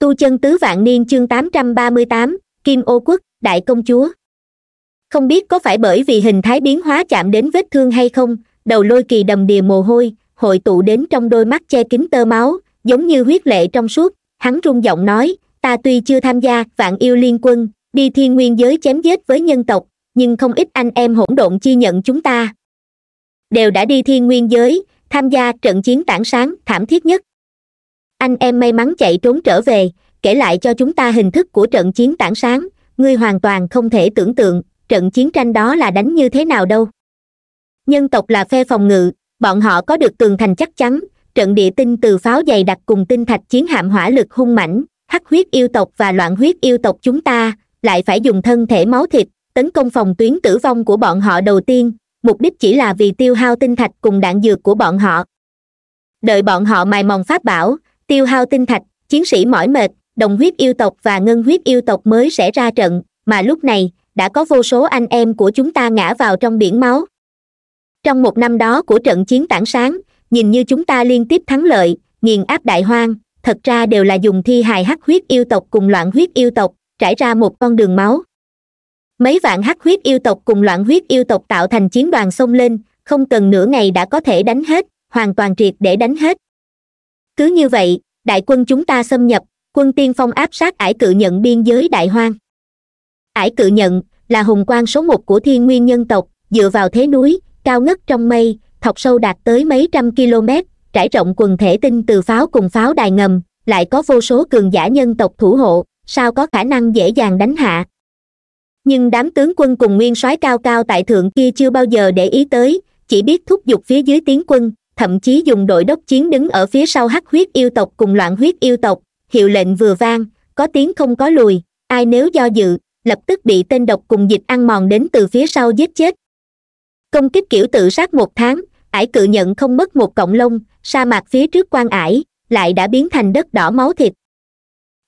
tu chân tứ vạn niên chương 838, kim ô quốc đại công chúa không biết có phải bởi vì hình thái biến hóa chạm đến vết thương hay không đầu lôi kỳ đầm đìa mồ hôi hội tụ đến trong đôi mắt che kín tơ máu giống như huyết lệ trong suốt hắn rung giọng nói ta tuy chưa tham gia vạn yêu liên quân đi thiên nguyên giới chém giết với nhân tộc nhưng không ít anh em hỗn độn chi nhận chúng ta đều đã đi thiên nguyên giới tham gia trận chiến tảng sáng thảm thiết nhất anh em may mắn chạy trốn trở về kể lại cho chúng ta hình thức của trận chiến tảng sáng ngươi hoàn toàn không thể tưởng tượng trận chiến tranh đó là đánh như thế nào đâu nhân tộc là phe phòng ngự bọn họ có được tường thành chắc chắn trận địa tinh từ pháo dày đặc cùng tinh thạch chiến hạm hỏa lực hung mãnh hắc huyết yêu tộc và loạn huyết yêu tộc chúng ta lại phải dùng thân thể máu thịt tấn công phòng tuyến tử vong của bọn họ đầu tiên mục đích chỉ là vì tiêu hao tinh thạch cùng đạn dược của bọn họ đợi bọn họ mài mòn pháp bảo tiêu hao tinh thạch chiến sĩ mỏi mệt đồng huyết yêu tộc và ngân huyết yêu tộc mới sẽ ra trận mà lúc này đã có vô số anh em của chúng ta ngã vào trong biển máu trong một năm đó của trận chiến tản sáng nhìn như chúng ta liên tiếp thắng lợi nghiền áp đại hoang thật ra đều là dùng thi hài hắc huyết yêu tộc cùng loạn huyết yêu tộc trải ra một con đường máu mấy vạn hắc huyết yêu tộc cùng loạn huyết yêu tộc tạo thành chiến đoàn xông lên không cần nửa ngày đã có thể đánh hết hoàn toàn triệt để đánh hết cứ như vậy đại quân chúng ta xâm nhập quân tiên phong áp sát ải cự nhận biên giới đại hoang ải cự nhận là hùng quan số một của thiên nguyên nhân tộc dựa vào thế núi cao ngất trong mây thọc sâu đạt tới mấy trăm km trải rộng quần thể tinh từ pháo cùng pháo đài ngầm lại có vô số cường giả nhân tộc thủ hộ sao có khả năng dễ dàng đánh hạ nhưng đám tướng quân cùng nguyên soái cao cao tại thượng kia chưa bao giờ để ý tới chỉ biết thúc giục phía dưới tiến quân thậm chí dùng đội đốc chiến đứng ở phía sau hắc huyết yêu tộc cùng loạn huyết yêu tộc hiệu lệnh vừa vang có tiếng không có lùi ai nếu do dự lập tức bị tên độc cùng dịch ăn mòn đến từ phía sau giết chết công kích kiểu tự sát một tháng ải cự nhận không mất một cộng lông sa mạc phía trước quan ải lại đã biến thành đất đỏ máu thịt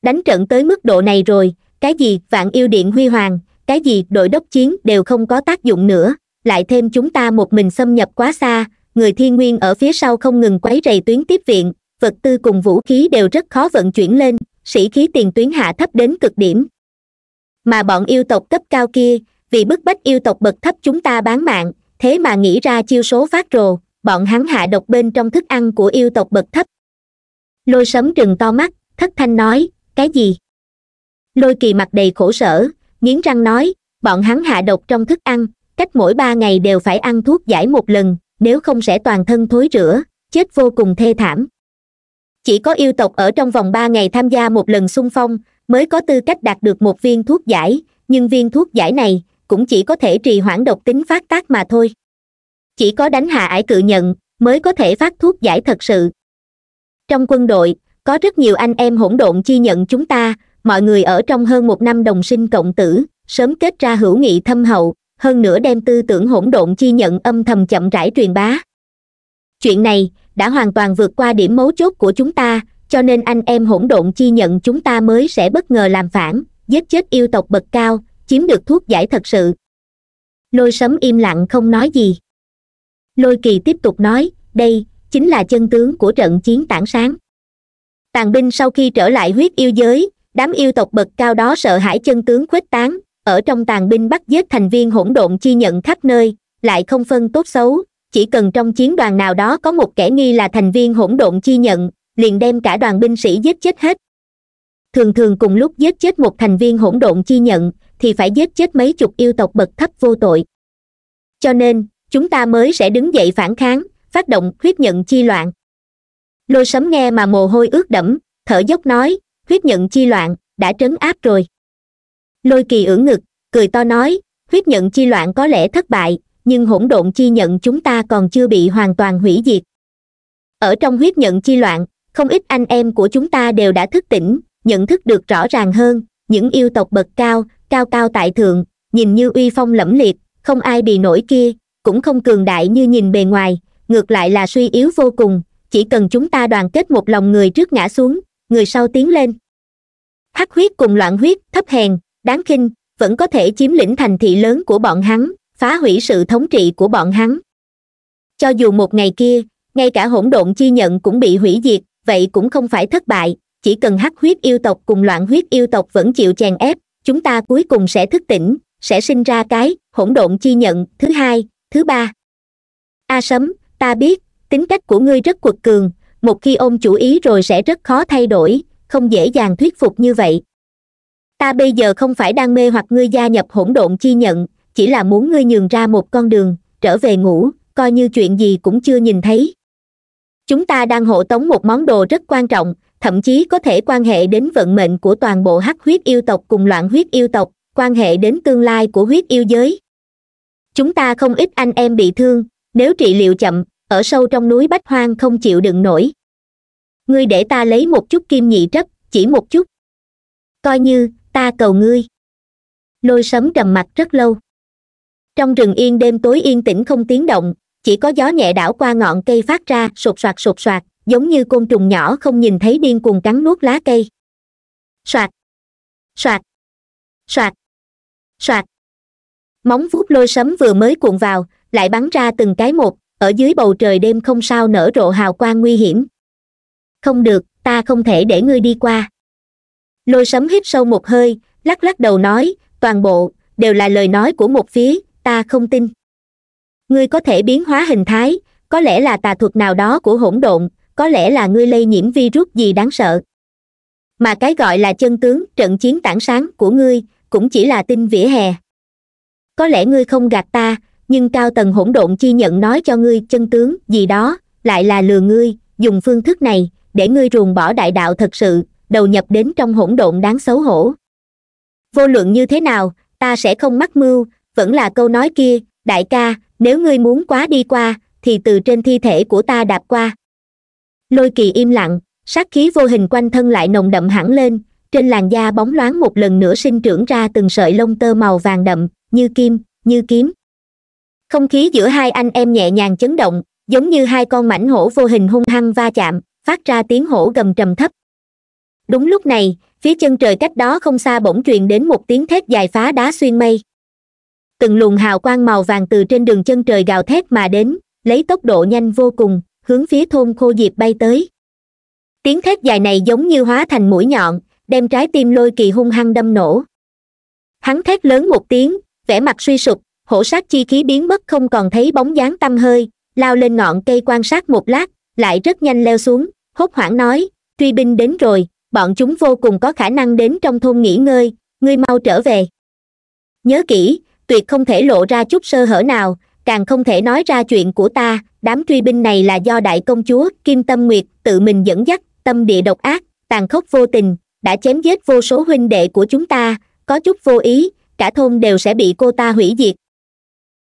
đánh trận tới mức độ này rồi cái gì vạn yêu điện huy hoàng cái gì đội đốc chiến đều không có tác dụng nữa lại thêm chúng ta một mình xâm nhập quá xa người thiên nguyên ở phía sau không ngừng quấy rầy tuyến tiếp viện vật tư cùng vũ khí đều rất khó vận chuyển lên sĩ khí tiền tuyến hạ thấp đến cực điểm mà bọn yêu tộc cấp cao kia vì bức bách yêu tộc bậc thấp chúng ta bán mạng thế mà nghĩ ra chiêu số phát rồ bọn hắn hạ độc bên trong thức ăn của yêu tộc bậc thấp lôi sấm trừng to mắt thất thanh nói cái gì lôi kỳ mặt đầy khổ sở nghiến răng nói bọn hắn hạ độc trong thức ăn cách mỗi ba ngày đều phải ăn thuốc giải một lần nếu không sẽ toàn thân thối rửa, chết vô cùng thê thảm chỉ có yêu tộc ở trong vòng ba ngày tham gia một lần xung phong mới có tư cách đạt được một viên thuốc giải nhưng viên thuốc giải này cũng chỉ có thể trì hoãn độc tính phát tác mà thôi chỉ có đánh hạ ải cự nhận mới có thể phát thuốc giải thật sự trong quân đội có rất nhiều anh em hỗn độn chi nhận chúng ta mọi người ở trong hơn một năm đồng sinh cộng tử sớm kết ra hữu nghị thâm hậu hơn nữa đem tư tưởng hỗn độn chi nhận âm thầm chậm rãi truyền bá chuyện này đã hoàn toàn vượt qua điểm mấu chốt của chúng ta cho nên anh em hỗn độn chi nhận chúng ta mới sẽ bất ngờ làm phản giết chết yêu tộc bậc cao chiếm được thuốc giải thật sự lôi sấm im lặng không nói gì lôi kỳ tiếp tục nói đây chính là chân tướng của trận chiến tảng sáng tàn binh sau khi trở lại huyết yêu giới đám yêu tộc bậc cao đó sợ hãi chân tướng khuếch tán ở trong tàn binh bắt giết thành viên hỗn độn chi nhận khắp nơi lại không phân tốt xấu chỉ cần trong chiến đoàn nào đó có một kẻ nghi là thành viên hỗn độn chi nhận liền đem cả đoàn binh sĩ giết chết hết thường thường cùng lúc giết chết một thành viên hỗn độn chi nhận thì phải giết chết mấy chục yêu tộc bậc thấp vô tội cho nên chúng ta mới sẽ đứng dậy phản kháng phát động huyết nhận chi loạn lôi sấm nghe mà mồ hôi ướt đẫm thở dốc nói huyết nhận chi loạn đã trấn áp rồi lôi kỳ ưỡn ngực cười to nói huyết nhận chi loạn có lẽ thất bại nhưng hỗn độn chi nhận chúng ta còn chưa bị hoàn toàn hủy diệt ở trong huyết nhận chi loạn không ít anh em của chúng ta đều đã thức tỉnh nhận thức được rõ ràng hơn những yêu tộc bậc cao cao cao tại thượng nhìn như uy phong lẫm liệt không ai bị nổi kia cũng không cường đại như nhìn bề ngoài ngược lại là suy yếu vô cùng chỉ cần chúng ta đoàn kết một lòng người trước ngã xuống người sau tiến lên hắc huyết cùng loạn huyết thấp hèn đáng khinh vẫn có thể chiếm lĩnh thành thị lớn của bọn hắn phá hủy sự thống trị của bọn hắn cho dù một ngày kia ngay cả hỗn độn chi nhận cũng bị hủy diệt vậy cũng không phải thất bại chỉ cần hắc huyết yêu tộc cùng loạn huyết yêu tộc vẫn chịu chèn ép chúng ta cuối cùng sẽ thức tỉnh sẽ sinh ra cái hỗn độn chi nhận thứ hai thứ ba a sấm ta biết tính cách của ngươi rất quật cường một khi ôm chủ ý rồi sẽ rất khó thay đổi không dễ dàng thuyết phục như vậy ta bây giờ không phải đang mê hoặc ngươi gia nhập hỗn độn chi nhận chỉ là muốn ngươi nhường ra một con đường trở về ngủ coi như chuyện gì cũng chưa nhìn thấy chúng ta đang hộ tống một món đồ rất quan trọng thậm chí có thể quan hệ đến vận mệnh của toàn bộ hắc huyết yêu tộc cùng loạn huyết yêu tộc quan hệ đến tương lai của huyết yêu giới chúng ta không ít anh em bị thương nếu trị liệu chậm ở sâu trong núi bách hoang không chịu đựng nổi ngươi để ta lấy một chút kim nhị trấp chỉ một chút coi như ta cầu ngươi lôi sấm trầm mặt rất lâu trong rừng yên đêm tối yên tĩnh không tiếng động chỉ có gió nhẹ đảo qua ngọn cây phát ra sột soạt sột soạt giống như côn trùng nhỏ không nhìn thấy điên cuồng cắn nuốt lá cây soạt soạt soạt soạt móng vuốt lôi sấm vừa mới cuộn vào lại bắn ra từng cái một ở dưới bầu trời đêm không sao nở rộ hào quang nguy hiểm không được ta không thể để ngươi đi qua lôi sấm hít sâu một hơi lắc lắc đầu nói toàn bộ đều là lời nói của một phía ta không tin ngươi có thể biến hóa hình thái có lẽ là tà thuật nào đó của hỗn độn có lẽ là ngươi lây nhiễm virus gì đáng sợ mà cái gọi là chân tướng trận chiến tảng sáng của ngươi cũng chỉ là tin vỉa hè có lẽ ngươi không gạt ta nhưng cao tầng hỗn độn chi nhận nói cho ngươi chân tướng gì đó lại là lừa ngươi dùng phương thức này để ngươi ruồng bỏ đại đạo thật sự đầu nhập đến trong hỗn độn đáng xấu hổ vô luận như thế nào ta sẽ không mắc mưu vẫn là câu nói kia đại ca nếu ngươi muốn quá đi qua thì từ trên thi thể của ta đạp qua lôi kỳ im lặng sát khí vô hình quanh thân lại nồng đậm hẳn lên trên làn da bóng loáng một lần nữa sinh trưởng ra từng sợi lông tơ màu vàng đậm như kim như kiếm không khí giữa hai anh em nhẹ nhàng chấn động giống như hai con mảnh hổ vô hình hung hăng va chạm phát ra tiếng hổ gầm trầm thấp đúng lúc này phía chân trời cách đó không xa bỗng truyền đến một tiếng thét dài phá đá xuyên mây từng luồng hào quang màu vàng từ trên đường chân trời gào thét mà đến lấy tốc độ nhanh vô cùng hướng phía thôn khô diệp bay tới tiếng thét dài này giống như hóa thành mũi nhọn đem trái tim lôi kỳ hung hăng đâm nổ hắn thét lớn một tiếng vẻ mặt suy sụp hổ sát chi khí biến mất không còn thấy bóng dáng tâm hơi lao lên ngọn cây quan sát một lát lại rất nhanh leo xuống hốt hoảng nói truy binh đến rồi bọn chúng vô cùng có khả năng đến trong thôn nghỉ ngơi ngươi mau trở về nhớ kỹ tuyệt không thể lộ ra chút sơ hở nào càng không thể nói ra chuyện của ta đám truy binh này là do đại công chúa kim tâm nguyệt tự mình dẫn dắt tâm địa độc ác tàn khốc vô tình đã chém giết vô số huynh đệ của chúng ta có chút vô ý cả thôn đều sẽ bị cô ta hủy diệt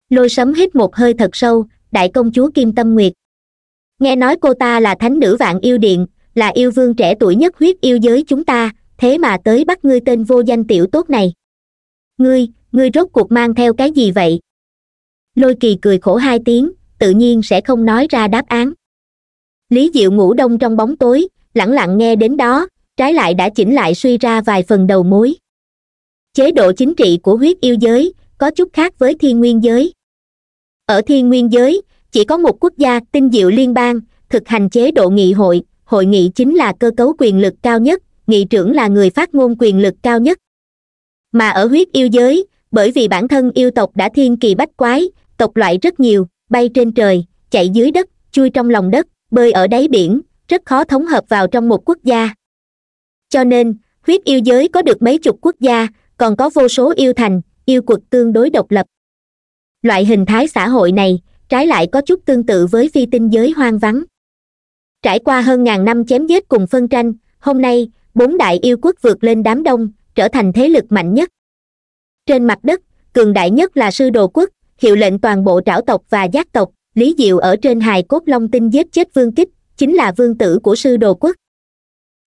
lôi sấm hít một hơi thật sâu đại công chúa kim tâm nguyệt nghe nói cô ta là thánh nữ vạn yêu điện là yêu vương trẻ tuổi nhất huyết yêu giới chúng ta thế mà tới bắt ngươi tên vô danh tiểu tốt này ngươi ngươi rốt cuộc mang theo cái gì vậy lôi kỳ cười khổ hai tiếng tự nhiên sẽ không nói ra đáp án lý diệu ngủ đông trong bóng tối lẳng lặng nghe đến đó trái lại đã chỉnh lại suy ra vài phần đầu mối chế độ chính trị của huyết yêu giới có chút khác với thiên nguyên giới ở thiên nguyên giới chỉ có một quốc gia tinh diệu liên bang thực hành chế độ nghị hội hội nghị chính là cơ cấu quyền lực cao nhất nghị trưởng là người phát ngôn quyền lực cao nhất mà ở huyết yêu giới bởi vì bản thân yêu tộc đã thiên kỳ bách quái tộc loại rất nhiều bay trên trời chạy dưới đất chui trong lòng đất bơi ở đáy biển rất khó thống hợp vào trong một quốc gia cho nên huyết yêu giới có được mấy chục quốc gia còn có vô số yêu thành yêu quật tương đối độc lập loại hình thái xã hội này trái lại có chút tương tự với phi tinh giới hoang vắng trải qua hơn ngàn năm chém giết cùng phân tranh hôm nay bốn đại yêu quốc vượt lên đám đông trở thành thế lực mạnh nhất trên mặt đất cường đại nhất là sư đồ quốc hiệu lệnh toàn bộ trảo tộc và giác tộc lý diệu ở trên hài cốt long tinh giết chết vương kích chính là vương tử của sư đồ quốc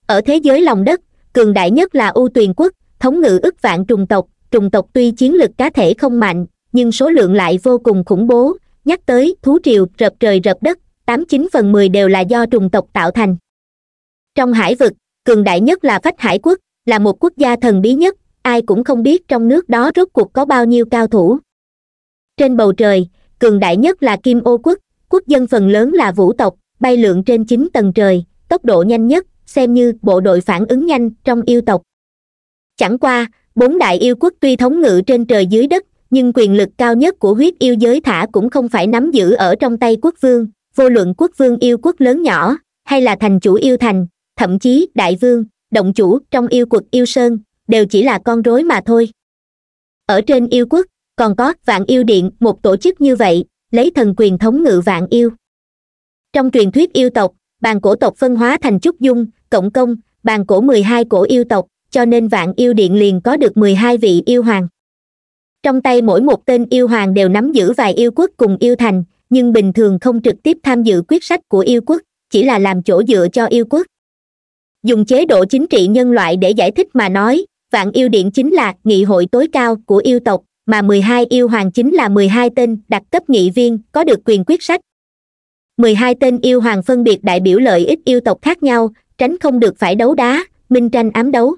ở thế giới lòng đất cường đại nhất là u tuyền quốc thống ngự ức vạn trùng tộc trùng tộc tuy chiến lực cá thể không mạnh nhưng số lượng lại vô cùng khủng bố nhắc tới thú triều rập trời rập đất tám chín phần mười đều là do trùng tộc tạo thành trong hải vực cường đại nhất là phách hải quốc là một quốc gia thần bí nhất ai cũng không biết trong nước đó rốt cuộc có bao nhiêu cao thủ trên bầu trời cường đại nhất là kim ô quốc quốc dân phần lớn là vũ tộc bay lượn trên chín tầng trời tốc độ nhanh nhất xem như bộ đội phản ứng nhanh trong yêu tộc chẳng qua bốn đại yêu quốc tuy thống ngự trên trời dưới đất nhưng quyền lực cao nhất của huyết yêu giới thả cũng không phải nắm giữ ở trong tay quốc vương vô luận quốc vương yêu quốc lớn nhỏ hay là thành chủ yêu thành thậm chí đại vương động chủ trong yêu quật yêu sơn đều chỉ là con rối mà thôi ở trên yêu quốc còn có vạn yêu điện một tổ chức như vậy lấy thần quyền thống ngự vạn yêu trong truyền thuyết yêu tộc bàn cổ tộc phân hóa thành trúc dung cộng công bàn cổ mười hai cổ yêu tộc cho nên vạn yêu điện liền có được mười hai vị yêu hoàng trong tay mỗi một tên yêu hoàng đều nắm giữ vài yêu quốc cùng yêu thành nhưng bình thường không trực tiếp tham dự quyết sách của yêu quốc chỉ là làm chỗ dựa cho yêu quốc dùng chế độ chính trị nhân loại để giải thích mà nói vạn yêu điện chính là nghị hội tối cao của yêu tộc mà mười hai yêu hoàng chính là mười hai tên đặc cấp nghị viên có được quyền quyết sách mười hai tên yêu hoàng phân biệt đại biểu lợi ích yêu tộc khác nhau tránh không được phải đấu đá minh tranh ám đấu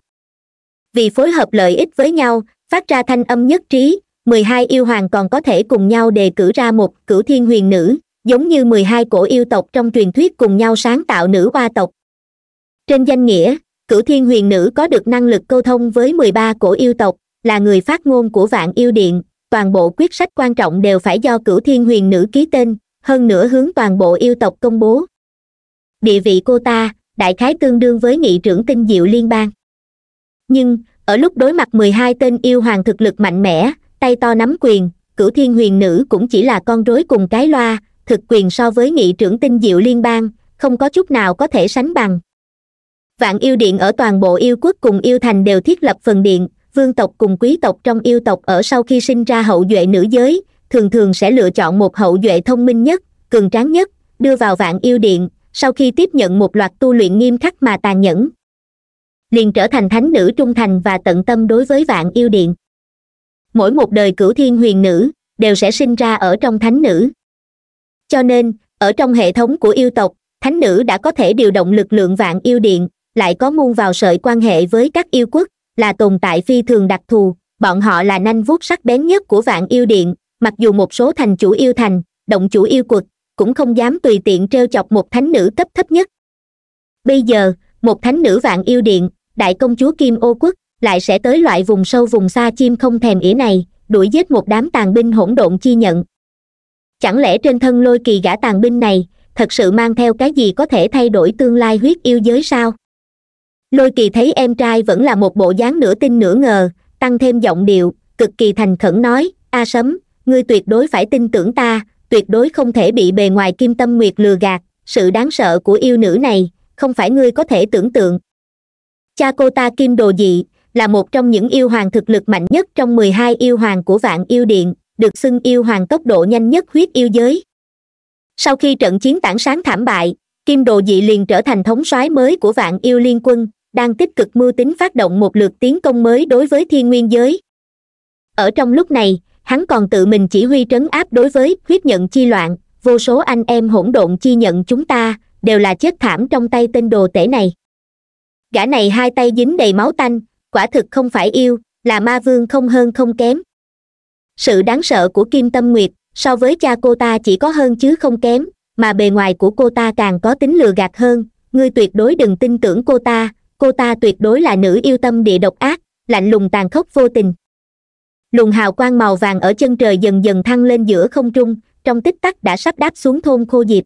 vì phối hợp lợi ích với nhau phát ra thanh âm nhất trí mười hai yêu hoàng còn có thể cùng nhau đề cử ra một cửu thiên huyền nữ giống như mười hai cổ yêu tộc trong truyền thuyết cùng nhau sáng tạo nữ hoa tộc trên danh nghĩa cửu thiên huyền nữ có được năng lực câu thông với mười ba cổ yêu tộc là người phát ngôn của vạn yêu điện toàn bộ quyết sách quan trọng đều phải do cửu thiên huyền nữ ký tên hơn nữa hướng toàn bộ yêu tộc công bố địa vị cô ta đại khái tương đương với nghị trưởng tinh diệu liên bang nhưng ở lúc đối mặt mười hai tên yêu hoàng thực lực mạnh mẽ tay to nắm quyền cửu thiên huyền nữ cũng chỉ là con rối cùng cái loa thực quyền so với nghị trưởng tinh diệu liên bang không có chút nào có thể sánh bằng vạn yêu điện ở toàn bộ yêu quốc cùng yêu thành đều thiết lập phần điện vương tộc cùng quý tộc trong yêu tộc ở sau khi sinh ra hậu duệ nữ giới thường thường sẽ lựa chọn một hậu duệ thông minh nhất cường tráng nhất đưa vào vạn yêu điện sau khi tiếp nhận một loạt tu luyện nghiêm khắc mà tàn nhẫn liền trở thành thánh nữ trung thành và tận tâm đối với vạn yêu điện mỗi một đời cửu thiên huyền nữ đều sẽ sinh ra ở trong thánh nữ cho nên ở trong hệ thống của yêu tộc thánh nữ đã có thể điều động lực lượng vạn yêu điện lại có muôn vào sợi quan hệ với các yêu quốc là tồn tại phi thường đặc thù bọn họ là nanh vuốt sắc bén nhất của vạn yêu điện mặc dù một số thành chủ yêu thành động chủ yêu quật cũng không dám tùy tiện t chọc một thánh nữ cấp thấp nhất bây giờ một thánh nữ vạn yêu điện đại công chúa kim ô quốc lại sẽ tới loại vùng sâu vùng xa chim không thèm ỉa này đuổi giết một đám tàn binh hỗn độn chi nhận chẳng lẽ trên thân lôi kỳ gã tàn binh này thật sự mang theo cái gì có thể thay đổi tương lai huyết yêu giới sao lôi kỳ thấy em trai vẫn là một bộ dáng nửa tin nửa ngờ tăng thêm giọng điệu cực kỳ thành khẩn nói a sấm ngươi tuyệt đối phải tin tưởng ta tuyệt đối không thể bị bề ngoài kim tâm nguyệt lừa gạt sự đáng sợ của yêu nữ này không phải ngươi có thể tưởng tượng cha cô ta kim đồ dị là một trong những yêu hoàng thực lực mạnh nhất trong mười hai yêu hoàng của vạn yêu điện được xưng yêu hoàng tốc độ nhanh nhất huyết yêu giới sau khi trận chiến tản sáng thảm bại kim đồ dị liền trở thành thống soái mới của vạn yêu liên quân đang tích cực mưu tính phát động một lượt tiến công mới đối với thiên nguyên giới ở trong lúc này hắn còn tự mình chỉ huy trấn áp đối với huyết nhận chi loạn vô số anh em hỗn độn chi nhận chúng ta đều là chết thảm trong tay tên đồ tể này gã này hai tay dính đầy máu tanh quả thực không phải yêu là ma vương không hơn không kém sự đáng sợ của kim tâm nguyệt so với cha cô ta chỉ có hơn chứ không kém mà bề ngoài của cô ta càng có tính lừa gạt hơn ngươi tuyệt đối đừng tin tưởng cô ta cô ta tuyệt đối là nữ yêu tâm địa độc ác lạnh lùng tàn khốc vô tình luồng hào quang màu vàng ở chân trời dần dần thăng lên giữa không trung trong tích tắc đã sắp đáp xuống thôn khô diệp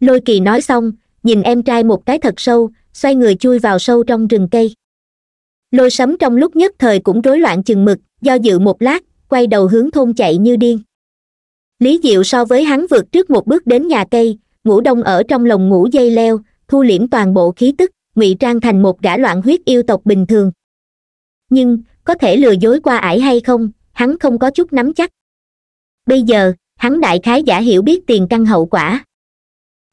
lôi kỳ nói xong nhìn em trai một cái thật sâu xoay người chui vào sâu trong rừng cây lôi sấm trong lúc nhất thời cũng rối loạn chừng mực do dự một lát quay đầu hướng thôn chạy như điên lý diệu so với hắn vượt trước một bước đến nhà cây ngủ đông ở trong lồng ngủ dây leo thu liễm toàn bộ khí tức ngụy trang thành một gã loạn huyết yêu tộc bình thường nhưng có thể lừa dối qua ải hay không hắn không có chút nắm chắc bây giờ hắn đại khái giả hiểu biết tiền căn hậu quả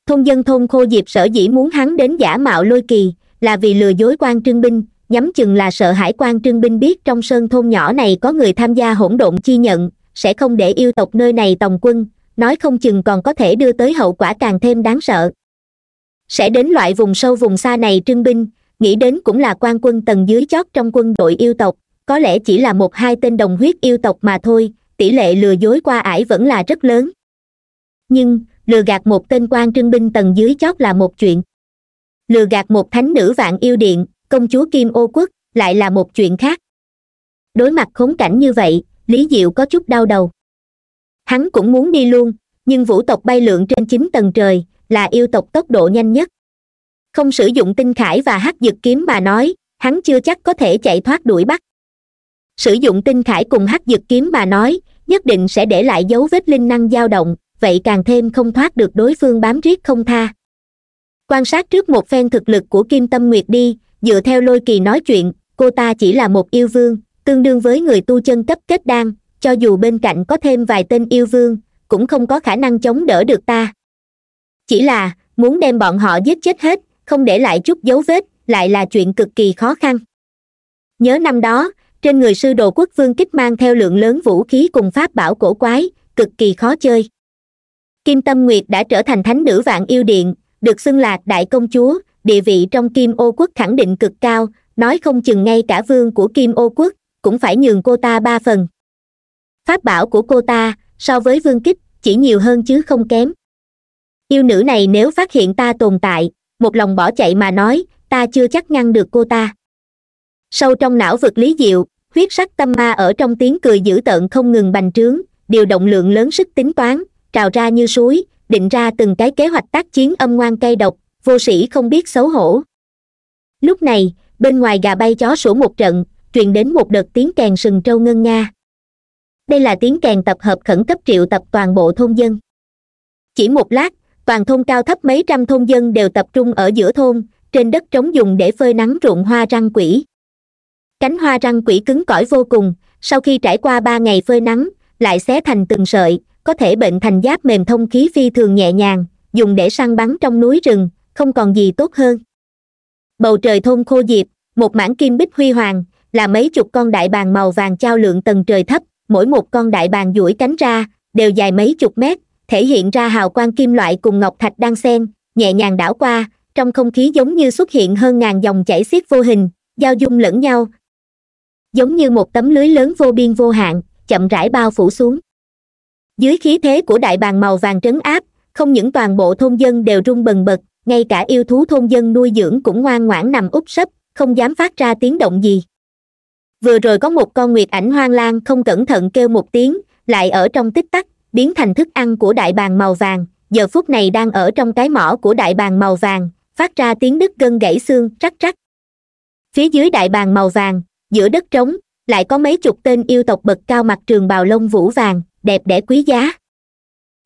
thôn dân thôn khô diệp sở dĩ muốn hắn đến giả mạo lôi kỳ là vì lừa dối quan trương binh nhắm chừng là sợ hải quan trương binh biết trong sơn thôn nhỏ này có người tham gia hỗn độn chi nhận sẽ không để yêu tộc nơi này tòng quân nói không chừng còn có thể đưa tới hậu quả càng thêm đáng sợ sẽ đến loại vùng sâu vùng xa này trương binh nghĩ đến cũng là quan quân tầng dưới chót trong quân đội yêu tộc có lẽ chỉ là một hai tên đồng huyết yêu tộc mà thôi tỷ lệ lừa dối qua ải vẫn là rất lớn nhưng lừa gạt một tên quan trương binh tầng dưới chót là một chuyện lừa gạt một thánh nữ vạn yêu điện công chúa kim ô quốc lại là một chuyện khác đối mặt khốn cảnh như vậy lý diệu có chút đau đầu hắn cũng muốn đi luôn nhưng vũ tộc bay lượn trên chín tầng trời là yêu tộc tốc độ nhanh nhất không sử dụng tinh khải và hắc dực kiếm mà nói hắn chưa chắc có thể chạy thoát đuổi bắt sử dụng tinh khải cùng hắc dực kiếm mà nói nhất định sẽ để lại dấu vết linh năng dao động vậy càng thêm không thoát được đối phương bám riết không tha quan sát trước một phen thực lực của kim tâm nguyệt đi dựa theo lôi kỳ nói chuyện cô ta chỉ là một yêu vương tương đương với người tu chân cấp kết đan cho dù bên cạnh có thêm vài tên yêu vương cũng không có khả năng chống đỡ được ta chỉ là muốn đem bọn họ giết chết hết không để lại chút dấu vết lại là chuyện cực kỳ khó khăn nhớ năm đó trên người sư đồ quốc vương kích mang theo lượng lớn vũ khí cùng pháp bảo cổ quái cực kỳ khó chơi kim tâm nguyệt đã trở thành thánh nữ vạn yêu điện được xưng là đại công chúa địa vị trong kim ô quốc khẳng định cực cao nói không chừng ngay cả vương của kim ô quốc cũng phải nhường cô ta ba phần pháp bảo của cô ta so với vương kích chỉ nhiều hơn chứ không kém yêu nữ này nếu phát hiện ta tồn tại một lòng bỏ chạy mà nói ta chưa chắc ngăn được cô ta sâu trong não vực lý diệu huyết sắc tâm ma ở trong tiếng cười dữ tợn không ngừng bành trướng điều động lượng lớn sức tính toán trào ra như suối định ra từng cái kế hoạch tác chiến âm ngoan cay độc vô sĩ không biết xấu hổ lúc này bên ngoài gà bay chó sủa một trận truyền đến một đợt tiếng kèn sừng trâu ngân nga đây là tiếng kèn tập hợp khẩn cấp triệu tập toàn bộ thôn dân chỉ một lát toàn thôn cao thấp mấy trăm thôn dân đều tập trung ở giữa thôn trên đất trống dùng để phơi nắng ruộng hoa răng quỷ cánh hoa răng quỷ cứng cỏi vô cùng sau khi trải qua ba ngày phơi nắng lại xé thành từng sợi có thể bệnh thành giáp mềm thông khí phi thường nhẹ nhàng dùng để săn bắn trong núi rừng không còn gì tốt hơn bầu trời thôn khô diệp một mảng kim bích huy hoàng là mấy chục con đại bàng màu vàng trao lượng tầng trời thấp mỗi một con đại bàng duỗi cánh ra đều dài mấy chục mét thể hiện ra hào quang kim loại cùng ngọc thạch đang xen nhẹ nhàng đảo qua trong không khí giống như xuất hiện hơn ngàn dòng chảy xiết vô hình giao dung lẫn nhau giống như một tấm lưới lớn vô biên vô hạn chậm rãi bao phủ xuống dưới khí thế của đại bàng màu vàng trấn áp không những toàn bộ thôn dân đều rung bần bật ngay cả yêu thú thôn dân nuôi dưỡng cũng ngoan ngoãn nằm úp sấp không dám phát ra tiếng động gì vừa rồi có một con nguyệt ảnh hoang lang không cẩn thận kêu một tiếng lại ở trong tích tắc biến thành thức ăn của đại bàng màu vàng giờ phút này đang ở trong cái mỏ của đại bàng màu vàng phát ra tiếng đứt gân gãy xương rắc rắc phía dưới đại bàng màu vàng giữa đất trống lại có mấy chục tên yêu tộc bậc cao mặt trường bào lông vũ vàng đẹp đẽ quý giá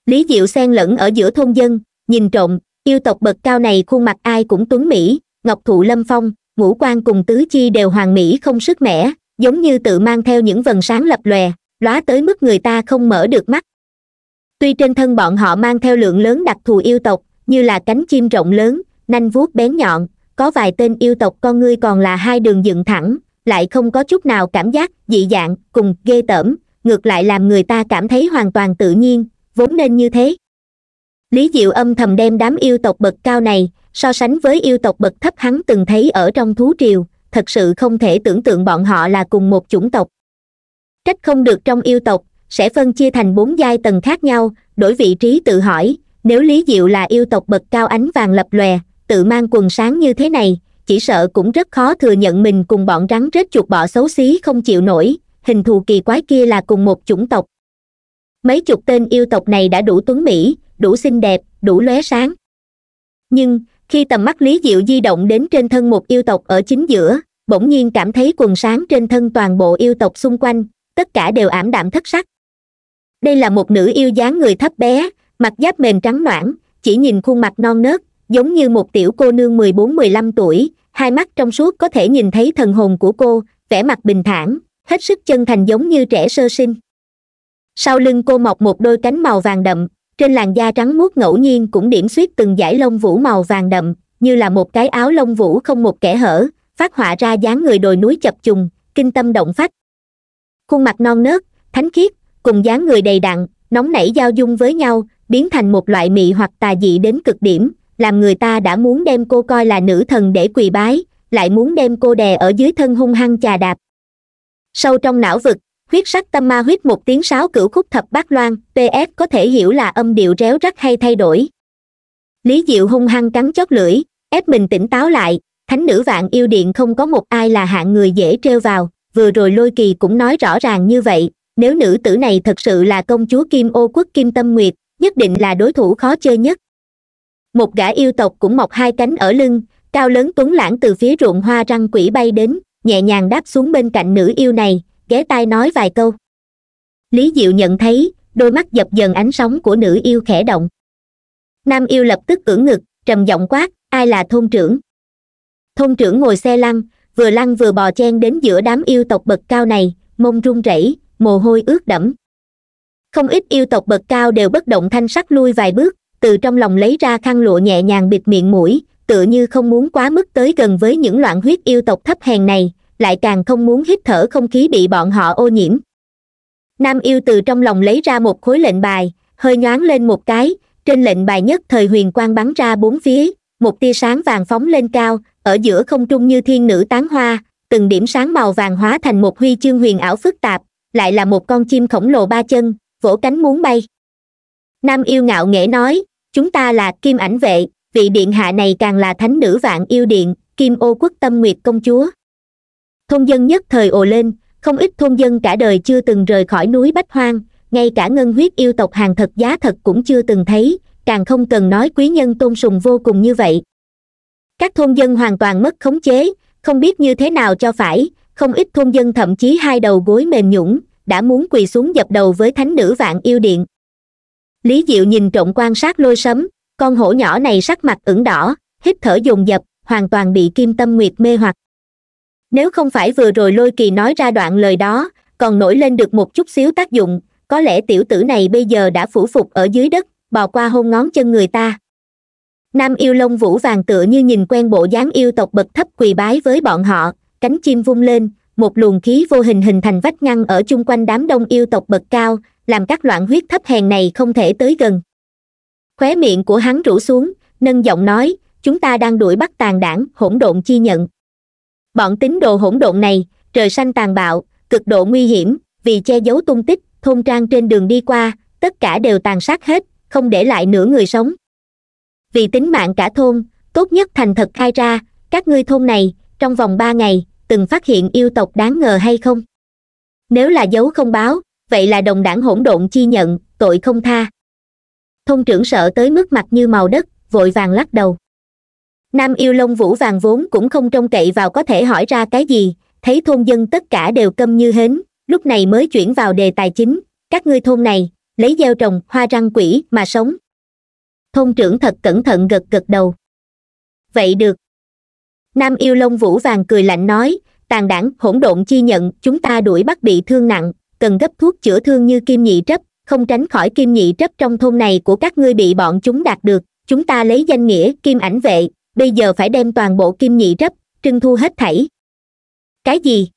lý diệu xen lẫn ở giữa thôn dân nhìn trộm yêu tộc bậc cao này khuôn mặt ai cũng tuấn mỹ ngọc thụ lâm phong ngũ quan cùng tứ chi đều hoàn mỹ không sức mẻ giống như tự mang theo những vần sáng lập lòe lóa tới mức người ta không mở được mắt tuy trên thân bọn họ mang theo lượng lớn đặc thù yêu tộc như là cánh chim rộng lớn nanh vuốt bén nhọn có vài tên yêu tộc con ngươi còn là hai đường dựng thẳng lại không có chút nào cảm giác dị dạng cùng ghê tởm ngược lại làm người ta cảm thấy hoàn toàn tự nhiên vốn nên như thế lý diệu âm thầm đem đám yêu tộc bậc cao này so sánh với yêu tộc bậc thấp hắn từng thấy ở trong thú triều thật sự không thể tưởng tượng bọn họ là cùng một chủng tộc trách không được trong yêu tộc sẽ phân chia thành bốn giai tầng khác nhau đổi vị trí tự hỏi nếu lý diệu là yêu tộc bậc cao ánh vàng lập lòe tự mang quần sáng như thế này chỉ sợ cũng rất khó thừa nhận mình cùng bọn rắn rết chuột bọ xấu xí không chịu nổi hình thù kỳ quái kia là cùng một chủng tộc mấy chục tên yêu tộc này đã đủ tuấn mỹ đủ xinh đẹp đủ lóe sáng nhưng khi tầm mắt lý diệu di động đến trên thân một yêu tộc ở chính giữa bỗng nhiên cảm thấy quần sáng trên thân toàn bộ yêu tộc xung quanh tất cả đều ảm đạm thất sắc đây là một nữ yêu dáng người thấp bé mặt giáp mềm trắng noãn chỉ nhìn khuôn mặt non nớt giống như một tiểu cô nương mười bốn mười lăm tuổi hai mắt trong suốt có thể nhìn thấy thần hồn của cô vẻ mặt bình thản hết sức chân thành giống như trẻ sơ sinh sau lưng cô mọc một đôi cánh màu vàng đậm trên làn da trắng muốt ngẫu nhiên cũng điểm suýt từng dải lông vũ màu vàng đậm như là một cái áo lông vũ không một kẻ hở phát họa ra dáng người đồi núi chập trùng kinh tâm động phách khuôn mặt non nớt thánh khiết cùng dáng người đầy đặn nóng nảy giao dung với nhau biến thành một loại mị hoặc tà dị đến cực điểm làm người ta đã muốn đem cô coi là nữ thần để quỳ bái lại muốn đem cô đè ở dưới thân hung hăng chà đạp sâu trong não vực huyết sắc tâm ma huyết một tiếng sáo cửu khúc thập bát loan ps có thể hiểu là âm điệu réo rắt hay thay đổi lý diệu hung hăng cắn chót lưỡi ép mình tỉnh táo lại thánh nữ vạn yêu điện không có một ai là hạng người dễ treo vào vừa rồi lôi kỳ cũng nói rõ ràng như vậy nếu nữ tử này thật sự là công chúa kim ô quốc kim tâm nguyệt nhất định là đối thủ khó chơi nhất một gã yêu tộc cũng mọc hai cánh ở lưng cao lớn tuấn lãng từ phía ruộng hoa răng quỷ bay đến nhẹ nhàng đáp xuống bên cạnh nữ yêu này ghé tai nói vài câu lý diệu nhận thấy đôi mắt dập dần ánh sóng của nữ yêu khẽ động nam yêu lập tức ưỡn ngực trầm giọng quát ai là thôn trưởng thôn trưởng ngồi xe lăn vừa lăn vừa bò chen đến giữa đám yêu tộc bậc cao này mông run rẩy mồ hôi ướt đẫm không ít yêu tộc bậc cao đều bất động thanh sắc lui vài bước từ trong lòng lấy ra khăn lụa nhẹ nhàng bịt miệng mũi tựa như không muốn quá mức tới gần với những loạn huyết yêu tộc thấp hèn này lại càng không muốn hít thở không khí bị bọn họ ô nhiễm nam yêu từ trong lòng lấy ra một khối lệnh bài hơi nhoáng lên một cái trên lệnh bài nhất thời huyền quang bắn ra bốn phía một tia sáng vàng phóng lên cao ở giữa không trung như thiên nữ tán hoa từng điểm sáng màu vàng hóa thành một huy chương huyền ảo phức tạp lại là một con chim khổng lồ ba chân vỗ cánh muốn bay nam yêu ngạo nghễ nói chúng ta là kim ảnh vệ vị điện hạ này càng là thánh nữ vạn yêu điện kim ô quốc tâm nguyệt công chúa thôn dân nhất thời ồ lên không ít thôn dân cả đời chưa từng rời khỏi núi bách hoang ngay cả ngân huyết yêu tộc hàng thật giá thật cũng chưa từng thấy càng không cần nói quý nhân tôn sùng vô cùng như vậy các thôn dân hoàn toàn mất khống chế không biết như thế nào cho phải không ít thôn dân thậm chí hai đầu gối mềm nhũng đã muốn quỳ xuống dập đầu với thánh nữ vạn yêu điện lý diệu nhìn trộm quan sát lôi sấm con hổ nhỏ này sắc mặt ửng đỏ hít thở dồn dập hoàn toàn bị kim tâm nguyệt mê hoặc nếu không phải vừa rồi lôi kỳ nói ra đoạn lời đó còn nổi lên được một chút xíu tác dụng có lẽ tiểu tử này bây giờ đã phủ phục ở dưới đất bò qua hôn ngón chân người ta nam yêu lông vũ vàng tựa như nhìn quen bộ dáng yêu tộc bậc thấp quỳ bái với bọn họ cánh chim vung lên một luồng khí vô hình hình thành vách ngăn ở chung quanh đám đông yêu tộc bậc cao làm các loạn huyết thấp hèn này không thể tới gần khóe miệng của hắn rủ xuống nâng giọng nói chúng ta đang đuổi bắt tàn đảng hỗn độn chi nhận bọn tín đồ hỗn độn này trời xanh tàn bạo cực độ nguy hiểm vì che giấu tung tích thôn trang trên đường đi qua tất cả đều tàn sát hết không để lại nửa người sống vì tính mạng cả thôn tốt nhất thành thật khai ra các ngươi thôn này trong vòng ba ngày từng phát hiện yêu tộc đáng ngờ hay không nếu là dấu không báo vậy là đồng đảng hỗn độn chi nhận tội không tha thôn trưởng sợ tới mức mặt như màu đất vội vàng lắc đầu nam yêu lông vũ vàng vốn cũng không trông cậy vào có thể hỏi ra cái gì thấy thôn dân tất cả đều câm như hến lúc này mới chuyển vào đề tài chính các ngươi thôn này lấy gieo trồng hoa răng quỷ mà sống thôn trưởng thật cẩn thận gật gật đầu vậy được nam yêu lông vũ vàng cười lạnh nói tàn đảng hỗn độn chi nhận chúng ta đuổi bắt bị thương nặng cần gấp thuốc chữa thương như kim nhị trấp không tránh khỏi kim nhị trấp trong thôn này của các ngươi bị bọn chúng đạt được chúng ta lấy danh nghĩa kim ảnh vệ bây giờ phải đem toàn bộ kim nhị rấp trưng thu hết thảy cái gì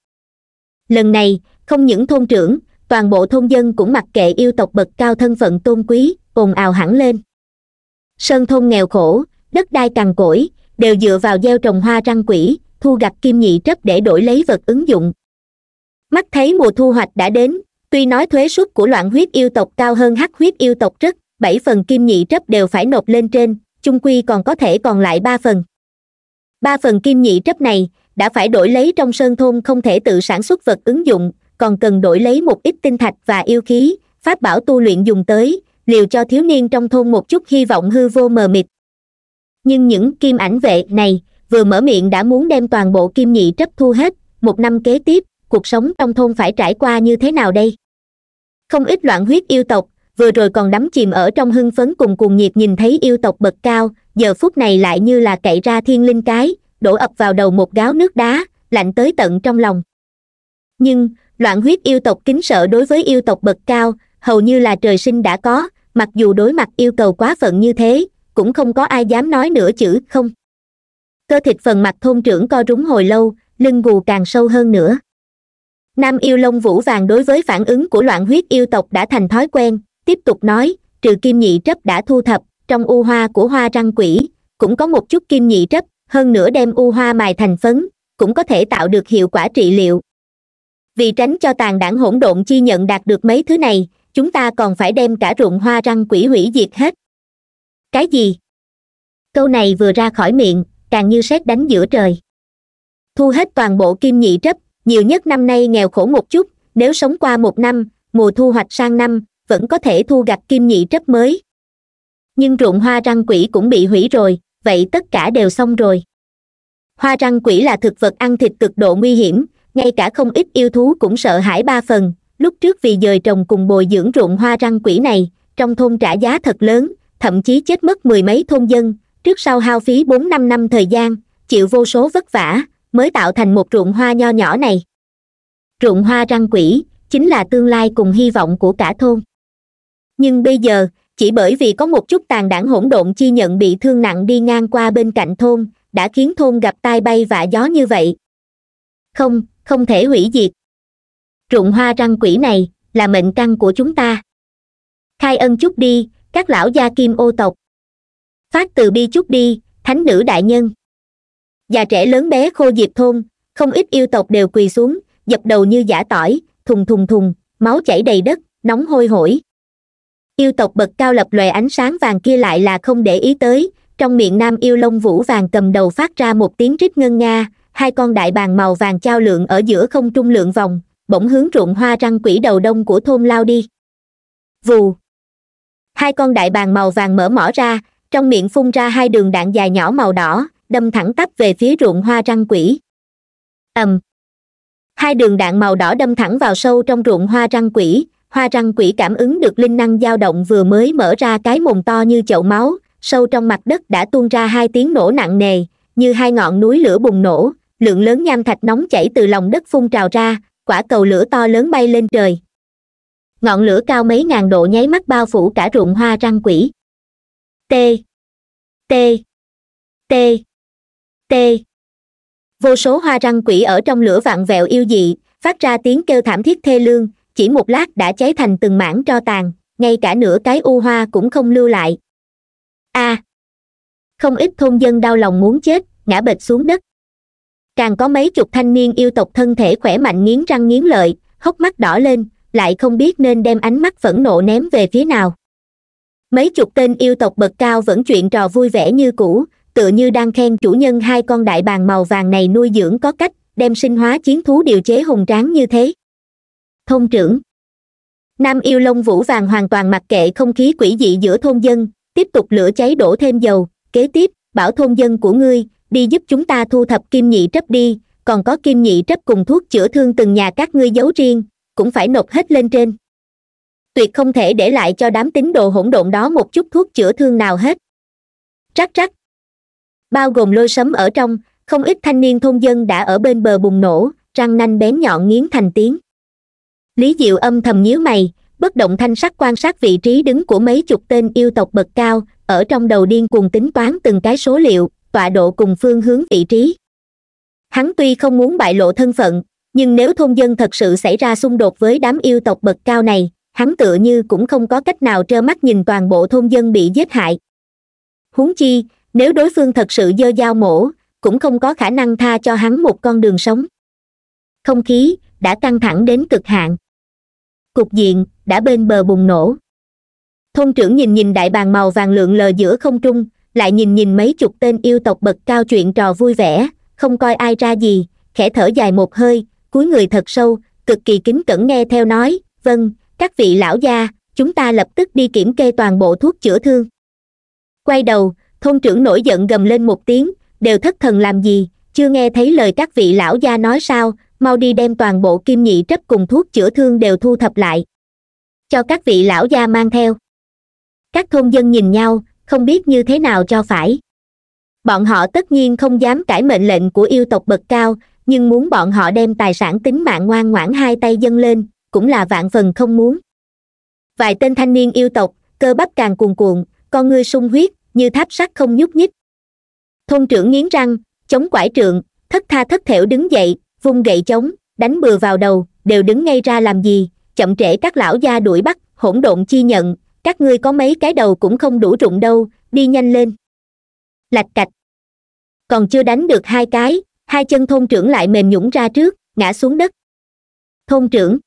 lần này không những thôn trưởng toàn bộ thôn dân cũng mặc kệ yêu tộc bậc cao thân phận tôn quý ồn ào hẳn lên sơn thôn nghèo khổ đất đai cằn cỗi đều dựa vào gieo trồng hoa răng quỷ thu gặt kim nhị trấp để đổi lấy vật ứng dụng mắt thấy mùa thu hoạch đã đến tuy nói thuế suất của loạn huyết yêu tộc cao hơn hắc huyết yêu tộc rất bảy phần kim nhị trấp đều phải nộp lên trên chung quy còn có thể còn lại ba phần ba phần kim nhị trấp này đã phải đổi lấy trong sơn thôn không thể tự sản xuất vật ứng dụng còn cần đổi lấy một ít tinh thạch và yêu khí pháp bảo tu luyện dùng tới liều cho thiếu niên trong thôn một chút hy vọng hư vô mờ mịt nhưng những kim ảnh vệ này vừa mở miệng đã muốn đem toàn bộ kim nhị trấp thu hết một năm kế tiếp cuộc sống trong thôn phải trải qua như thế nào đây không ít loạn huyết yêu tộc vừa rồi còn đắm chìm ở trong hưng phấn cùng cuồng nhiệt nhìn thấy yêu tộc bậc cao giờ phút này lại như là cậy ra thiên linh cái đổ ập vào đầu một gáo nước đá lạnh tới tận trong lòng nhưng loạn huyết yêu tộc kính sợ đối với yêu tộc bậc cao hầu như là trời sinh đã có mặc dù đối mặt yêu cầu quá phận như thế cũng không có ai dám nói nửa chữ không cơ thịt phần mặt thôn trưởng co rúng hồi lâu lưng gù càng sâu hơn nữa nam yêu lông vũ vàng đối với phản ứng của loạn huyết yêu tộc đã thành thói quen tiếp tục nói trừ kim nhị trấp đã thu thập trong u hoa của hoa răng quỷ cũng có một chút kim nhị trấp hơn nữa đem u hoa mài thành phấn cũng có thể tạo được hiệu quả trị liệu vì tránh cho tàn đảng hỗn độn chi nhận đạt được mấy thứ này chúng ta còn phải đem cả ruộng hoa răng quỷ hủy diệt hết cái gì câu này vừa ra khỏi miệng càng như sét đánh giữa trời thu hết toàn bộ kim nhị trấp nhiều nhất năm nay nghèo khổ một chút nếu sống qua một năm mùa thu hoạch sang năm vẫn có thể thu gặt kim nhị rất mới nhưng ruộng hoa răng quỷ cũng bị hủy rồi vậy tất cả đều xong rồi hoa răng quỷ là thực vật ăn thịt cực độ nguy hiểm ngay cả không ít yêu thú cũng sợ hãi ba phần lúc trước vì dời trồng cùng bồi dưỡng ruộng hoa răng quỷ này trong thôn trả giá thật lớn thậm chí chết mất mười mấy thôn dân trước sau hao phí bốn năm năm thời gian chịu vô số vất vả mới tạo thành một ruộng hoa nho nhỏ này ruộng hoa răng quỷ chính là tương lai cùng hy vọng của cả thôn nhưng bây giờ chỉ bởi vì có một chút tàn đảng hỗn độn chi nhận bị thương nặng đi ngang qua bên cạnh thôn đã khiến thôn gặp tai bay vạ gió như vậy không không thể hủy diệt rụng hoa răng quỷ này là mệnh căn của chúng ta khai ân chút đi các lão gia kim ô tộc phát từ bi chút đi thánh nữ đại nhân già trẻ lớn bé khô diệp thôn không ít yêu tộc đều quỳ xuống dập đầu như giả tỏi thùng thùng thùng máu chảy đầy đất nóng hôi hổi yêu tộc bậc cao lập lòe ánh sáng vàng kia lại là không để ý tới trong miệng nam yêu lông vũ vàng cầm đầu phát ra một tiếng rít ngân nga hai con đại bàng màu vàng trao lượng ở giữa không trung lượng vòng bỗng hướng ruộng hoa răng quỷ đầu đông của thôn lao đi vù hai con đại bàng màu vàng mở mỏ ra trong miệng phun ra hai đường đạn dài nhỏ màu đỏ đâm thẳng tắp về phía ruộng hoa răng quỷ ầm hai đường đạn màu đỏ đâm thẳng vào sâu trong ruộng hoa răng quỷ hoa răng quỷ cảm ứng được linh năng dao động vừa mới mở ra cái mồm to như chậu máu sâu trong mặt đất đã tuôn ra hai tiếng nổ nặng nề như hai ngọn núi lửa bùng nổ lượng lớn nham thạch nóng chảy từ lòng đất phun trào ra quả cầu lửa to lớn bay lên trời ngọn lửa cao mấy ngàn độ nháy mắt bao phủ cả ruộng hoa răng quỷ t t t t vô số hoa răng quỷ ở trong lửa vặn vẹo yêu dị phát ra tiếng kêu thảm thiết thê lương chỉ một lát đã cháy thành từng mảng tro tàn ngay cả nửa cái u hoa cũng không lưu lại a à, không ít thôn dân đau lòng muốn chết ngã bệt xuống đất càng có mấy chục thanh niên yêu tộc thân thể khỏe mạnh nghiến răng nghiến lợi hốc mắt đỏ lên lại không biết nên đem ánh mắt phẫn nộ ném về phía nào mấy chục tên yêu tộc bậc cao vẫn chuyện trò vui vẻ như cũ tựa như đang khen chủ nhân hai con đại bàng màu vàng này nuôi dưỡng có cách đem sinh hóa chiến thú điều chế hùng tráng như thế thôn trưởng nam yêu long vũ vàng hoàn toàn mặc kệ không khí quỷ dị giữa thôn dân tiếp tục lửa cháy đổ thêm dầu kế tiếp bảo thôn dân của ngươi đi giúp chúng ta thu thập kim nhị trấp đi còn có kim nhị trấp cùng thuốc chữa thương từng nhà các ngươi giấu riêng cũng phải nộp hết lên trên tuyệt không thể để lại cho đám tín đồ hỗn độn đó một chút thuốc chữa thương nào hết rắc rắc bao gồm lôi sấm ở trong không ít thanh niên thôn dân đã ở bên bờ bùng nổ răng nanh bén nhọn nghiến thành tiếng lý diệu âm thầm nhíu mày bất động thanh sắc quan sát vị trí đứng của mấy chục tên yêu tộc bậc cao ở trong đầu điên cùng tính toán từng cái số liệu tọa độ cùng phương hướng vị trí hắn tuy không muốn bại lộ thân phận nhưng nếu thôn dân thật sự xảy ra xung đột với đám yêu tộc bậc cao này hắn tựa như cũng không có cách nào trơ mắt nhìn toàn bộ thôn dân bị giết hại huống chi nếu đối phương thật sự dơ dao mổ cũng không có khả năng tha cho hắn một con đường sống không khí đã căng thẳng đến cực hạn cục diện đã bên bờ bùng nổ thôn trưởng nhìn nhìn đại bàng màu vàng lượn lờ giữa không trung lại nhìn nhìn mấy chục tên yêu tộc bậc cao chuyện trò vui vẻ không coi ai ra gì khẽ thở dài một hơi cúi người thật sâu cực kỳ kính cẩn nghe theo nói vâng các vị lão gia chúng ta lập tức đi kiểm kê toàn bộ thuốc chữa thương quay đầu thôn trưởng nổi giận gầm lên một tiếng đều thất thần làm gì chưa nghe thấy lời các vị lão gia nói sao mau đi đem toàn bộ kim nhị trấp cùng thuốc chữa thương đều thu thập lại cho các vị lão gia mang theo các thôn dân nhìn nhau không biết như thế nào cho phải bọn họ tất nhiên không dám cải mệnh lệnh của yêu tộc bậc cao nhưng muốn bọn họ đem tài sản tính mạng ngoan ngoãn hai tay dâng lên cũng là vạn phần không muốn vài tên thanh niên yêu tộc cơ bắp càng cuồn cuộn con ngươi sung huyết như tháp sắt không nhúc nhích thôn trưởng nghiến răng chống quải trượng thất tha thất thểu đứng dậy vung gậy chống đánh bừa vào đầu đều đứng ngay ra làm gì chậm trễ các lão gia đuổi bắt hỗn độn chi nhận các ngươi có mấy cái đầu cũng không đủ rụng đâu đi nhanh lên lạch cạch còn chưa đánh được hai cái hai chân thôn trưởng lại mềm nhũng ra trước ngã xuống đất thôn trưởng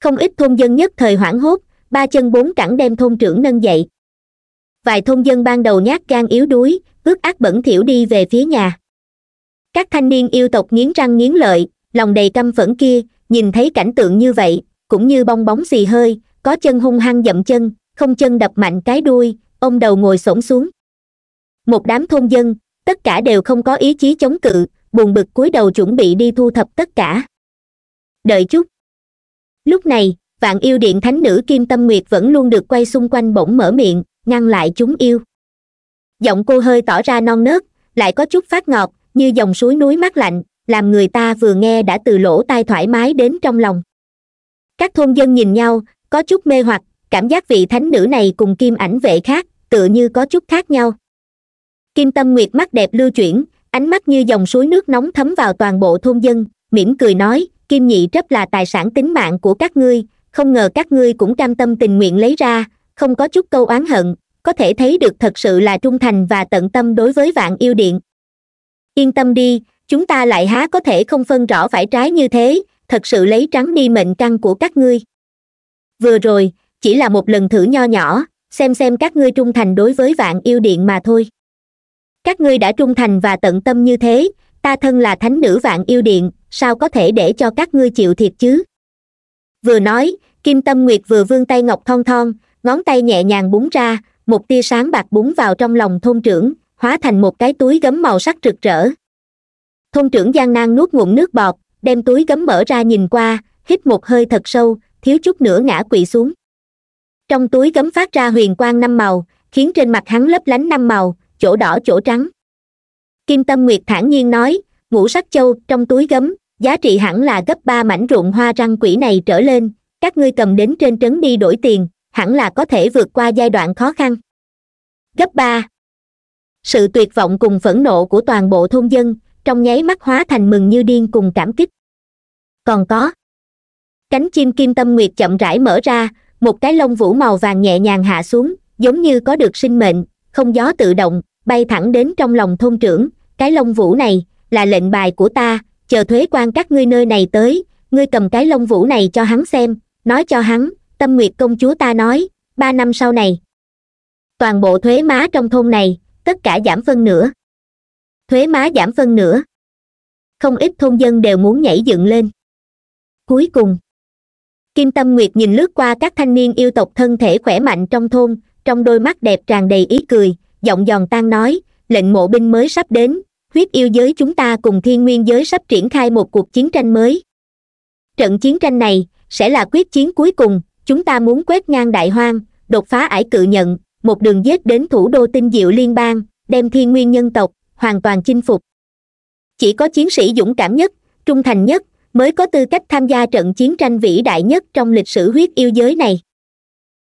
không ít thôn dân nhất thời hoảng hốt ba chân bốn cẳng đem thôn trưởng nâng dậy vài thôn dân ban đầu nhát gan yếu đuối ướt ác bẩn thiểu đi về phía nhà các thanh niên yêu tộc nghiến răng nghiến lợi lòng đầy căm phẫn kia nhìn thấy cảnh tượng như vậy cũng như bong bóng xì hơi có chân hung hăng dậm chân không chân đập mạnh cái đuôi ông đầu ngồi xổm xuống một đám thôn dân tất cả đều không có ý chí chống cự buồn bực cúi đầu chuẩn bị đi thu thập tất cả đợi chút lúc này vạn yêu điện thánh nữ kim tâm nguyệt vẫn luôn được quay xung quanh bỗng mở miệng ngăn lại chúng yêu giọng cô hơi tỏ ra non nớt lại có chút phát ngọt như dòng suối núi mát lạnh làm người ta vừa nghe đã từ lỗ tai thoải mái đến trong lòng các thôn dân nhìn nhau có chút mê hoặc cảm giác vị thánh nữ này cùng kim ảnh vệ khác tựa như có chút khác nhau kim tâm nguyệt mắt đẹp lưu chuyển ánh mắt như dòng suối nước nóng thấm vào toàn bộ thôn dân mỉm cười nói kim nhị trấp là tài sản tính mạng của các ngươi không ngờ các ngươi cũng cam tâm tình nguyện lấy ra không có chút câu oán hận có thể thấy được thật sự là trung thành và tận tâm đối với vạn yêu điện yên tâm đi chúng ta lại há có thể không phân rõ phải trái như thế thật sự lấy trắng đi mệnh căn của các ngươi vừa rồi chỉ là một lần thử nho nhỏ xem xem các ngươi trung thành đối với vạn yêu điện mà thôi các ngươi đã trung thành và tận tâm như thế ta thân là thánh nữ vạn yêu điện sao có thể để cho các ngươi chịu thiệt chứ vừa nói kim tâm nguyệt vừa vươn tay ngọc thon thon ngón tay nhẹ nhàng búng ra một tia sáng bạc búng vào trong lòng thôn trưởng hóa thành một cái túi gấm màu sắc rực rỡ thôn trưởng giang nang nuốt ngụm nước bọt đem túi gấm mở ra nhìn qua hít một hơi thật sâu thiếu chút nữa ngã quỵ xuống trong túi gấm phát ra huyền quang năm màu khiến trên mặt hắn lấp lánh năm màu chỗ đỏ chỗ trắng kim tâm nguyệt thản nhiên nói ngũ sắc châu trong túi gấm giá trị hẳn là gấp ba mảnh ruộng hoa răng quỷ này trở lên các ngươi cầm đến trên trấn đi đổi tiền hẳn là có thể vượt qua giai đoạn khó khăn gấp ba sự tuyệt vọng cùng phẫn nộ của toàn bộ thôn dân trong nháy mắt hóa thành mừng như điên cùng cảm kích còn có cánh chim kim tâm nguyệt chậm rãi mở ra một cái lông vũ màu vàng nhẹ nhàng hạ xuống giống như có được sinh mệnh không gió tự động bay thẳng đến trong lòng thôn trưởng cái lông vũ này là lệnh bài của ta chờ thuế quan các ngươi nơi này tới ngươi cầm cái lông vũ này cho hắn xem nói cho hắn tâm nguyệt công chúa ta nói ba năm sau này toàn bộ thuế má trong thôn này tất cả giảm phân nửa thuế má giảm phân nửa không ít thôn dân đều muốn nhảy dựng lên cuối cùng kim tâm nguyệt nhìn lướt qua các thanh niên yêu tộc thân thể khỏe mạnh trong thôn trong đôi mắt đẹp tràn đầy ý cười giọng giòn tan nói lệnh mộ binh mới sắp đến huyết yêu giới chúng ta cùng thiên nguyên giới sắp triển khai một cuộc chiến tranh mới trận chiến tranh này sẽ là quyết chiến cuối cùng chúng ta muốn quét ngang đại hoang đột phá ải cự nhận một đường giết đến thủ đô tinh diệu liên bang đem thiên nguyên nhân tộc hoàn toàn chinh phục chỉ có chiến sĩ dũng cảm nhất trung thành nhất mới có tư cách tham gia trận chiến tranh vĩ đại nhất trong lịch sử huyết yêu giới này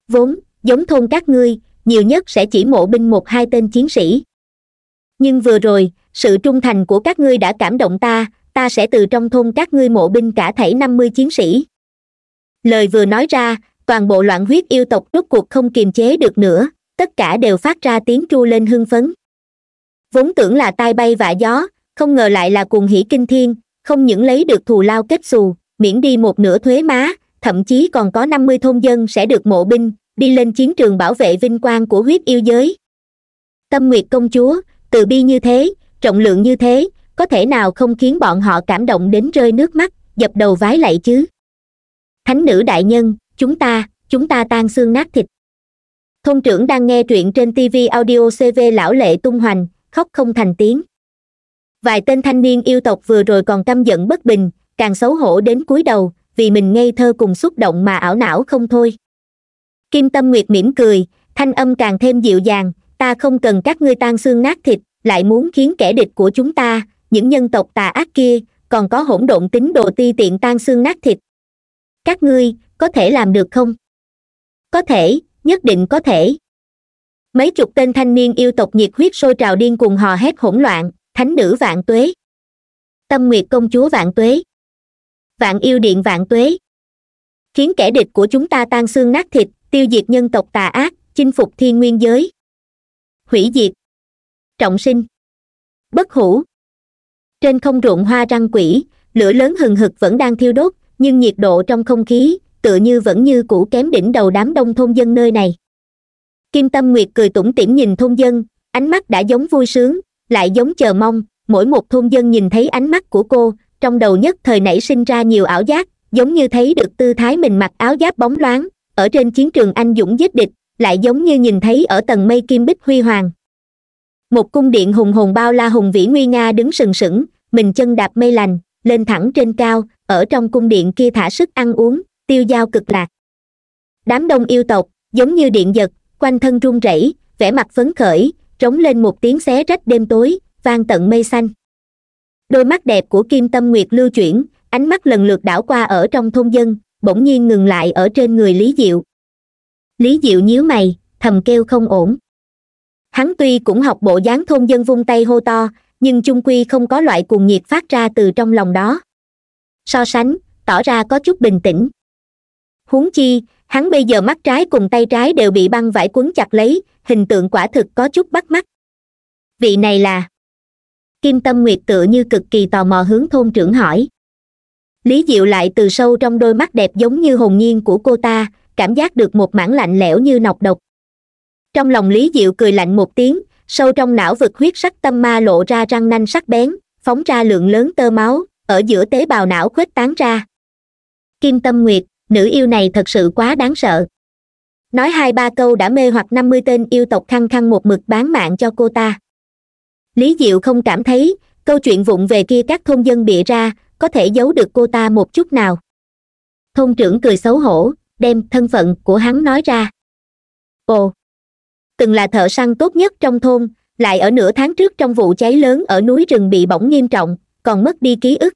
vốn giống thôn các ngươi nhiều nhất sẽ chỉ mộ binh một hai tên chiến sĩ nhưng vừa rồi sự trung thành của các ngươi đã cảm động ta ta sẽ từ trong thôn các ngươi mộ binh cả thảy năm mươi chiến sĩ lời vừa nói ra toàn bộ loạn huyết yêu tộc rốt cuộc không kiềm chế được nữa tất cả đều phát ra tiếng tru lên hưng phấn vốn tưởng là tai bay vạ gió không ngờ lại là cuồng hỉ kinh thiên không những lấy được thù lao kết xù miễn đi một nửa thuế má thậm chí còn có năm mươi thôn dân sẽ được mộ binh đi lên chiến trường bảo vệ vinh quang của huyết yêu giới tâm nguyệt công chúa từ bi như thế trọng lượng như thế có thể nào không khiến bọn họ cảm động đến rơi nước mắt dập đầu vái lạy chứ thánh nữ đại nhân chúng ta chúng ta tan xương nát thịt thôn trưởng đang nghe truyện trên tv audio cv lão lệ tung hoành khóc không thành tiếng vài tên thanh niên yêu tộc vừa rồi còn căm giận bất bình càng xấu hổ đến cuối đầu vì mình ngây thơ cùng xúc động mà ảo não không thôi kim tâm nguyệt mỉm cười thanh âm càng thêm dịu dàng ta không cần các ngươi tan xương nát thịt lại muốn khiến kẻ địch của chúng ta những nhân tộc tà ác kia còn có hỗn độn tính đồ ti tiện tan xương nát thịt các ngươi có thể làm được không có thể nhất định có thể mấy chục tên thanh niên yêu tộc nhiệt huyết sôi trào điên cuồng hò hét hỗn loạn thánh nữ vạn tuế tâm nguyệt công chúa vạn tuế vạn yêu điện vạn tuế khiến kẻ địch của chúng ta tan xương nát thịt tiêu diệt nhân tộc tà ác chinh phục thiên nguyên giới hủy diệt trọng sinh bất hủ trên không ruộng hoa răng quỷ lửa lớn hừng hực vẫn đang thiêu đốt nhưng nhiệt độ trong không khí tựa như vẫn như cũ kém đỉnh đầu đám đông thôn dân nơi này kim tâm nguyệt cười tủm tỉm nhìn thôn dân ánh mắt đã giống vui sướng lại giống chờ mong mỗi một thôn dân nhìn thấy ánh mắt của cô trong đầu nhất thời nảy sinh ra nhiều ảo giác giống như thấy được tư thái mình mặc áo giáp bóng loáng ở trên chiến trường anh dũng giết địch lại giống như nhìn thấy ở tầng mây kim bích huy hoàng một cung điện hùng hồn bao la hùng vĩ nguy nga đứng sừng sững mình chân đạp mây lành lên thẳng trên cao ở trong cung điện kia thả sức ăn uống tiêu Giao cực lạc đám đông yêu tộc giống như điện giật quanh thân run rẩy vẻ mặt phấn khởi trống lên một tiếng xé rách đêm tối vang tận mây xanh đôi mắt đẹp của kim tâm nguyệt lưu chuyển ánh mắt lần lượt đảo qua ở trong thôn dân bỗng nhiên ngừng lại ở trên người lý diệu lý diệu nhíu mày thầm kêu không ổn hắn tuy cũng học bộ dáng thôn dân vung tay hô to nhưng chung quy không có loại cuồng nhiệt phát ra từ trong lòng đó so sánh tỏ ra có chút bình tĩnh huống chi hắn bây giờ mắt trái cùng tay trái đều bị băng vải quấn chặt lấy hình tượng quả thực có chút bắt mắt vị này là kim tâm nguyệt tựa như cực kỳ tò mò hướng thôn trưởng hỏi lý diệu lại từ sâu trong đôi mắt đẹp giống như hồn nhiên của cô ta cảm giác được một mảng lạnh lẽo như nọc độc trong lòng lý diệu cười lạnh một tiếng sâu trong não vực huyết sắc tâm ma lộ ra răng nanh sắc bén phóng ra lượng lớn tơ máu ở giữa tế bào não khuếch tán ra kim tâm nguyệt nữ yêu này thật sự quá đáng sợ nói hai ba câu đã mê hoặc năm mươi tên yêu tộc khăng khăng một mực bán mạng cho cô ta lý diệu không cảm thấy câu chuyện vụng về kia các thôn dân bịa ra có thể giấu được cô ta một chút nào thôn trưởng cười xấu hổ đem thân phận của hắn nói ra ồ từng là thợ săn tốt nhất trong thôn lại ở nửa tháng trước trong vụ cháy lớn ở núi rừng bị bỏng nghiêm trọng còn mất đi ký ức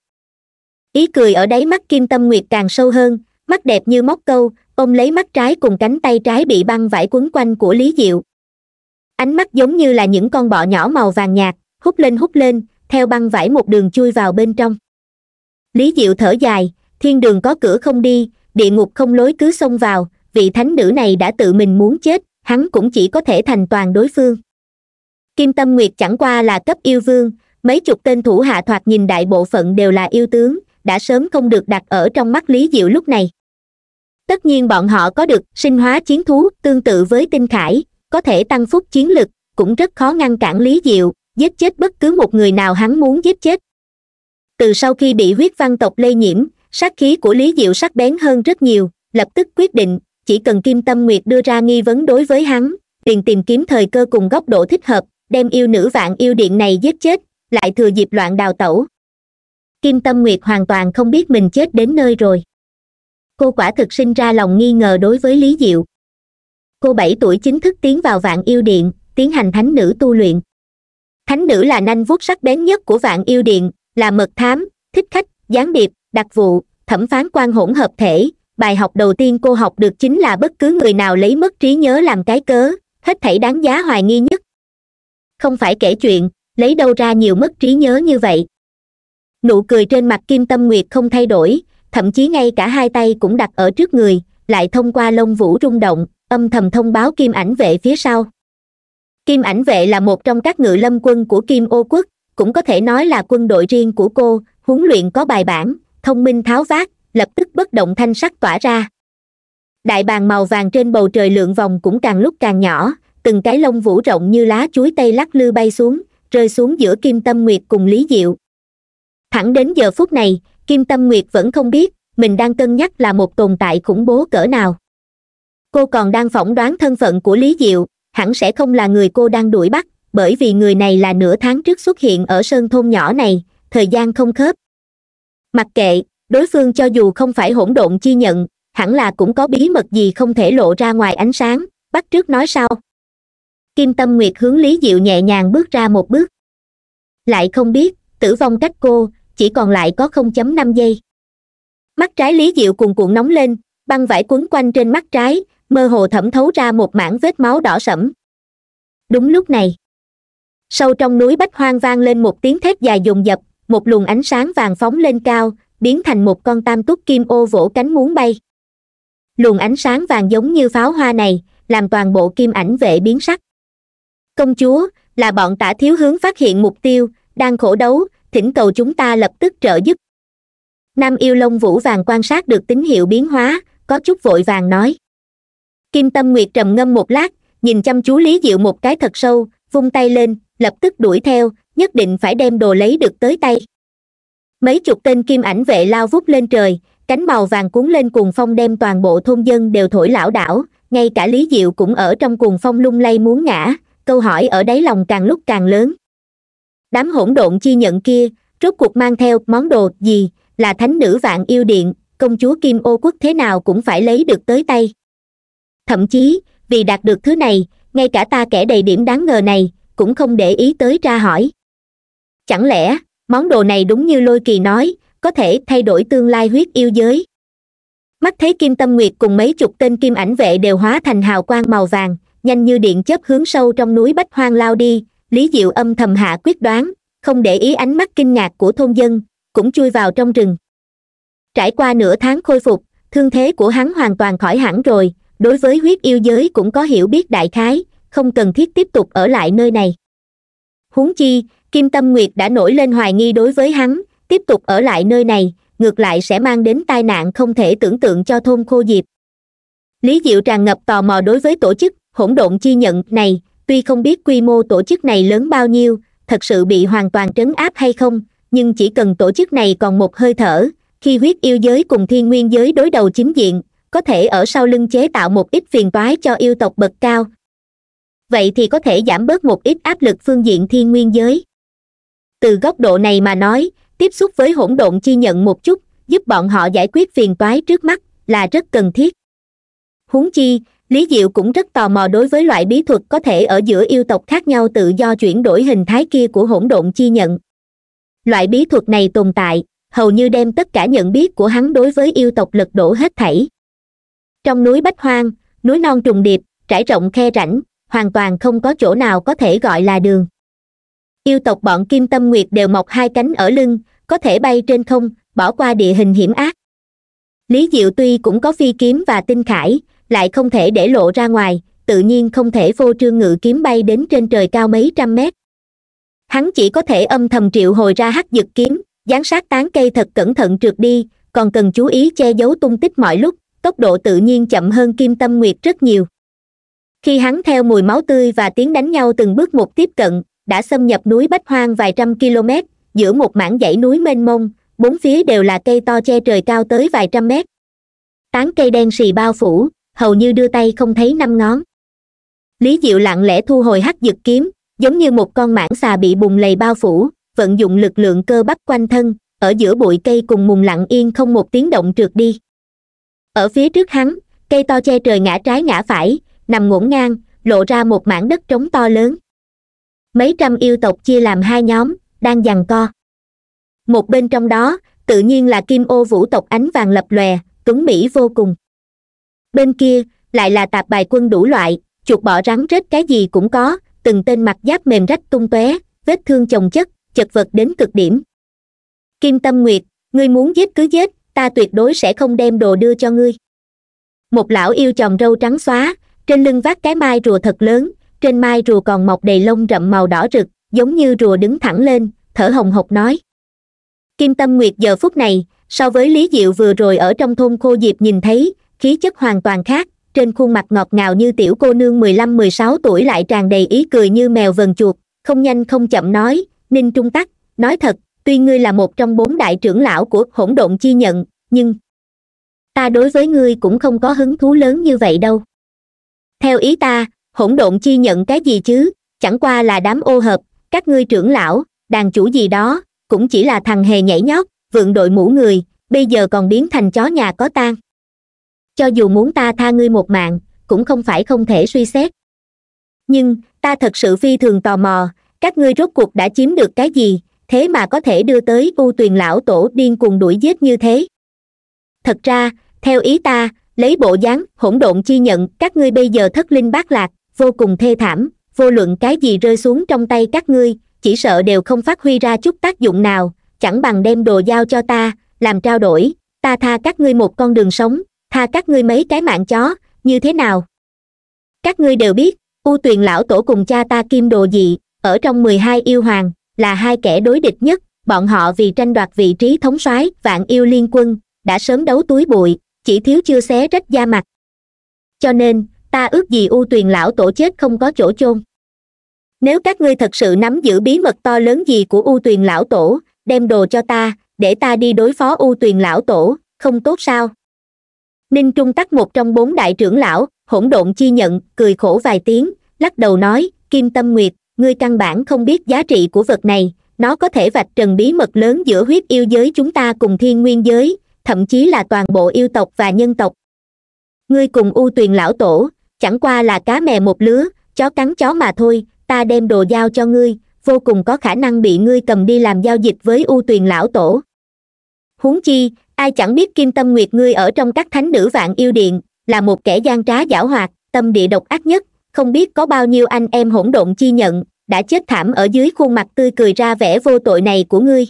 ý cười ở đáy mắt kim tâm nguyệt càng sâu hơn mắt đẹp như móc câu ông lấy mắt trái cùng cánh tay trái bị băng vải quấn quanh của lý diệu ánh mắt giống như là những con bọ nhỏ màu vàng nhạt hút lên hút lên theo băng vải một đường chui vào bên trong lý diệu thở dài thiên đường có cửa không đi địa ngục không lối cứ xông vào vị thánh nữ này đã tự mình muốn chết hắn cũng chỉ có thể thành toàn đối phương kim tâm nguyệt chẳng qua là cấp yêu vương mấy chục tên thủ hạ thoạt nhìn đại bộ phận đều là yêu tướng đã sớm không được đặt ở trong mắt lý diệu lúc này tất nhiên bọn họ có được sinh hóa chiến thú tương tự với tinh khải có thể tăng phúc chiến lực cũng rất khó ngăn cản lý diệu giết chết bất cứ một người nào hắn muốn giết chết từ sau khi bị huyết văn tộc lây nhiễm sát khí của lý diệu sắc bén hơn rất nhiều lập tức quyết định chỉ cần kim tâm nguyệt đưa ra nghi vấn đối với hắn liền tìm kiếm thời cơ cùng góc độ thích hợp đem yêu nữ vạn yêu điện này giết chết lại thừa dịp loạn đào tẩu kim tâm nguyệt hoàn toàn không biết mình chết đến nơi rồi cô quả thực sinh ra lòng nghi ngờ đối với lý diệu cô bảy tuổi chính thức tiến vào vạn yêu điện tiến hành thánh nữ tu luyện thánh nữ là nanh vuốt sắc bén nhất của vạn yêu điện là mật thám thích khách gián điệp đặc vụ thẩm phán quan hỗn hợp thể bài học đầu tiên cô học được chính là bất cứ người nào lấy mất trí nhớ làm cái cớ hết thảy đáng giá hoài nghi nhất không phải kể chuyện lấy đâu ra nhiều mất trí nhớ như vậy nụ cười trên mặt kim tâm nguyệt không thay đổi thậm chí ngay cả hai tay cũng đặt ở trước người lại thông qua lông vũ rung động âm thầm thông báo kim ảnh vệ phía sau kim ảnh vệ là một trong các ngự lâm quân của kim ô quốc cũng có thể nói là quân đội riêng của cô huấn luyện có bài bản thông minh tháo vát lập tức bất động thanh sắc tỏa ra đại bàng màu vàng trên bầu trời lượn vòng cũng càng lúc càng nhỏ từng cái lông vũ rộng như lá chuối tây lắc lư bay xuống rơi xuống giữa kim tâm nguyệt cùng lý diệu thẳng đến giờ phút này kim tâm nguyệt vẫn không biết mình đang cân nhắc là một tồn tại khủng bố cỡ nào cô còn đang phỏng đoán thân phận của lý diệu hẳn sẽ không là người cô đang đuổi bắt bởi vì người này là nửa tháng trước xuất hiện ở sơn thôn nhỏ này thời gian không khớp mặc kệ đối phương cho dù không phải hỗn độn chi nhận hẳn là cũng có bí mật gì không thể lộ ra ngoài ánh sáng bắt trước nói sau kim tâm nguyệt hướng lý diệu nhẹ nhàng bước ra một bước lại không biết tử vong cách cô chỉ còn lại có 0.5 giây mắt trái lý diệu cuồn cuộn nóng lên băng vải quấn quanh trên mắt trái mơ hồ thẩm thấu ra một mảng vết máu đỏ sẫm đúng lúc này sâu trong núi bách hoang vang lên một tiếng thét dài dồn dập một luồng ánh sáng vàng phóng lên cao biến thành một con tam túc kim ô vỗ cánh muốn bay luồng ánh sáng vàng giống như pháo hoa này làm toàn bộ kim ảnh vệ biến sắc công chúa là bọn tả thiếu hướng phát hiện mục tiêu đang khổ đấu thỉnh cầu chúng ta lập tức trợ giúp nam yêu lông vũ vàng quan sát được tín hiệu biến hóa có chút vội vàng nói kim tâm nguyệt trầm ngâm một lát nhìn chăm chú lý diệu một cái thật sâu vung tay lên lập tức đuổi theo nhất định phải đem đồ lấy được tới tay mấy chục tên kim ảnh vệ lao vút lên trời cánh màu vàng cuốn lên cuồng phong đem toàn bộ thôn dân đều thổi lão đảo ngay cả lý diệu cũng ở trong cuồng phong lung lay muốn ngã câu hỏi ở đáy lòng càng lúc càng lớn đám hỗn độn chi nhận kia rốt cuộc mang theo món đồ gì là thánh nữ vạn yêu điện công chúa kim ô quốc thế nào cũng phải lấy được tới tay thậm chí vì đạt được thứ này ngay cả ta kẻ đầy điểm đáng ngờ này cũng không để ý tới ra hỏi chẳng lẽ món đồ này đúng như lôi kỳ nói có thể thay đổi tương lai huyết yêu giới mắt thấy kim tâm nguyệt cùng mấy chục tên kim ảnh vệ đều hóa thành hào quang màu vàng nhanh như điện chớp hướng sâu trong núi bách hoang lao đi lý diệu âm thầm hạ quyết đoán không để ý ánh mắt kinh ngạc của thôn dân cũng chui vào trong rừng trải qua nửa tháng khôi phục thương thế của hắn hoàn toàn khỏi hẳn rồi đối với huyết yêu giới cũng có hiểu biết đại khái không cần thiết tiếp tục ở lại nơi này huống chi kim tâm nguyệt đã nổi lên hoài nghi đối với hắn tiếp tục ở lại nơi này ngược lại sẽ mang đến tai nạn không thể tưởng tượng cho thôn khô diệp lý diệu tràn ngập tò mò đối với tổ chức hỗn độn chi nhận này tuy không biết quy mô tổ chức này lớn bao nhiêu thật sự bị hoàn toàn trấn áp hay không nhưng chỉ cần tổ chức này còn một hơi thở khi huyết yêu giới cùng thiên nguyên giới đối đầu chính diện có thể ở sau lưng chế tạo một ít phiền toái cho yêu tộc bậc cao vậy thì có thể giảm bớt một ít áp lực phương diện thiên nguyên giới từ góc độ này mà nói tiếp xúc với hỗn độn chi nhận một chút giúp bọn họ giải quyết phiền toái trước mắt là rất cần thiết huống chi lý diệu cũng rất tò mò đối với loại bí thuật có thể ở giữa yêu tộc khác nhau tự do chuyển đổi hình thái kia của hỗn độn chi nhận loại bí thuật này tồn tại hầu như đem tất cả nhận biết của hắn đối với yêu tộc lật đổ hết thảy trong núi bách hoang núi non trùng điệp trải rộng khe rãnh hoàn toàn không có chỗ nào có thể gọi là đường yêu tộc bọn kim tâm nguyệt đều mọc hai cánh ở lưng có thể bay trên không bỏ qua địa hình hiểm ác lý diệu tuy cũng có phi kiếm và tinh khải lại không thể để lộ ra ngoài tự nhiên không thể vô trương ngự kiếm bay đến trên trời cao mấy trăm mét hắn chỉ có thể âm thầm triệu hồi ra hắc dực kiếm gián sát tán cây thật cẩn thận trượt đi còn cần chú ý che giấu tung tích mọi lúc tốc độ tự nhiên chậm hơn kim tâm nguyệt rất nhiều khi hắn theo mùi máu tươi và tiếng đánh nhau từng bước một tiếp cận đã xâm nhập núi bách hoang vài trăm km giữa một mảng dãy núi mênh mông bốn phía đều là cây to che trời cao tới vài trăm mét tán cây đen xì bao phủ hầu như đưa tay không thấy năm ngón lý diệu lặng lẽ thu hồi hắc dực kiếm giống như một con mãng xà bị bùn lầy bao phủ vận dụng lực lượng cơ bắp quanh thân ở giữa bụi cây cùng mùng lặng yên không một tiếng động trượt đi ở phía trước hắn cây to che trời ngã trái ngã phải nằm ngổn ngang lộ ra một mảng đất trống to lớn mấy trăm yêu tộc chia làm hai nhóm đang giằng co một bên trong đó tự nhiên là kim ô vũ tộc ánh vàng lập lòe tuấn mỹ vô cùng bên kia lại là tạp bài quân đủ loại chuột bỏ rắn rết cái gì cũng có từng tên mặt giáp mềm rách tung tóe vết thương chồng chất chật vật đến cực điểm kim tâm nguyệt ngươi muốn giết cứ giết ta tuyệt đối sẽ không đem đồ đưa cho ngươi một lão yêu chòm râu trắng xóa trên lưng vác cái mai rùa thật lớn trên mai rùa còn mọc đầy lông rậm màu đỏ rực giống như rùa đứng thẳng lên thở hồng hộc nói kim tâm nguyệt giờ phút này so với lý diệu vừa rồi ở trong thôn khô diệp nhìn thấy khí chất hoàn toàn khác trên khuôn mặt ngọt ngào như tiểu cô nương mười lăm mười sáu tuổi lại tràn đầy ý cười như mèo vần chuột không nhanh không chậm nói ninh trung tắc nói thật tuy ngươi là một trong bốn đại trưởng lão của hỗn độn chi nhận nhưng ta đối với ngươi cũng không có hứng thú lớn như vậy đâu theo ý ta hỗn độn chi nhận cái gì chứ chẳng qua là đám ô hợp các ngươi trưởng lão đàn chủ gì đó cũng chỉ là thằng hề nhảy nhót vượng đội mũ người bây giờ còn biến thành chó nhà có tang cho dù muốn ta tha ngươi một mạng cũng không phải không thể suy xét nhưng ta thật sự phi thường tò mò các ngươi rốt cuộc đã chiếm được cái gì thế mà có thể đưa tới u tuyền lão tổ điên cuồng đuổi giết như thế thật ra theo ý ta lấy bộ dáng hỗn độn chi nhận các ngươi bây giờ thất linh bát lạc vô cùng thê thảm vô luận cái gì rơi xuống trong tay các ngươi chỉ sợ đều không phát huy ra chút tác dụng nào chẳng bằng đem đồ giao cho ta làm trao đổi ta tha các ngươi một con đường sống tha các ngươi mấy cái mạng chó như thế nào các ngươi đều biết u tuyền lão tổ cùng cha ta kim đồ dị ở trong mười hai yêu hoàng là hai kẻ đối địch nhất bọn họ vì tranh đoạt vị trí thống soái vạn yêu liên quân đã sớm đấu túi bụi chỉ thiếu chưa xé rách da mặt cho nên ta ước gì u tuyền lão tổ chết không có chỗ chôn nếu các ngươi thật sự nắm giữ bí mật to lớn gì của u tuyền lão tổ đem đồ cho ta để ta đi đối phó u tuyền lão tổ không tốt sao ninh trung tắt một trong bốn đại trưởng lão hỗn độn chi nhận cười khổ vài tiếng lắc đầu nói kim tâm nguyệt ngươi căn bản không biết giá trị của vật này nó có thể vạch trần bí mật lớn giữa huyết yêu giới chúng ta cùng thiên nguyên giới thậm chí là toàn bộ yêu tộc và nhân tộc ngươi cùng u tuyền lão tổ chẳng qua là cá mè một lứa chó cắn chó mà thôi ta đem đồ giao cho ngươi vô cùng có khả năng bị ngươi cầm đi làm giao dịch với u tuyền lão tổ huống chi ai chẳng biết kim tâm nguyệt ngươi ở trong các thánh nữ vạn yêu điện là một kẻ gian trá giảo hoạt tâm địa độc ác nhất không biết có bao nhiêu anh em hỗn độn chi nhận đã chết thảm ở dưới khuôn mặt tươi cười ra vẻ vô tội này của ngươi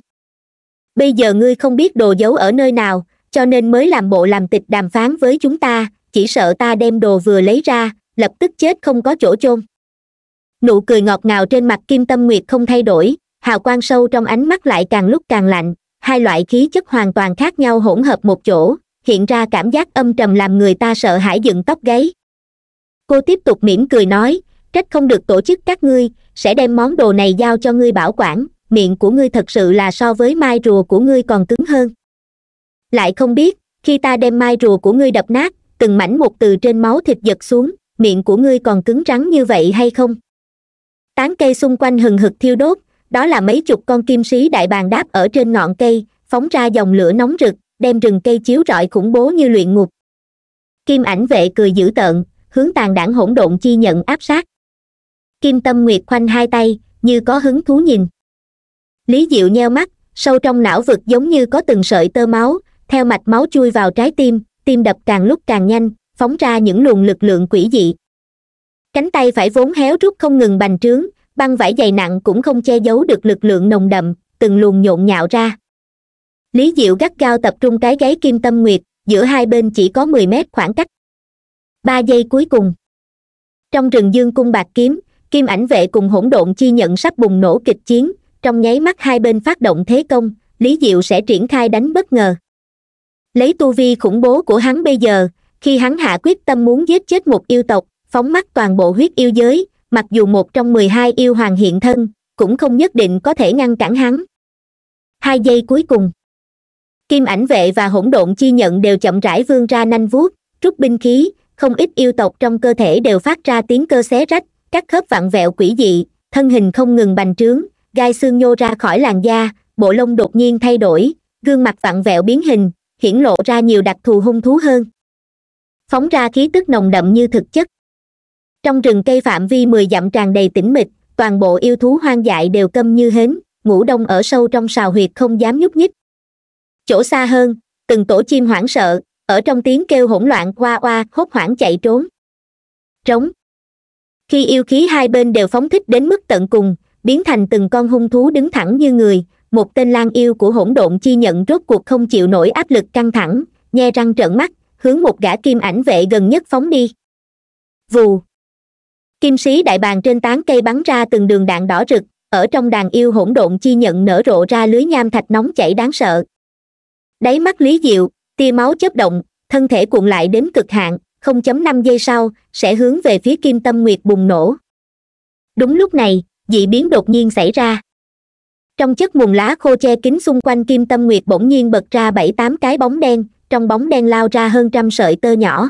bây giờ ngươi không biết đồ giấu ở nơi nào cho nên mới làm bộ làm tịch đàm phán với chúng ta chỉ sợ ta đem đồ vừa lấy ra lập tức chết không có chỗ chôn nụ cười ngọt ngào trên mặt kim tâm nguyệt không thay đổi hào quang sâu trong ánh mắt lại càng lúc càng lạnh hai loại khí chất hoàn toàn khác nhau hỗn hợp một chỗ hiện ra cảm giác âm trầm làm người ta sợ hãi dựng tóc gáy cô tiếp tục mỉm cười nói trách không được tổ chức các ngươi sẽ đem món đồ này giao cho ngươi bảo quản miệng của ngươi thật sự là so với mai rùa của ngươi còn cứng hơn lại không biết khi ta đem mai rùa của ngươi đập nát từng mảnh một từ trên máu thịt giật xuống miệng của ngươi còn cứng rắn như vậy hay không tán cây xung quanh hừng hực thiêu đốt đó là mấy chục con kim sĩ đại bàng đáp ở trên ngọn cây phóng ra dòng lửa nóng rực đem rừng cây chiếu rọi khủng bố như luyện ngục kim ảnh vệ cười dữ tợn hướng tàn đảng hỗn độn chi nhận áp sát kim tâm nguyệt khoanh hai tay như có hứng thú nhìn lý diệu nheo mắt sâu trong não vực giống như có từng sợi tơ máu theo mạch máu chui vào trái tim tim đập càng lúc càng nhanh phóng ra những luồng lực lượng quỷ dị cánh tay phải vốn héo rút không ngừng bành trướng băng vải dày nặng cũng không che giấu được lực lượng nồng đậm từng luồng nhộn nhạo ra lý diệu gắt gao tập trung cái gáy kim tâm nguyệt giữa hai bên chỉ có mười mét khoảng cách ba giây cuối cùng trong rừng dương cung bạc kiếm kim ảnh vệ cùng hỗn độn chi nhận sắp bùng nổ kịch chiến trong nháy mắt hai bên phát động thế công lý diệu sẽ triển khai đánh bất ngờ lấy tu vi khủng bố của hắn bây giờ khi hắn hạ quyết tâm muốn giết chết một yêu tộc phóng mắt toàn bộ huyết yêu giới mặc dù một trong mười hai yêu hoàng hiện thân cũng không nhất định có thể ngăn cản hắn hai giây cuối cùng kim ảnh vệ và hỗn độn chi nhận đều chậm rãi vươn ra nanh vuốt rút binh khí không ít yêu tộc trong cơ thể đều phát ra tiếng cơ xé rách các khớp vặn vẹo quỷ dị thân hình không ngừng bành trướng gai xương nhô ra khỏi làn da bộ lông đột nhiên thay đổi gương mặt vặn vẹo biến hình hiển lộ ra nhiều đặc thù hung thú hơn phóng ra khí tức nồng đậm như thực chất trong rừng cây phạm vi mười dặm tràn đầy tĩnh mịch toàn bộ yêu thú hoang dại đều câm như hến ngủ đông ở sâu trong sào huyệt không dám nhúc nhích chỗ xa hơn từng tổ chim hoảng sợ ở trong tiếng kêu hỗn loạn qua oa hốt hoảng chạy trốn trống khi yêu khí hai bên đều phóng thích đến mức tận cùng biến thành từng con hung thú đứng thẳng như người một tên lang yêu của hỗn độn chi nhận rốt cuộc không chịu nổi áp lực căng thẳng nhe răng trợn mắt hướng một gã kim ảnh vệ gần nhất phóng đi vù kim sĩ đại bàng trên tán cây bắn ra từng đường đạn đỏ rực ở trong đàn yêu hỗn độn chi nhận nở rộ ra lưới nham thạch nóng chảy đáng sợ đáy mắt lý diệu tia máu chớp động thân thể cuộn lại đến cực hạn 0.5 giây sau sẽ hướng về phía kim tâm nguyệt bùng nổ đúng lúc này dị biến đột nhiên xảy ra trong chất mùn lá khô che kín xung quanh kim tâm nguyệt bỗng nhiên bật ra bảy tám cái bóng đen trong bóng đen lao ra hơn trăm sợi tơ nhỏ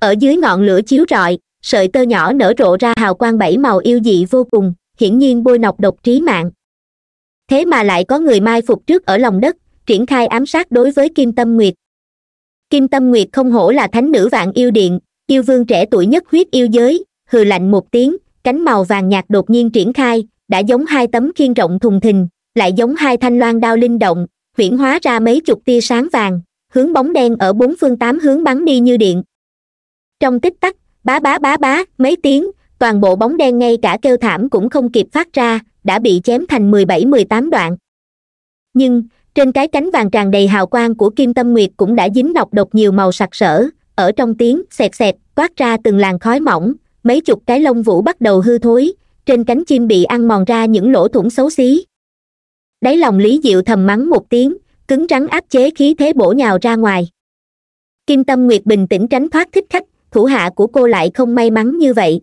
ở dưới ngọn lửa chiếu rọi sợi tơ nhỏ nở rộ ra hào quang bảy màu yêu dị vô cùng hiển nhiên bôi nọc độc trí mạng thế mà lại có người mai phục trước ở lòng đất triển khai ám sát đối với kim tâm nguyệt kim tâm nguyệt không hổ là thánh nữ vạn yêu điện yêu vương trẻ tuổi nhất huyết yêu giới hừ lạnh một tiếng cánh màu vàng nhạt đột nhiên triển khai đã giống hai tấm khiên rộng thùng thình lại giống hai thanh loan đao linh động chuyển hóa ra mấy chục tia sáng vàng hướng bóng đen ở bốn phương tám hướng bắn đi như điện trong tích tắc bá bá bá bá mấy tiếng toàn bộ bóng đen ngay cả kêu thảm cũng không kịp phát ra đã bị chém thành mười bảy mười tám đoạn nhưng trên cái cánh vàng tràn đầy hào quang của kim tâm nguyệt cũng đã dính nọc độc nhiều màu sặc sỡ ở trong tiếng xẹt xẹt toát ra từng làn khói mỏng mấy chục cái lông vũ bắt đầu hư thối trên cánh chim bị ăn mòn ra những lỗ thủng xấu xí đáy lòng lý diệu thầm mắng một tiếng cứng rắn áp chế khí thế bổ nhào ra ngoài kim tâm nguyệt bình tĩnh tránh thoát thích khách thủ hạ của cô lại không may mắn như vậy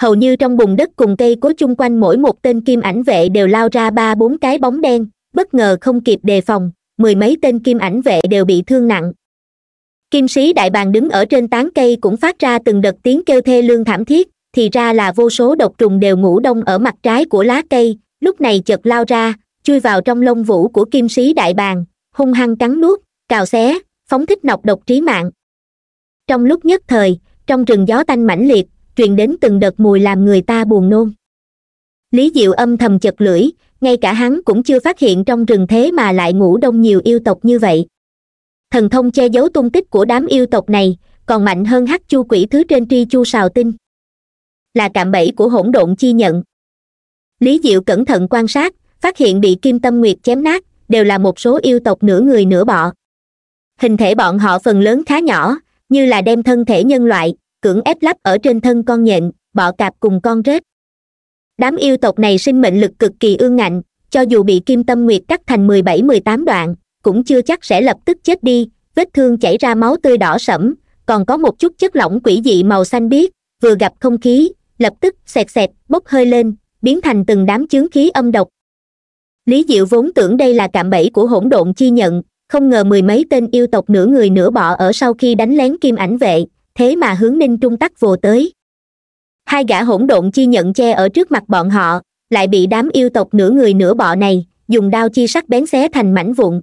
hầu như trong bùn đất cùng cây cối chung quanh mỗi một tên kim ảnh vệ đều lao ra ba bốn cái bóng đen bất ngờ không kịp đề phòng mười mấy tên kim ảnh vệ đều bị thương nặng kim sĩ đại bàng đứng ở trên tán cây cũng phát ra từng đợt tiếng kêu thê lương thảm thiết thì ra là vô số độc trùng đều ngủ đông ở mặt trái của lá cây lúc này chợt lao ra chui vào trong lông vũ của kim sĩ đại bàng hung hăng cắn nuốt cào xé phóng thích nọc độc trí mạng trong lúc nhất thời trong rừng gió tanh mãnh liệt truyền đến từng đợt mùi làm người ta buồn nôn lý diệu âm thầm chật lưỡi ngay cả hắn cũng chưa phát hiện trong rừng thế mà lại ngủ đông nhiều yêu tộc như vậy thần thông che giấu tung tích của đám yêu tộc này còn mạnh hơn hắc chu quỷ thứ trên tri chu sào tinh là cạm bẫy của hỗn độn chi nhận lý diệu cẩn thận quan sát phát hiện bị kim tâm nguyệt chém nát đều là một số yêu tộc nửa người nửa bọ hình thể bọn họ phần lớn khá nhỏ như là đem thân thể nhân loại cưỡng ép lắp ở trên thân con nhện bọ cạp cùng con rết đám yêu tộc này sinh mệnh lực cực kỳ ương ngạnh cho dù bị kim tâm nguyệt cắt thành mười bảy mười tám đoạn cũng chưa chắc sẽ lập tức chết đi vết thương chảy ra máu tươi đỏ sẫm còn có một chút chất lỏng quỷ dị màu xanh biếc vừa gặp không khí lập tức xẹt xẹt bốc hơi lên biến thành từng đám chướng khí âm độc lý diệu vốn tưởng đây là cạm bẫy của hỗn độn chi nhận không ngờ mười mấy tên yêu tộc nửa người nửa bọ ở sau khi đánh lén kim ảnh vệ thế mà hướng ninh trung tắc vồ tới hai gã hỗn độn chi nhận che ở trước mặt bọn họ lại bị đám yêu tộc nửa người nửa bọ này dùng đao chi sắc bén xé thành mảnh vụn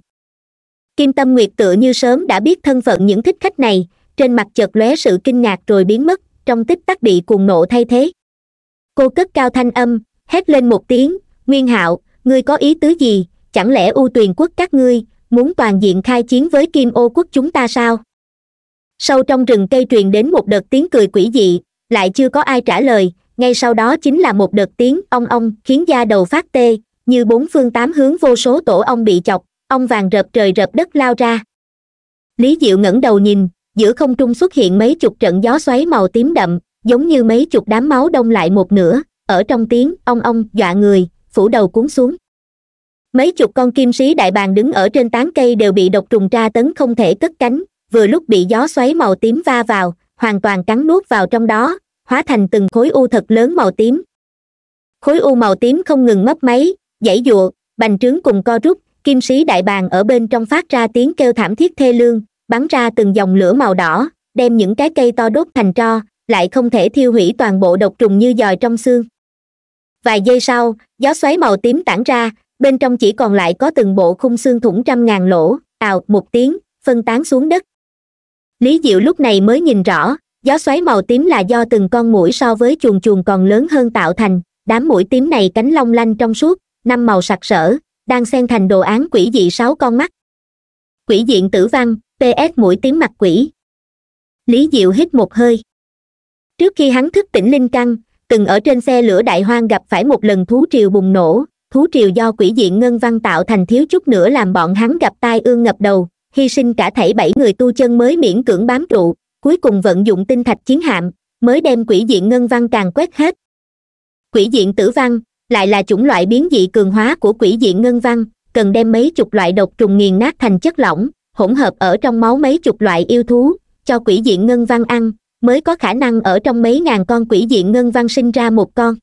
kim tâm nguyệt tựa như sớm đã biết thân phận những thích khách này trên mặt chợt lóe sự kinh ngạc rồi biến mất trong tích tắc bị cuồng nộ thay thế cô cất cao thanh âm hét lên một tiếng nguyên hạo ngươi có ý tứ gì chẳng lẽ ưu tuyền quốc các ngươi muốn toàn diện khai chiến với kim ô quốc chúng ta sao sâu trong rừng cây truyền đến một đợt tiếng cười quỷ dị lại chưa có ai trả lời ngay sau đó chính là một đợt tiếng ong ong khiến da đầu phát tê như bốn phương tám hướng vô số tổ ong bị chọc ong vàng rợp trời rợp đất lao ra lý diệu ngẩng đầu nhìn giữa không trung xuất hiện mấy chục trận gió xoáy màu tím đậm giống như mấy chục đám máu đông lại một nửa ở trong tiếng ong ong dọa người phủ đầu cuốn xuống mấy chục con kim sĩ đại bàng đứng ở trên tán cây đều bị độc trùng tra tấn không thể cất cánh vừa lúc bị gió xoáy màu tím va vào hoàn toàn cắn nuốt vào trong đó hóa thành từng khối u thật lớn màu tím khối u màu tím không ngừng mấp máy dãy giụa bành trướng cùng co rút kim sĩ đại bàng ở bên trong phát ra tiếng kêu thảm thiết thê lương bắn ra từng dòng lửa màu đỏ đem những cái cây to đốt thành tro lại không thể thiêu hủy toàn bộ độc trùng như dòi trong xương vài giây sau gió xoáy màu tím tản ra bên trong chỉ còn lại có từng bộ khung xương thủng trăm ngàn lỗ ào một tiếng phân tán xuống đất lý diệu lúc này mới nhìn rõ gió xoáy màu tím là do từng con mũi so với chuồng chuồng còn lớn hơn tạo thành đám mũi tím này cánh long lanh trong suốt năm màu sặc sỡ đang xen thành đồ án quỷ dị sáu con mắt quỷ diện tử văn ps mũi tím mặt quỷ lý diệu hít một hơi trước khi hắn thức tỉnh linh căn, từng ở trên xe lửa đại hoang gặp phải một lần thú triều bùng nổ thú triều do quỷ diện ngân văn tạo thành thiếu chút nữa làm bọn hắn gặp tai ương ngập đầu hy sinh cả thảy bảy người tu chân mới miễn cưỡng bám trụ cuối cùng vận dụng tinh thạch chiến hạm mới đem quỷ diện ngân văn càng quét hết quỷ diện tử văn lại là chủng loại biến dị cường hóa của quỷ diện ngân văn cần đem mấy chục loại độc trùng nghiền nát thành chất lỏng hỗn hợp ở trong máu mấy chục loại yêu thú cho quỷ diện ngân văn ăn mới có khả năng ở trong mấy ngàn con quỷ diện ngân văn sinh ra một con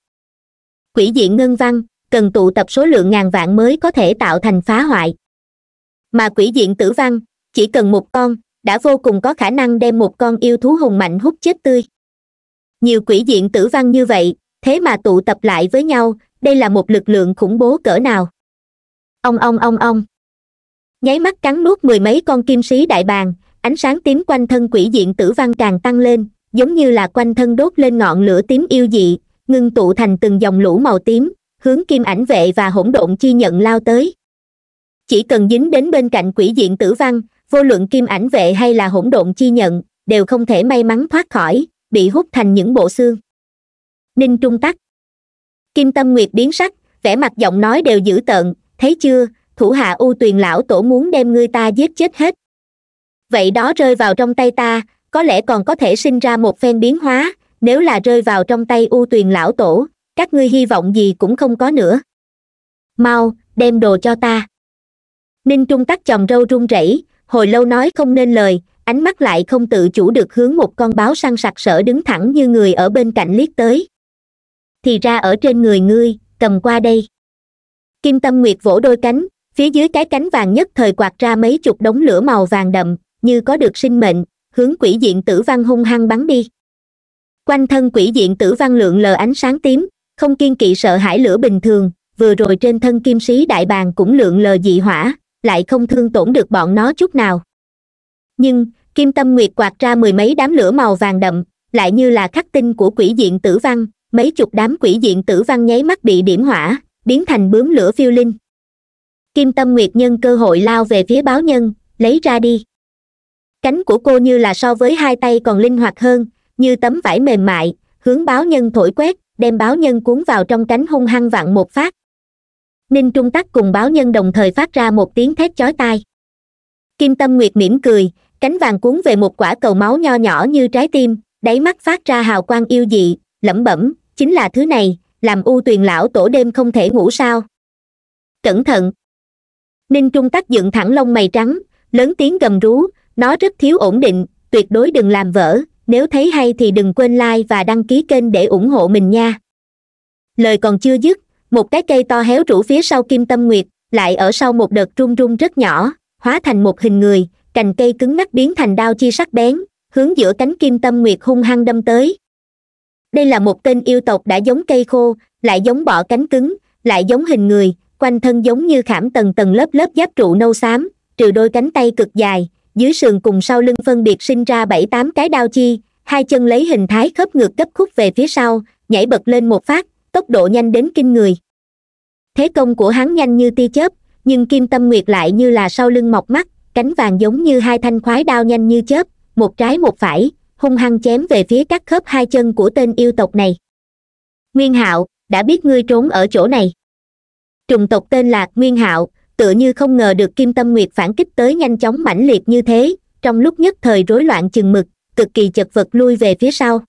quỷ diện ngân văn cần tụ tập số lượng ngàn vạn mới có thể tạo thành phá hoại mà quỷ diện tử văn chỉ cần một con đã vô cùng có khả năng đem một con yêu thú hùng mạnh hút chết tươi nhiều quỷ diện tử văn như vậy thế mà tụ tập lại với nhau đây là một lực lượng khủng bố cỡ nào ông ông ông ông nháy mắt cắn nuốt mười mấy con kim sĩ đại bàng ánh sáng tím quanh thân quỷ diện tử văn càng tăng lên giống như là quanh thân đốt lên ngọn lửa tím yêu dị ngưng tụ thành từng dòng lũ màu tím hướng kim ảnh vệ và hỗn độn chi nhận lao tới chỉ cần dính đến bên cạnh quỷ diện tử văn vô luận kim ảnh vệ hay là hỗn độn chi nhận đều không thể may mắn thoát khỏi bị hút thành những bộ xương ninh trung tắc kim tâm nguyệt biến sắc vẻ mặt giọng nói đều dữ tợn thấy chưa thủ hạ u tuyền lão tổ muốn đem ngươi ta giết chết hết vậy đó rơi vào trong tay ta có lẽ còn có thể sinh ra một phen biến hóa nếu là rơi vào trong tay u tuyền lão tổ các ngươi hy vọng gì cũng không có nữa mau đem đồ cho ta ninh trung tắt chồng râu run rẩy hồi lâu nói không nên lời ánh mắt lại không tự chủ được hướng một con báo săn sặc sỡ đứng thẳng như người ở bên cạnh liếc tới thì ra ở trên người ngươi cầm qua đây kim tâm nguyệt vỗ đôi cánh phía dưới cái cánh vàng nhất thời quạt ra mấy chục đống lửa màu vàng đậm như có được sinh mệnh hướng quỷ diện tử văn hung hăng bắn đi quanh thân quỷ diện tử văn lượng lờ ánh sáng tím không kiên kỵ sợ hãi lửa bình thường vừa rồi trên thân kim sĩ đại bàng cũng lượng lờ dị hỏa lại không thương tổn được bọn nó chút nào nhưng kim tâm nguyệt quạt ra mười mấy đám lửa màu vàng đậm lại như là khắc tinh của quỷ diện tử văn mấy chục đám quỷ diện tử văn nháy mắt bị điểm hỏa biến thành bướm lửa phiêu linh kim tâm nguyệt nhân cơ hội lao về phía báo nhân lấy ra đi cánh của cô như là so với hai tay còn linh hoạt hơn như tấm vải mềm mại hướng báo nhân thổi quét đem báo nhân cuốn vào trong cánh hung hăng vặn một phát ninh trung tắc cùng báo nhân đồng thời phát ra một tiếng thét chói tai kim tâm nguyệt mỉm cười cánh vàng cuốn về một quả cầu máu nho nhỏ như trái tim đáy mắt phát ra hào quang yêu dị lẩm bẩm chính là thứ này làm u tuyền lão tổ đêm không thể ngủ sao cẩn thận ninh trung tắc dựng thẳng lông mày trắng lớn tiếng gầm rú nó rất thiếu ổn định tuyệt đối đừng làm vỡ nếu thấy hay thì đừng quên like và đăng ký kênh để ủng hộ mình nha lời còn chưa dứt một cái cây to héo rũ phía sau kim tâm nguyệt lại ở sau một đợt rung rung rất nhỏ hóa thành một hình người cành cây cứng ngắc biến thành đao chi sắc bén hướng giữa cánh kim tâm nguyệt hung hăng đâm tới đây là một tên yêu tộc đã giống cây khô lại giống bọ cánh cứng lại giống hình người quanh thân giống như khảm tầng tầng lớp lớp giáp trụ nâu xám trừ đôi cánh tay cực dài dưới sườn cùng sau lưng phân biệt sinh ra bảy tám cái đao chi hai chân lấy hình thái khớp ngược gấp khúc về phía sau nhảy bật lên một phát tốc độ nhanh đến kinh người thế công của hắn nhanh như tia chớp nhưng kim tâm nguyệt lại như là sau lưng mọc mắt cánh vàng giống như hai thanh khoái đao nhanh như chớp một trái một phải hung hăng chém về phía các khớp hai chân của tên yêu tộc này nguyên hạo đã biết ngươi trốn ở chỗ này trùng tộc tên là nguyên hạo tựa như không ngờ được kim tâm nguyệt phản kích tới nhanh chóng mãnh liệt như thế trong lúc nhất thời rối loạn chừng mực cực kỳ chật vật lui về phía sau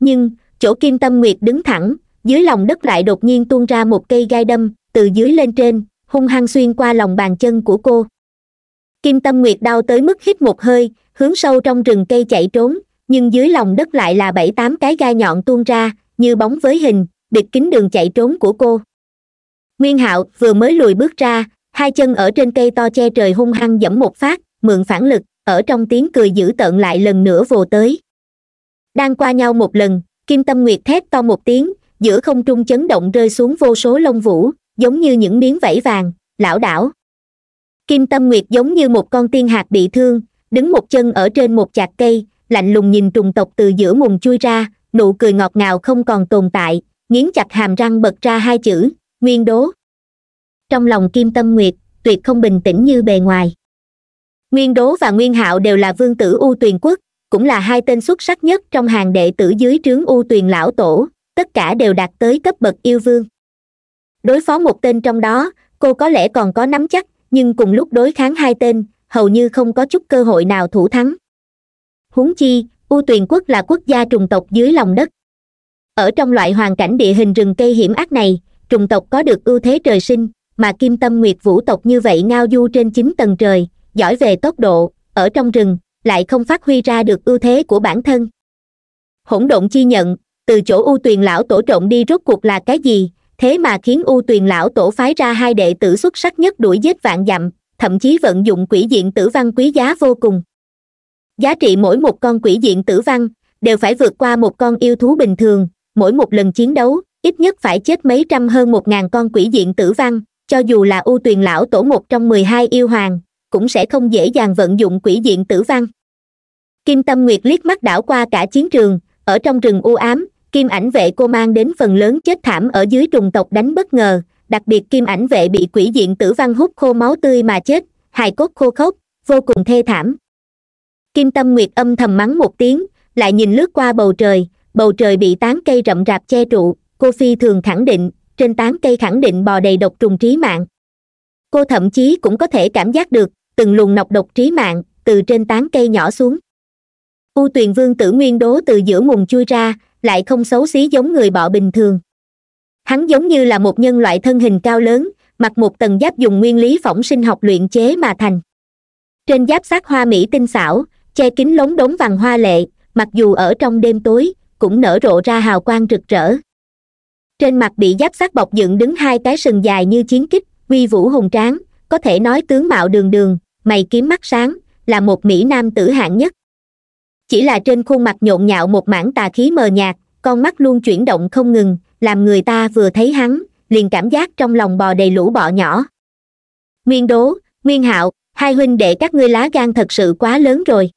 nhưng chỗ kim tâm nguyệt đứng thẳng dưới lòng đất lại đột nhiên tuôn ra một cây gai đâm từ dưới lên trên hung hăng xuyên qua lòng bàn chân của cô kim tâm nguyệt đau tới mức hít một hơi hướng sâu trong rừng cây chạy trốn nhưng dưới lòng đất lại là bảy tám cái gai nhọn tuôn ra như bóng với hình bịt kín đường chạy trốn của cô nguyên hạo vừa mới lùi bước ra hai chân ở trên cây to che trời hung hăng dẫm một phát mượn phản lực ở trong tiếng cười dữ tợn lại lần nữa vồ tới đang qua nhau một lần kim tâm nguyệt thét to một tiếng giữa không trung chấn động rơi xuống vô số lông vũ giống như những miếng vảy vàng lão đảo kim tâm nguyệt giống như một con tiên hạt bị thương đứng một chân ở trên một chạc cây lạnh lùng nhìn trùng tộc từ giữa mùng chui ra nụ cười ngọt ngào không còn tồn tại nghiến chặt hàm răng bật ra hai chữ nguyên đố trong lòng kim tâm nguyệt tuyệt không bình tĩnh như bề ngoài nguyên đố và nguyên hạo đều là vương tử u tuyền quốc cũng là hai tên xuất sắc nhất trong hàng đệ tử dưới trướng u tuyền lão tổ tất cả đều đạt tới cấp bậc yêu vương đối phó một tên trong đó cô có lẽ còn có nắm chắc nhưng cùng lúc đối kháng hai tên hầu như không có chút cơ hội nào thủ thắng huống chi u tuyền quốc là quốc gia trùng tộc dưới lòng đất ở trong loại hoàn cảnh địa hình rừng cây hiểm ác này trùng tộc có được ưu thế trời sinh mà kim tâm nguyệt vũ tộc như vậy ngao du trên chín tầng trời giỏi về tốc độ ở trong rừng lại không phát huy ra được ưu thế của bản thân hỗn độn chi nhận từ chỗ u tuyền lão tổ trộn đi rốt cuộc là cái gì thế mà khiến u tuyền lão tổ phái ra hai đệ tử xuất sắc nhất đuổi giết vạn dặm thậm chí vận dụng quỷ diện tử văn quý giá vô cùng giá trị mỗi một con quỷ diện tử văn đều phải vượt qua một con yêu thú bình thường mỗi một lần chiến đấu ít nhất phải chết mấy trăm hơn một ngàn con quỷ diện tử văn cho dù là u tuyền lão tổ một trong mười hai yêu hoàng cũng sẽ không dễ dàng vận dụng quỷ diện tử văn kim tâm nguyệt liếc mắt đảo qua cả chiến trường ở trong rừng u ám kim ảnh vệ cô mang đến phần lớn chết thảm ở dưới trùng tộc đánh bất ngờ đặc biệt kim ảnh vệ bị quỷ diện tử văn hút khô máu tươi mà chết hài cốt khô khốc vô cùng thê thảm kim tâm nguyệt âm thầm mắng một tiếng lại nhìn lướt qua bầu trời bầu trời bị tán cây rậm rạp che trụ cô phi thường khẳng định trên tán cây khẳng định bò đầy độc trùng trí mạng cô thậm chí cũng có thể cảm giác được từng luồng nọc độc trí mạng từ trên tán cây nhỏ xuống u tuyền vương tử nguyên đố từ giữa mùng chui ra lại không xấu xí giống người bọ bình thường hắn giống như là một nhân loại thân hình cao lớn mặc một tầng giáp dùng nguyên lý phỏng sinh học luyện chế mà thành trên giáp sát hoa mỹ tinh xảo che kín lống đống vàng hoa lệ mặc dù ở trong đêm tối cũng nở rộ ra hào quang rực rỡ trên mặt bị giáp sát bọc dựng đứng hai cái sừng dài như chiến kích uy vũ hùng tráng có thể nói tướng mạo đường đường mày kiếm mắt sáng là một mỹ nam tử hạng nhất chỉ là trên khuôn mặt nhộn nhạo một mảng tà khí mờ nhạt con mắt luôn chuyển động không ngừng làm người ta vừa thấy hắn liền cảm giác trong lòng bò đầy lũ bọ nhỏ nguyên đố nguyên hạo hai huynh đệ các ngươi lá gan thật sự quá lớn rồi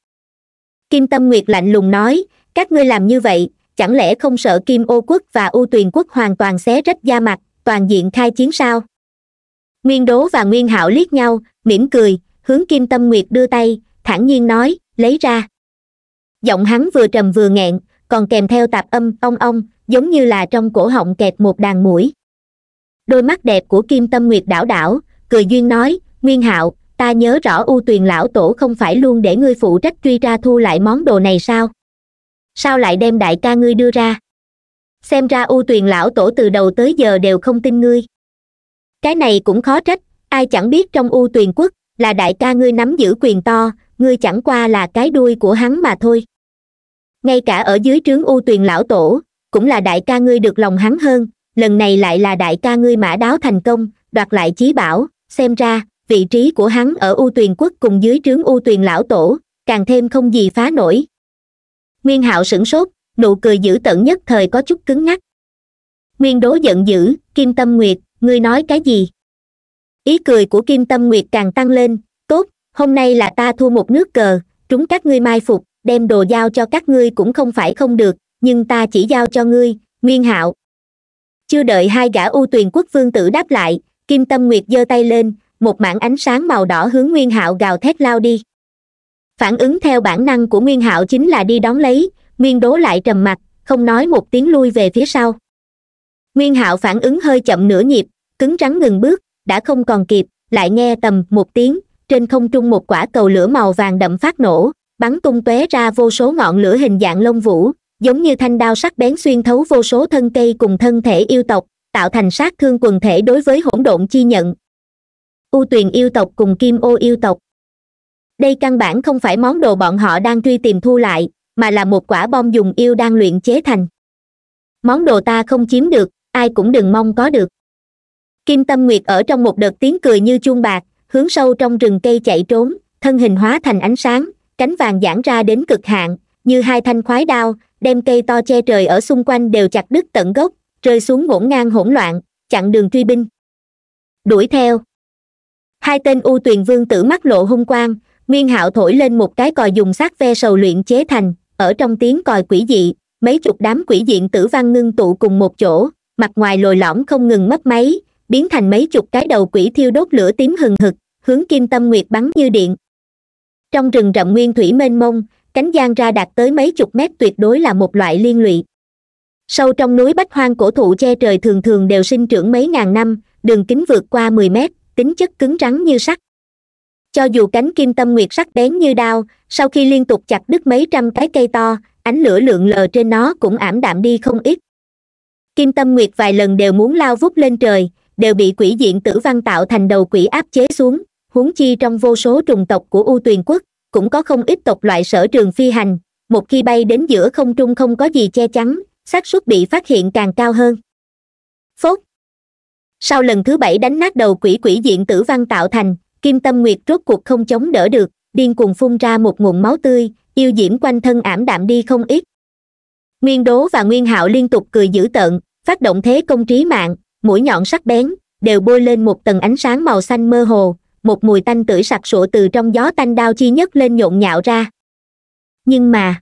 kim tâm nguyệt lạnh lùng nói các ngươi làm như vậy chẳng lẽ không sợ kim ô quốc và u tuyền quốc hoàn toàn xé rách da mặt toàn diện khai chiến sao nguyên đố và nguyên hạo liếc nhau mỉm cười hướng kim tâm nguyệt đưa tay thản nhiên nói lấy ra giọng hắn vừa trầm vừa nghẹn còn kèm theo tạp âm ong ong giống như là trong cổ họng kẹt một đàn mũi đôi mắt đẹp của kim tâm nguyệt đảo đảo cười duyên nói nguyên hạo ta nhớ rõ u tuyền lão tổ không phải luôn để ngươi phụ trách truy ra thu lại món đồ này sao sao lại đem đại ca ngươi đưa ra xem ra u tuyền lão tổ từ đầu tới giờ đều không tin ngươi cái này cũng khó trách ai chẳng biết trong u tuyền quốc là đại ca ngươi nắm giữ quyền to ngươi chẳng qua là cái đuôi của hắn mà thôi ngay cả ở dưới trướng u tuyền lão tổ cũng là đại ca ngươi được lòng hắn hơn lần này lại là đại ca ngươi mã đáo thành công đoạt lại chí bảo xem ra vị trí của hắn ở u tuyền quốc cùng dưới trướng u tuyền lão tổ càng thêm không gì phá nổi nguyên hạo sửng sốt nụ cười dữ tợn nhất thời có chút cứng ngắc nguyên đố giận dữ kim tâm nguyệt ngươi nói cái gì ý cười của kim tâm nguyệt càng tăng lên tốt hôm nay là ta thua một nước cờ chúng các ngươi mai phục đem đồ giao cho các ngươi cũng không phải không được nhưng ta chỉ giao cho ngươi nguyên hạo chưa đợi hai gã u tuyền quốc vương tử đáp lại kim tâm nguyệt giơ tay lên một mảng ánh sáng màu đỏ hướng nguyên hạo gào thét lao đi phản ứng theo bản năng của nguyên hạo chính là đi đón lấy nguyên đố lại trầm mặt không nói một tiếng lui về phía sau nguyên hạo phản ứng hơi chậm nửa nhịp cứng rắn ngừng bước đã không còn kịp lại nghe tầm một tiếng trên không trung một quả cầu lửa màu vàng đậm phát nổ bắn tung tóe ra vô số ngọn lửa hình dạng lông vũ giống như thanh đao sắc bén xuyên thấu vô số thân cây cùng thân thể yêu tộc tạo thành sát thương quần thể đối với hỗn độn chi nhận u tuyền yêu tộc cùng kim ô yêu tộc đây căn bản không phải món đồ bọn họ đang truy tìm thu lại mà là một quả bom dùng yêu đang luyện chế thành món đồ ta không chiếm được ai cũng đừng mong có được kim tâm nguyệt ở trong một đợt tiếng cười như chuông bạc hướng sâu trong rừng cây chạy trốn thân hình hóa thành ánh sáng cánh vàng giãn ra đến cực hạn như hai thanh khoái đao đem cây to che trời ở xung quanh đều chặt đứt tận gốc rơi xuống ngổn ngang hỗn loạn chặn đường truy binh đuổi theo hai tên u tuyền vương tử mắt lộ hung quang nguyên hạo thổi lên một cái còi dùng xác ve sầu luyện chế thành ở trong tiếng còi quỷ dị mấy chục đám quỷ diện tử văn ngưng tụ cùng một chỗ mặt ngoài lồi lõm không ngừng mất máy biến thành mấy chục cái đầu quỷ thiêu đốt lửa tím hừng hực hướng kim tâm nguyệt bắn như điện trong rừng rậm nguyên thủy mênh mông cánh giang ra đạt tới mấy chục mét tuyệt đối là một loại liên lụy sâu trong núi bách hoang cổ thụ che trời thường thường đều sinh trưởng mấy ngàn năm đường kính vượt qua mười mét tính chất cứng rắn như sắt cho dù cánh kim tâm nguyệt sắc bén như đao sau khi liên tục chặt đứt mấy trăm cái cây to ánh lửa lượn lờ trên nó cũng ảm đạm đi không ít kim tâm nguyệt vài lần đều muốn lao vút lên trời đều bị quỷ diện tử văn tạo thành đầu quỷ áp chế xuống huống chi trong vô số trùng tộc của u tuyền quốc cũng có không ít tộc loại sở trường phi hành một khi bay đến giữa không trung không có gì che chắn xác suất bị phát hiện càng cao hơn phốt sau lần thứ bảy đánh nát đầu quỷ quỷ diện tử văn tạo thành kim tâm nguyệt rốt cuộc không chống đỡ được điên cuồng phun ra một nguồn máu tươi yêu diễm quanh thân ảm đạm đi không ít nguyên đố và nguyên hạo liên tục cười dữ tợn phát động thế công trí mạng mũi nhọn sắc bén đều bôi lên một tầng ánh sáng màu xanh mơ hồ một mùi tanh tưởi sặc sụa từ trong gió tanh đao chi nhất lên nhộn nhạo ra nhưng mà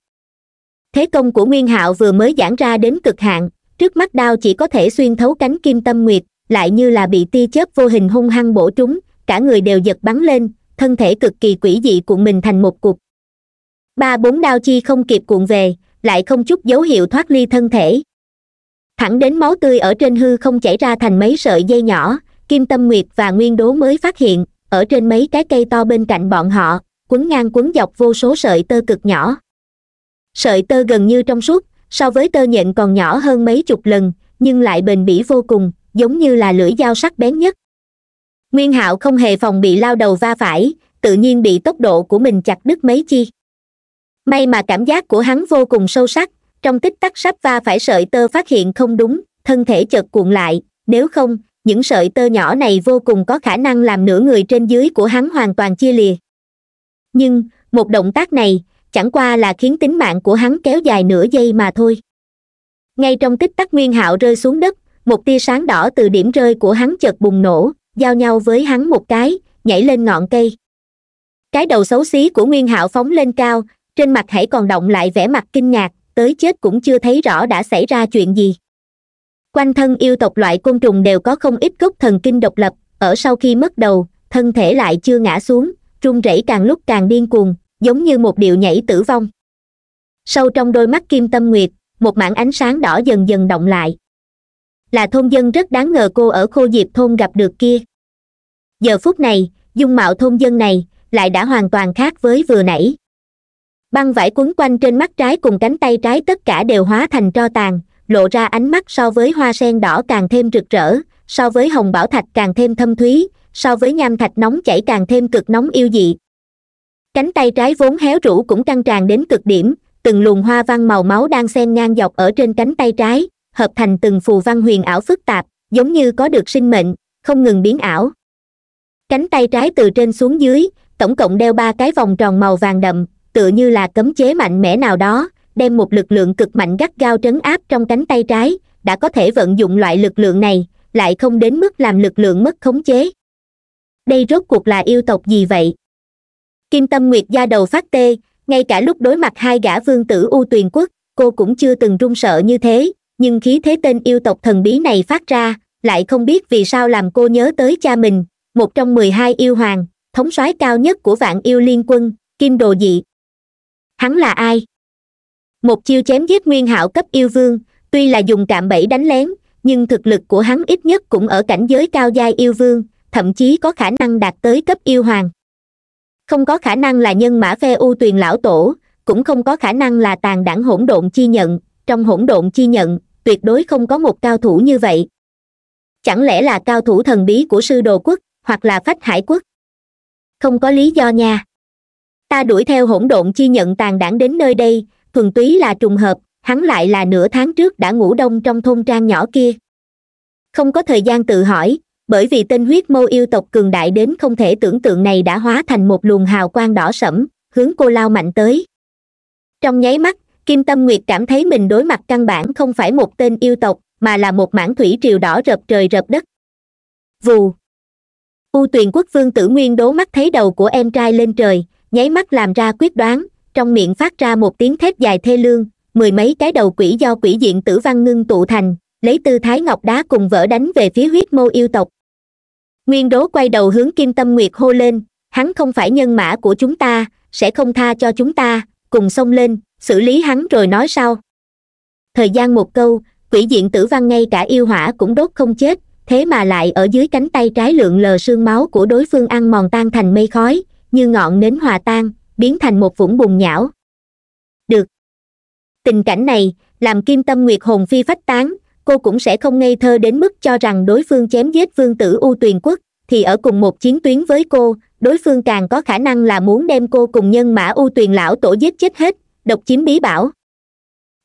thế công của nguyên hạo vừa mới giãn ra đến cực hạn trước mắt đao chỉ có thể xuyên thấu cánh kim tâm nguyệt lại như là bị tia chớp vô hình hung hăng bổ trúng cả người đều giật bắn lên thân thể cực kỳ quỷ dị cuộn mình thành một cục ba bốn đao chi không kịp cuộn về lại không chút dấu hiệu thoát ly thân thể thẳng đến máu tươi ở trên hư không chảy ra thành mấy sợi dây nhỏ kim tâm nguyệt và nguyên đố mới phát hiện ở trên mấy cái cây to bên cạnh bọn họ quấn ngang quấn dọc vô số sợi tơ cực nhỏ sợi tơ gần như trong suốt so với tơ nhện còn nhỏ hơn mấy chục lần nhưng lại bền bỉ vô cùng giống như là lưỡi dao sắc bén nhất nguyên hạo không hề phòng bị lao đầu va phải tự nhiên bị tốc độ của mình chặt đứt mấy chi may mà cảm giác của hắn vô cùng sâu sắc trong tích tắc sắp va phải sợi tơ phát hiện không đúng thân thể chợt cuộn lại nếu không những sợi tơ nhỏ này vô cùng có khả năng làm nửa người trên dưới của hắn hoàn toàn chia lìa nhưng một động tác này chẳng qua là khiến tính mạng của hắn kéo dài nửa giây mà thôi ngay trong tích tắc nguyên hạo rơi xuống đất một tia sáng đỏ từ điểm rơi của hắn chợt bùng nổ giao nhau với hắn một cái nhảy lên ngọn cây cái đầu xấu xí của nguyên hạo phóng lên cao trên mặt hãy còn động lại vẻ mặt kinh ngạc tới chết cũng chưa thấy rõ đã xảy ra chuyện gì quanh thân yêu tộc loại côn trùng đều có không ít gốc thần kinh độc lập ở sau khi mất đầu thân thể lại chưa ngã xuống run rẩy càng lúc càng điên cuồng giống như một điệu nhảy tử vong sâu trong đôi mắt kim tâm nguyệt một mảng ánh sáng đỏ dần dần động lại là thôn dân rất đáng ngờ cô ở khô diệp thôn gặp được kia giờ phút này dung mạo thôn dân này lại đã hoàn toàn khác với vừa nãy băng vải quấn quanh trên mắt trái cùng cánh tay trái tất cả đều hóa thành tro tàn lộ ra ánh mắt so với hoa sen đỏ càng thêm rực rỡ so với hồng bảo thạch càng thêm thâm thúy so với nham thạch nóng chảy càng thêm cực nóng yêu dị cánh tay trái vốn héo rũ cũng căng tràn đến cực điểm từng luồng hoa văn màu máu đang xen ngang dọc ở trên cánh tay trái hợp thành từng phù văn huyền ảo phức tạp giống như có được sinh mệnh không ngừng biến ảo cánh tay trái từ trên xuống dưới tổng cộng đeo ba cái vòng tròn màu vàng đậm tựa như là cấm chế mạnh mẽ nào đó đem một lực lượng cực mạnh gắt gao trấn áp trong cánh tay trái đã có thể vận dụng loại lực lượng này lại không đến mức làm lực lượng mất khống chế đây rốt cuộc là yêu tộc gì vậy kim tâm nguyệt gia đầu phát tê ngay cả lúc đối mặt hai gã vương tử u tuyền quốc cô cũng chưa từng run sợ như thế nhưng khí thế tên yêu tộc thần bí này phát ra lại không biết vì sao làm cô nhớ tới cha mình một trong mười hai yêu hoàng thống soái cao nhất của vạn yêu liên quân kim đồ dị hắn là ai một chiêu chém giết nguyên hạo cấp yêu vương tuy là dùng cạm bẫy đánh lén nhưng thực lực của hắn ít nhất cũng ở cảnh giới cao giai yêu vương thậm chí có khả năng đạt tới cấp yêu hoàng không có khả năng là nhân mã phe u tuyền lão tổ cũng không có khả năng là tàn đảng hỗn độn chi nhận trong hỗn độn chi nhận tuyệt đối không có một cao thủ như vậy chẳng lẽ là cao thủ thần bí của sư đồ quốc hoặc là phách hải quốc không có lý do nha ta đuổi theo hỗn độn chi nhận tàn đảng đến nơi đây thuần túy là trùng hợp hắn lại là nửa tháng trước đã ngủ đông trong thôn trang nhỏ kia không có thời gian tự hỏi bởi vì tên huyết mô yêu tộc cường đại đến không thể tưởng tượng này đã hóa thành một luồng hào quang đỏ sẫm hướng cô lao mạnh tới trong nháy mắt kim tâm nguyệt cảm thấy mình đối mặt căn bản không phải một tên yêu tộc mà là một mảng thủy triều đỏ rập trời rập đất vù u tuyền quốc vương tử nguyên đố mắt thấy đầu của em trai lên trời nháy mắt làm ra quyết đoán trong miệng phát ra một tiếng thét dài thê lương mười mấy cái đầu quỷ do quỷ diện tử văn ngưng tụ thành lấy tư thái ngọc đá cùng vỡ đánh về phía huyết mô yêu tộc nguyên đố quay đầu hướng kim tâm nguyệt hô lên hắn không phải nhân mã của chúng ta sẽ không tha cho chúng ta cùng xông lên xử lý hắn rồi nói sau thời gian một câu quỷ diện tử văn ngay cả yêu hỏa cũng đốt không chết thế mà lại ở dưới cánh tay trái lượng lờ xương máu của đối phương ăn mòn tan thành mây khói như ngọn nến hòa tan biến thành một vũng bùn nhão được tình cảnh này làm kim tâm nguyệt hồn phi phách tán cô cũng sẽ không ngây thơ đến mức cho rằng đối phương chém giết vương tử u tuyền quốc thì ở cùng một chiến tuyến với cô đối phương càng có khả năng là muốn đem cô cùng nhân mã u tuyền lão tổ giết chết hết độc chiếm bí bảo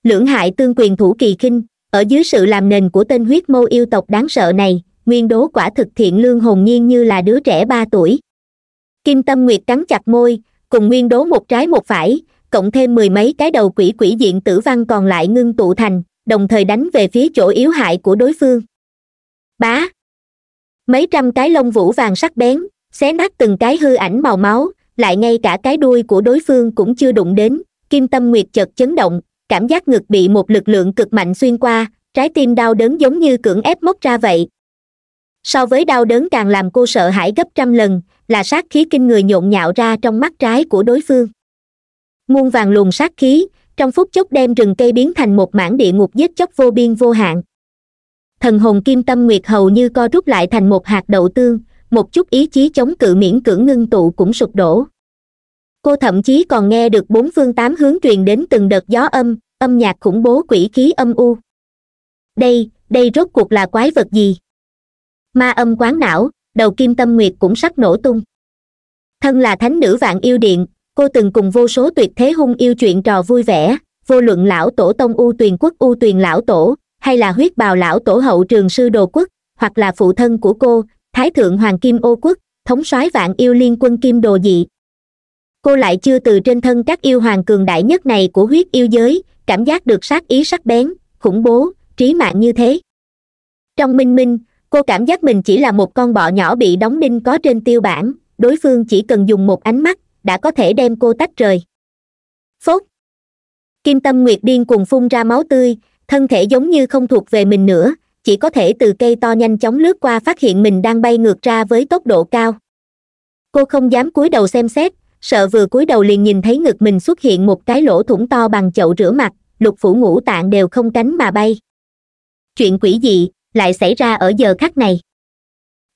lưỡng hại tương quyền thủ kỳ khinh ở dưới sự làm nền của tên huyết mô yêu tộc đáng sợ này nguyên đố quả thực thiện lương hồn nhiên như là đứa trẻ ba tuổi kim tâm nguyệt cắn chặt môi cùng nguyên đố một trái một phải cộng thêm mười mấy cái đầu quỷ quỷ diện tử văn còn lại ngưng tụ thành đồng thời đánh về phía chỗ yếu hại của đối phương bá mấy trăm cái lông vũ vàng sắc bén xé nát từng cái hư ảnh màu máu lại ngay cả cái đuôi của đối phương cũng chưa đụng đến kim tâm nguyệt chợt chấn động cảm giác ngực bị một lực lượng cực mạnh xuyên qua trái tim đau đớn giống như cưỡng ép móc ra vậy so với đau đớn càng làm cô sợ hãi gấp trăm lần là sát khí kinh người nhộn nhạo ra trong mắt trái của đối phương muôn vàng luồng sát khí trong phút chốc đem rừng cây biến thành một mảng địa ngục giết chóc vô biên vô hạn thần hồn kim tâm nguyệt hầu như co rút lại thành một hạt đậu tương một chút ý chí chống cự miễn cưỡng ngưng tụ cũng sụp đổ cô thậm chí còn nghe được bốn phương tám hướng truyền đến từng đợt gió âm âm nhạc khủng bố quỷ khí âm u đây đây rốt cuộc là quái vật gì ma âm quán não đầu kim tâm nguyệt cũng sắp nổ tung thân là thánh nữ vạn yêu điện cô từng cùng vô số tuyệt thế hung yêu chuyện trò vui vẻ vô luận lão tổ tông u tuyền quốc u tuyền lão tổ hay là huyết bào lão tổ hậu trường sư đồ quốc hoặc là phụ thân của cô thái thượng hoàng kim ô quốc thống soái vạn yêu liên quân kim đồ dị cô lại chưa từ trên thân các yêu hoàng cường đại nhất này của huyết yêu giới cảm giác được sát ý sắc bén khủng bố trí mạng như thế trong minh minh cô cảm giác mình chỉ là một con bọ nhỏ bị đóng đinh có trên tiêu bản đối phương chỉ cần dùng một ánh mắt đã có thể đem cô tách rời phốt kim tâm nguyệt điên cùng phun ra máu tươi thân thể giống như không thuộc về mình nữa chỉ có thể từ cây to nhanh chóng lướt qua phát hiện mình đang bay ngược ra với tốc độ cao cô không dám cúi đầu xem xét sợ vừa cúi đầu liền nhìn thấy ngực mình xuất hiện một cái lỗ thủng to bằng chậu rửa mặt lục phủ ngũ tạng đều không cánh mà bay chuyện quỷ dị lại xảy ra ở giờ khắc này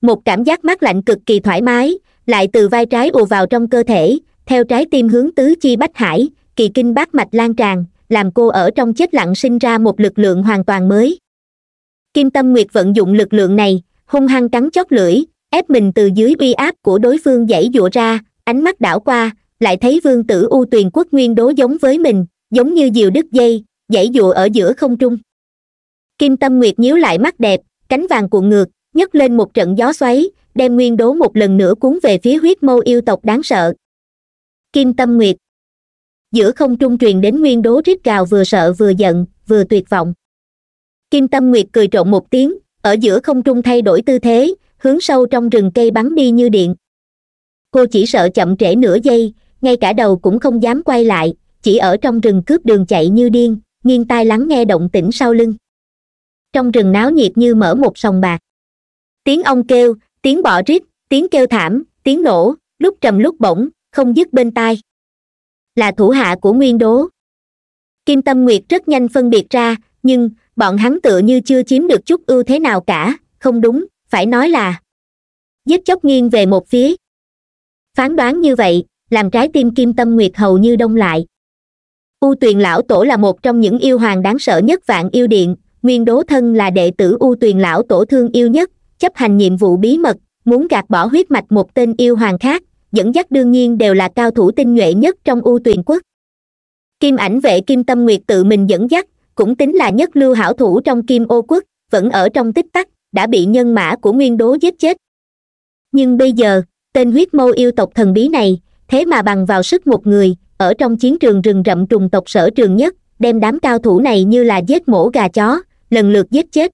một cảm giác mát lạnh cực kỳ thoải mái lại từ vai trái ùa vào trong cơ thể theo trái tim hướng tứ chi bách hải kỳ kinh bát mạch lan tràn làm cô ở trong chết lặng sinh ra một lực lượng hoàn toàn mới kim tâm nguyệt vận dụng lực lượng này hung hăng cắn chót lưỡi ép mình từ dưới uy áp của đối phương dãy dụa ra ánh mắt đảo qua lại thấy vương tử u tuyền quốc nguyên đố giống với mình giống như diều đứt dây dãy dụa ở giữa không trung kim tâm nguyệt nhíu lại mắt đẹp cánh vàng cuộn ngược nhấc lên một trận gió xoáy đem nguyên đố một lần nữa cuốn về phía huyết mâu yêu tộc đáng sợ kim tâm nguyệt giữa không trung truyền đến nguyên đố rít gào vừa sợ vừa giận vừa tuyệt vọng kim tâm nguyệt cười trộn một tiếng ở giữa không trung thay đổi tư thế hướng sâu trong rừng cây bắn đi như điện cô chỉ sợ chậm trễ nửa giây ngay cả đầu cũng không dám quay lại chỉ ở trong rừng cướp đường chạy như điên nghiêng tai lắng nghe động tĩnh sau lưng trong rừng náo nhiệt như mở một sòng bạc tiếng ong kêu tiếng bọ rít tiếng kêu thảm tiếng nổ lúc trầm lúc bổng không dứt bên tai là thủ hạ của nguyên đố kim tâm nguyệt rất nhanh phân biệt ra nhưng bọn hắn tựa như chưa chiếm được chút ưu thế nào cả không đúng phải nói là giết chóc nghiêng về một phía phán đoán như vậy làm trái tim kim tâm nguyệt hầu như đông lại u tuyền lão tổ là một trong những yêu hoàng đáng sợ nhất vạn yêu điện nguyên đố thân là đệ tử u tuyền lão tổ thương yêu nhất chấp hành nhiệm vụ bí mật muốn gạt bỏ huyết mạch một tên yêu hoàng khác dẫn dắt đương nhiên đều là cao thủ tinh nhuệ nhất trong u tuyền quốc kim ảnh vệ kim tâm nguyệt tự mình dẫn dắt cũng tính là nhất lưu hảo thủ trong kim ô quốc vẫn ở trong tích tắc đã bị nhân mã của nguyên đố giết chết nhưng bây giờ tên huyết mâu yêu tộc thần bí này thế mà bằng vào sức một người ở trong chiến trường rừng rậm trùng tộc sở trường nhất đem đám cao thủ này như là giết mổ gà chó lần lượt giết chết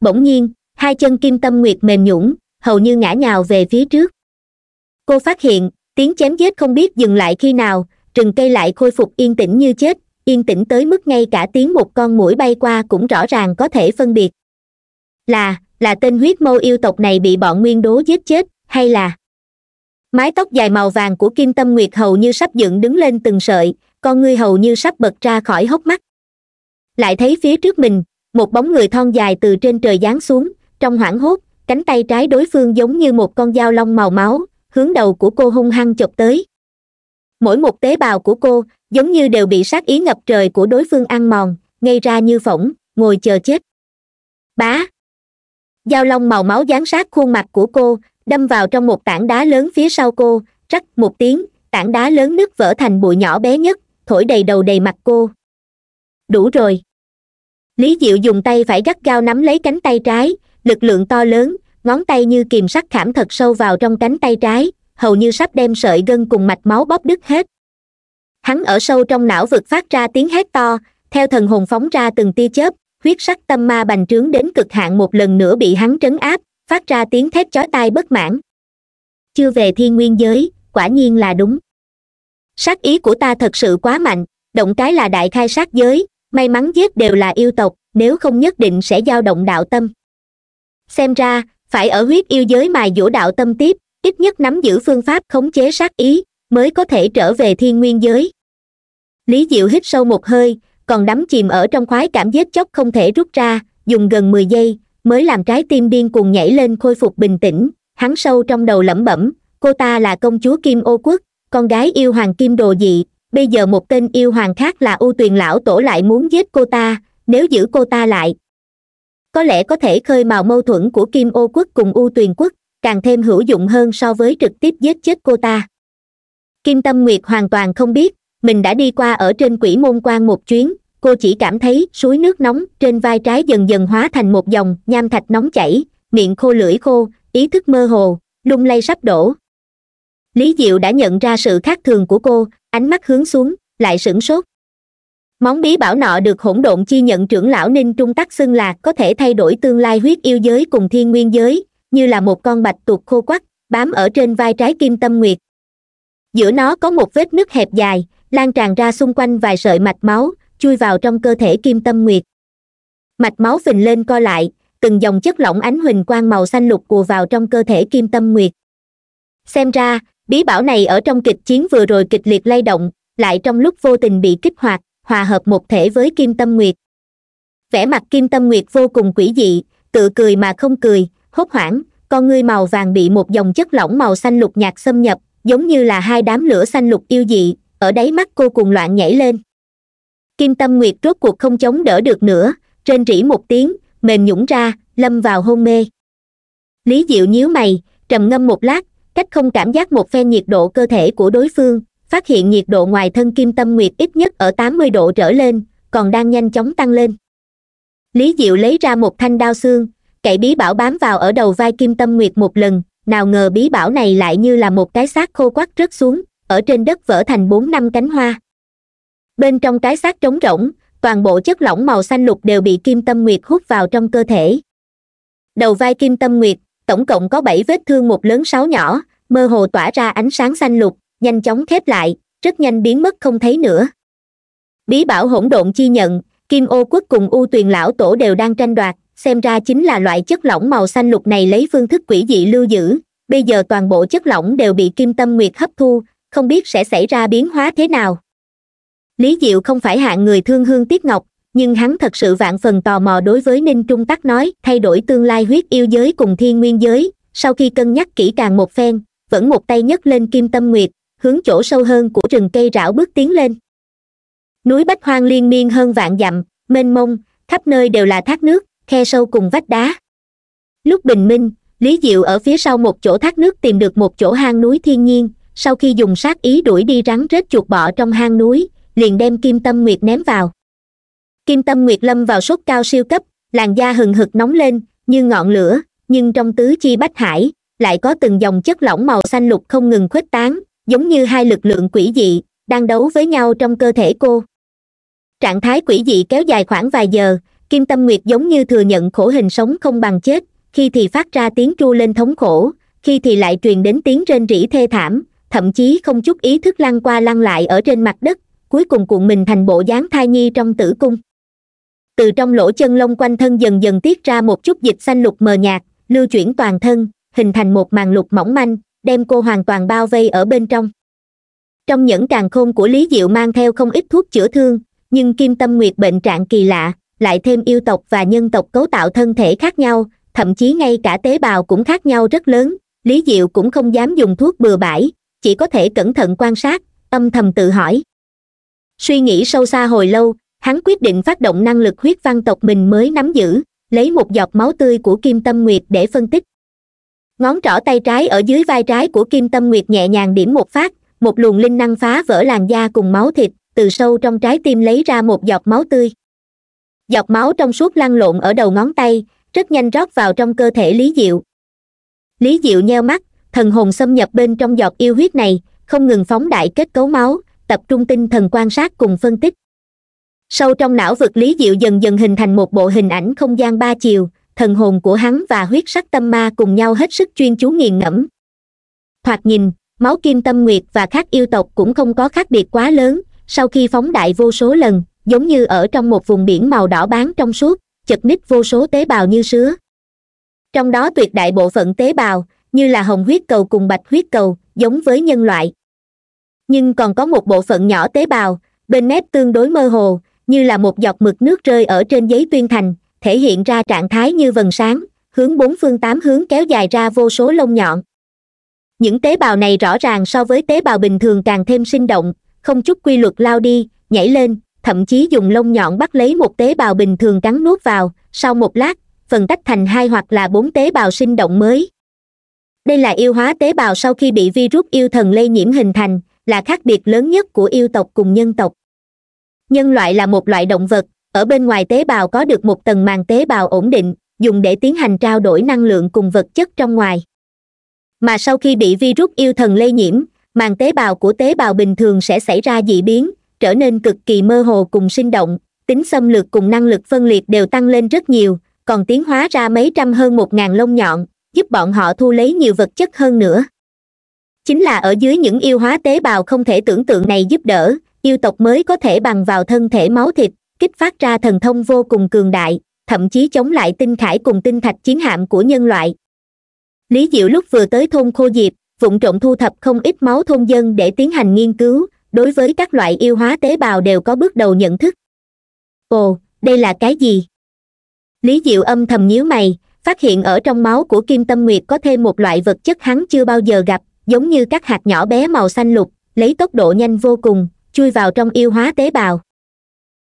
bỗng nhiên hai chân kim tâm nguyệt mềm nhũn hầu như ngã nhào về phía trước cô phát hiện tiếng chém giết không biết dừng lại khi nào rừng cây lại khôi phục yên tĩnh như chết yên tĩnh tới mức ngay cả tiếng một con mũi bay qua cũng rõ ràng có thể phân biệt là là tên huyết mâu yêu tộc này bị bọn nguyên đố giết chết hay là mái tóc dài màu vàng của kim tâm nguyệt hầu như sắp dựng đứng lên từng sợi con ngươi hầu như sắp bật ra khỏi hốc mắt lại thấy phía trước mình một bóng người thon dài từ trên trời giáng xuống trong hoảng hốt cánh tay trái đối phương giống như một con dao long màu máu hướng đầu của cô hung hăng chộp tới mỗi một tế bào của cô giống như đều bị sát ý ngập trời của đối phương ăn mòn ngay ra như phỏng ngồi chờ chết bá dao long màu máu giáng sát khuôn mặt của cô đâm vào trong một tảng đá lớn phía sau cô rắc một tiếng tảng đá lớn nứt vỡ thành bụi nhỏ bé nhất thổi đầy đầu đầy mặt cô đủ rồi lý diệu dùng tay phải gắt gao nắm lấy cánh tay trái lực lượng to lớn ngón tay như kìm sắt khảm thật sâu vào trong cánh tay trái hầu như sắp đem sợi gân cùng mạch máu bóp đứt hết hắn ở sâu trong não vực phát ra tiếng hét to theo thần hồn phóng ra từng tia chớp huyết sắc tâm ma bành trướng đến cực hạn một lần nữa bị hắn trấn áp phát ra tiếng thét chói tai bất mãn chưa về thiên nguyên giới quả nhiên là đúng sát ý của ta thật sự quá mạnh động cái là đại khai sát giới may mắn giết đều là yêu tộc nếu không nhất định sẽ dao động đạo tâm xem ra phải ở huyết yêu giới mài dũa đạo tâm tiếp ít nhất nắm giữ phương pháp khống chế sát ý mới có thể trở về thiên nguyên giới lý diệu hít sâu một hơi còn đắm chìm ở trong khoái cảm giết chóc không thể rút ra dùng gần mười giây mới làm trái tim điên cuồng nhảy lên khôi phục bình tĩnh hắn sâu trong đầu lẩm bẩm cô ta là công chúa kim ô quốc con gái yêu hoàng kim đồ dị bây giờ một tên yêu hoàng khác là ưu tuyền lão tổ lại muốn giết cô ta nếu giữ cô ta lại có lẽ có thể khơi mào mâu thuẫn của kim ô quốc cùng ưu tuyền quốc càng thêm hữu dụng hơn so với trực tiếp giết chết cô ta kim tâm nguyệt hoàn toàn không biết mình đã đi qua ở trên quỷ môn quan một chuyến cô chỉ cảm thấy suối nước nóng trên vai trái dần dần hóa thành một dòng nham thạch nóng chảy miệng khô lưỡi khô ý thức mơ hồ lung lay sắp đổ lý diệu đã nhận ra sự khác thường của cô ánh mắt hướng xuống lại sửng sốt Móng bí bảo nọ được hỗn độn chi nhận trưởng lão ninh trung tắc xưng là có thể thay đổi tương lai huyết yêu giới cùng thiên nguyên giới như là một con bạch tuộc khô quắt bám ở trên vai trái kim tâm nguyệt giữa nó có một vết nứt hẹp dài lan tràn ra xung quanh vài sợi mạch máu chui vào trong cơ thể kim tâm nguyệt mạch máu phình lên co lại từng dòng chất lỏng ánh huỳnh quang màu xanh lục cùa vào trong cơ thể kim tâm nguyệt xem ra bí bảo này ở trong kịch chiến vừa rồi kịch liệt lay động lại trong lúc vô tình bị kích hoạt hòa hợp một thể với kim tâm nguyệt vẻ mặt kim tâm nguyệt vô cùng quỷ dị tự cười mà không cười hốt hoảng con ngươi màu vàng bị một dòng chất lỏng màu xanh lục nhạt xâm nhập giống như là hai đám lửa xanh lục yêu dị ở đáy mắt cô cùng loạn nhảy lên kim tâm nguyệt rốt cuộc không chống đỡ được nữa trên rỉ một tiếng mềm nhũng ra lâm vào hôn mê lý diệu nhíu mày trầm ngâm một lát cách không cảm giác một phen nhiệt độ cơ thể của đối phương phát hiện nhiệt độ ngoài thân kim tâm nguyệt ít nhất ở tám mươi độ trở lên còn đang nhanh chóng tăng lên lý diệu lấy ra một thanh đao xương cậy bí bảo bám vào ở đầu vai kim tâm nguyệt một lần nào ngờ bí bảo này lại như là một cái xác khô quắt rớt xuống ở trên đất vỡ thành bốn năm cánh hoa bên trong cái xác trống rỗng toàn bộ chất lỏng màu xanh lục đều bị kim tâm nguyệt hút vào trong cơ thể đầu vai kim tâm nguyệt tổng cộng có bảy vết thương một lớn sáu nhỏ mơ hồ tỏa ra ánh sáng xanh lục nhanh chóng khép lại rất nhanh biến mất không thấy nữa bí bảo hỗn độn chi nhận kim ô quốc cùng u tuyền lão tổ đều đang tranh đoạt xem ra chính là loại chất lỏng màu xanh lục này lấy phương thức quỷ dị lưu giữ bây giờ toàn bộ chất lỏng đều bị kim tâm nguyệt hấp thu không biết sẽ xảy ra biến hóa thế nào lý diệu không phải hạng người thương hương tiếc ngọc nhưng hắn thật sự vạn phần tò mò đối với ninh trung tắc nói thay đổi tương lai huyết yêu giới cùng thiên nguyên giới sau khi cân nhắc kỹ càng một phen vẫn một tay nhấc lên kim tâm nguyệt hướng chỗ sâu hơn của rừng cây rảo bước tiến lên núi bách hoang liên miên hơn vạn dặm mênh mông khắp nơi đều là thác nước khe sâu cùng vách đá lúc bình minh lý diệu ở phía sau một chỗ thác nước tìm được một chỗ hang núi thiên nhiên sau khi dùng sát ý đuổi đi rắn rết chuột bọ trong hang núi liền đem kim tâm nguyệt ném vào kim tâm nguyệt lâm vào sốt cao siêu cấp làn da hừng hực nóng lên như ngọn lửa nhưng trong tứ chi bách hải lại có từng dòng chất lỏng màu xanh lục không ngừng khuếch tán giống như hai lực lượng quỷ dị đang đấu với nhau trong cơ thể cô trạng thái quỷ dị kéo dài khoảng vài giờ kim tâm nguyệt giống như thừa nhận khổ hình sống không bằng chết khi thì phát ra tiếng tru lên thống khổ khi thì lại truyền đến tiếng rên rỉ thê thảm thậm chí không chút ý thức lăn qua lăn lại ở trên mặt đất cuối cùng cuộn mình thành bộ dáng thai nhi trong tử cung từ trong lỗ chân lông quanh thân dần dần tiết ra một chút dịch xanh lục mờ nhạt lưu chuyển toàn thân hình thành một màn lục mỏng manh đem cô hoàn toàn bao vây ở bên trong trong những càng khôn của lý diệu mang theo không ít thuốc chữa thương nhưng kim tâm nguyệt bệnh trạng kỳ lạ lại thêm yêu tộc và nhân tộc cấu tạo thân thể khác nhau thậm chí ngay cả tế bào cũng khác nhau rất lớn lý diệu cũng không dám dùng thuốc bừa bãi chỉ có thể cẩn thận quan sát âm thầm tự hỏi suy nghĩ sâu xa hồi lâu hắn quyết định phát động năng lực huyết văn tộc mình mới nắm giữ lấy một giọt máu tươi của kim tâm nguyệt để phân tích ngón trỏ tay trái ở dưới vai trái của kim tâm nguyệt nhẹ nhàng điểm một phát một luồng linh năng phá vỡ làn da cùng máu thịt từ sâu trong trái tim lấy ra một giọt máu tươi giọt máu trong suốt lăn lộn ở đầu ngón tay rất nhanh rót vào trong cơ thể lý diệu lý diệu nheo mắt thần hồn xâm nhập bên trong giọt yêu huyết này không ngừng phóng đại kết cấu máu tập trung tinh thần quan sát cùng phân tích sâu trong não vực lý diệu dần dần hình thành một bộ hình ảnh không gian ba chiều thần hồn của hắn và huyết sắc tâm ma cùng nhau hết sức chuyên chú nghiền ngẫm thoạt nhìn máu kim tâm nguyệt và khác yêu tộc cũng không có khác biệt quá lớn sau khi phóng đại vô số lần giống như ở trong một vùng biển màu đỏ bán trong suốt chật ních vô số tế bào như sứa trong đó tuyệt đại bộ phận tế bào như là hồng huyết cầu cùng bạch huyết cầu giống với nhân loại nhưng còn có một bộ phận nhỏ tế bào bên mép tương đối mơ hồ như là một giọt mực nước rơi ở trên giấy tuyên thành thể hiện ra trạng thái như vần sáng hướng bốn phương tám hướng kéo dài ra vô số lông nhọn những tế bào này rõ ràng so với tế bào bình thường càng thêm sinh động không chút quy luật lao đi nhảy lên thậm chí dùng lông nhọn bắt lấy một tế bào bình thường cắn nuốt vào sau một lát phần tách thành hai hoặc là bốn tế bào sinh động mới đây là yêu hóa tế bào sau khi bị virus yêu thần lây nhiễm hình thành là khác biệt lớn nhất của yêu tộc cùng nhân tộc nhân loại là một loại động vật ở bên ngoài tế bào có được một tầng màng tế bào ổn định dùng để tiến hành trao đổi năng lượng cùng vật chất trong ngoài mà sau khi bị virus yêu thần lây nhiễm màng tế bào của tế bào bình thường sẽ xảy ra dị biến trở nên cực kỳ mơ hồ cùng sinh động tính xâm lược cùng năng lực phân liệt đều tăng lên rất nhiều còn tiến hóa ra mấy trăm hơn một ngàn lông nhọn giúp bọn họ thu lấy nhiều vật chất hơn nữa chính là ở dưới những yêu hóa tế bào không thể tưởng tượng này giúp đỡ yêu tộc mới có thể bằng vào thân thể máu thịt kích phát ra thần thông vô cùng cường đại thậm chí chống lại tinh khải cùng tinh thạch chiến hạm của nhân loại lý diệu lúc vừa tới thôn khô diệp vụng trộm thu thập không ít máu thôn dân để tiến hành nghiên cứu đối với các loại yêu hóa tế bào đều có bước đầu nhận thức ồ đây là cái gì lý diệu âm thầm nhíu mày phát hiện ở trong máu của kim tâm nguyệt có thêm một loại vật chất hắn chưa bao giờ gặp giống như các hạt nhỏ bé màu xanh lục lấy tốc độ nhanh vô cùng chui vào trong yêu hóa tế bào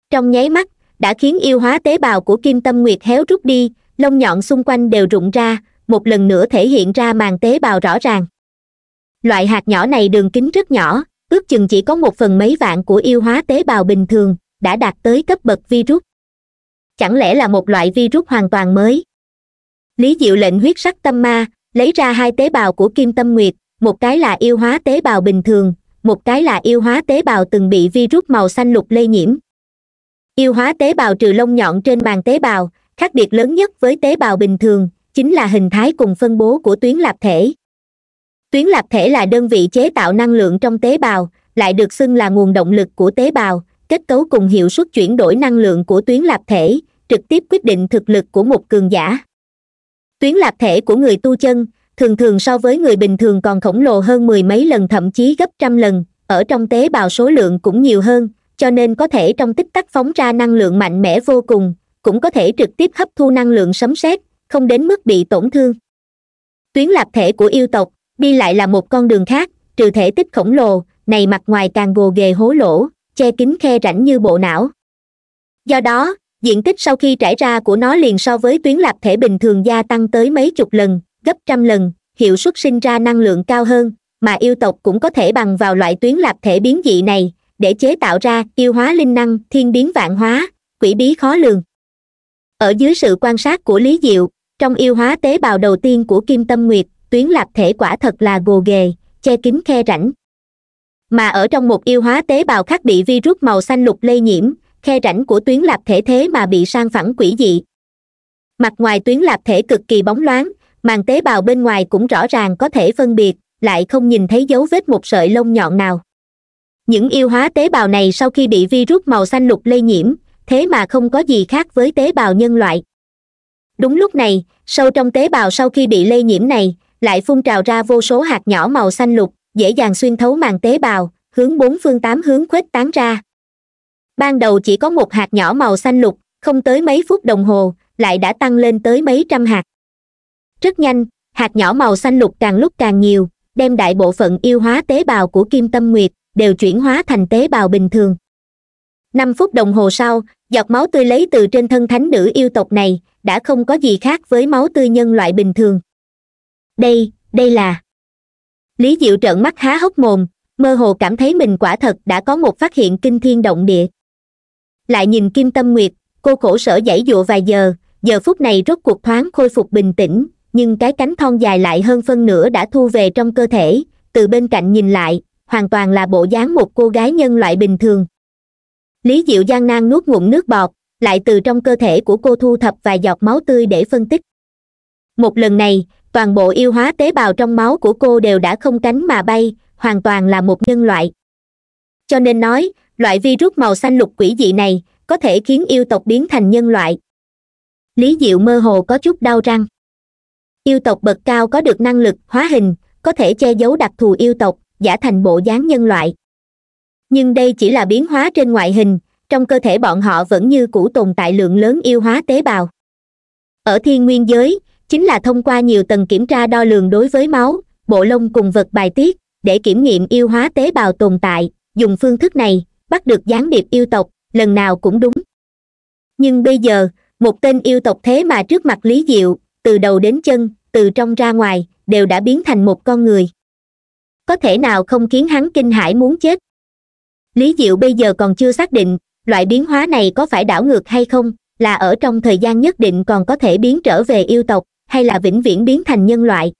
trong nháy mắt đã khiến yêu hóa tế bào của kim tâm nguyệt héo rút đi lông nhọn xung quanh đều rụng ra một lần nữa thể hiện ra màng tế bào rõ ràng loại hạt nhỏ này đường kính rất nhỏ ước chừng chỉ có một phần mấy vạn của yêu hóa tế bào bình thường đã đạt tới cấp bậc virus chẳng lẽ là một loại virus hoàn toàn mới lý diệu lệnh huyết sắc tâm ma lấy ra hai tế bào của kim tâm nguyệt một cái là yêu hóa tế bào bình thường một cái là yêu hóa tế bào từng bị virus màu xanh lục lây nhiễm yêu hóa tế bào trừ lông nhọn trên bàn tế bào khác biệt lớn nhất với tế bào bình thường chính là hình thái cùng phân bố của tuyến lạp thể tuyến lạp thể là đơn vị chế tạo năng lượng trong tế bào lại được xưng là nguồn động lực của tế bào kết cấu cùng hiệu suất chuyển đổi năng lượng của tuyến lạp thể trực tiếp quyết định thực lực của một cường giả tuyến lạp thể của người tu chân thường thường so với người bình thường còn khổng lồ hơn mười mấy lần thậm chí gấp trăm lần ở trong tế bào số lượng cũng nhiều hơn cho nên có thể trong tích tắc phóng ra năng lượng mạnh mẽ vô cùng cũng có thể trực tiếp hấp thu năng lượng sấm sét không đến mức bị tổn thương tuyến lạp thể của yêu tộc đi lại là một con đường khác trừ thể tích khổng lồ này mặt ngoài càng gồ ghề hố lỗ che kín khe rãnh như bộ não do đó diện tích sau khi trải ra của nó liền so với tuyến lạp thể bình thường gia tăng tới mấy chục lần gấp trăm lần hiệu suất sinh ra năng lượng cao hơn mà yêu tộc cũng có thể bằng vào loại tuyến lạp thể biến dị này để chế tạo ra yêu hóa linh năng thiên biến vạn hóa quỷ bí khó lường ở dưới sự quan sát của lý diệu trong yêu hóa tế bào đầu tiên của kim tâm nguyệt tuyến lạp thể quả thật là gồ ghề che kín khe rãnh mà ở trong một yêu hóa tế bào khác bị virus màu xanh lục lây nhiễm khe rãnh của tuyến lạp thể thế mà bị sang phẳng quỷ dị mặt ngoài tuyến lạp thể cực kỳ bóng loáng màng tế bào bên ngoài cũng rõ ràng có thể phân biệt lại không nhìn thấy dấu vết một sợi lông nhọn nào những yêu hóa tế bào này sau khi bị virus màu xanh lục lây nhiễm thế mà không có gì khác với tế bào nhân loại đúng lúc này sâu trong tế bào sau khi bị lây nhiễm này lại phun trào ra vô số hạt nhỏ màu xanh lục dễ dàng xuyên thấu màng tế bào hướng bốn phương tám hướng khuếch tán ra ban đầu chỉ có một hạt nhỏ màu xanh lục không tới mấy phút đồng hồ lại đã tăng lên tới mấy trăm hạt rất nhanh hạt nhỏ màu xanh lục càng lúc càng nhiều đem đại bộ phận yêu hóa tế bào của kim tâm nguyệt đều chuyển hóa thành tế bào bình thường năm phút đồng hồ sau giọt máu tươi lấy từ trên thân thánh nữ yêu tộc này đã không có gì khác với máu tươi nhân loại bình thường đây đây là lý diệu trợn mắt há hốc mồm mơ hồ cảm thấy mình quả thật đã có một phát hiện kinh thiên động địa lại nhìn kim tâm nguyệt cô khổ sở giãy dụa vài giờ giờ phút này rốt cuộc thoáng khôi phục bình tĩnh nhưng cái cánh thon dài lại hơn phân nửa đã thu về trong cơ thể từ bên cạnh nhìn lại hoàn toàn là bộ dáng một cô gái nhân loại bình thường lý diệu gian nan nuốt ngụm nước bọt lại từ trong cơ thể của cô thu thập vài giọt máu tươi để phân tích một lần này toàn bộ yêu hóa tế bào trong máu của cô đều đã không cánh mà bay hoàn toàn là một nhân loại cho nên nói loại virus màu xanh lục quỷ dị này có thể khiến yêu tộc biến thành nhân loại lý diệu mơ hồ có chút đau răng yêu tộc bậc cao có được năng lực hóa hình có thể che giấu đặc thù yêu tộc giả thành bộ dáng nhân loại nhưng đây chỉ là biến hóa trên ngoại hình trong cơ thể bọn họ vẫn như cũ tồn tại lượng lớn yêu hóa tế bào ở thiên nguyên giới chính là thông qua nhiều tầng kiểm tra đo lường đối với máu bộ lông cùng vật bài tiết để kiểm nghiệm yêu hóa tế bào tồn tại dùng phương thức này bắt được gián điệp yêu tộc lần nào cũng đúng nhưng bây giờ một tên yêu tộc thế mà trước mặt lý diệu từ đầu đến chân từ trong ra ngoài đều đã biến thành một con người có thể nào không khiến hắn kinh hãi muốn chết lý diệu bây giờ còn chưa xác định loại biến hóa này có phải đảo ngược hay không là ở trong thời gian nhất định còn có thể biến trở về yêu tộc hay là vĩnh viễn biến thành nhân loại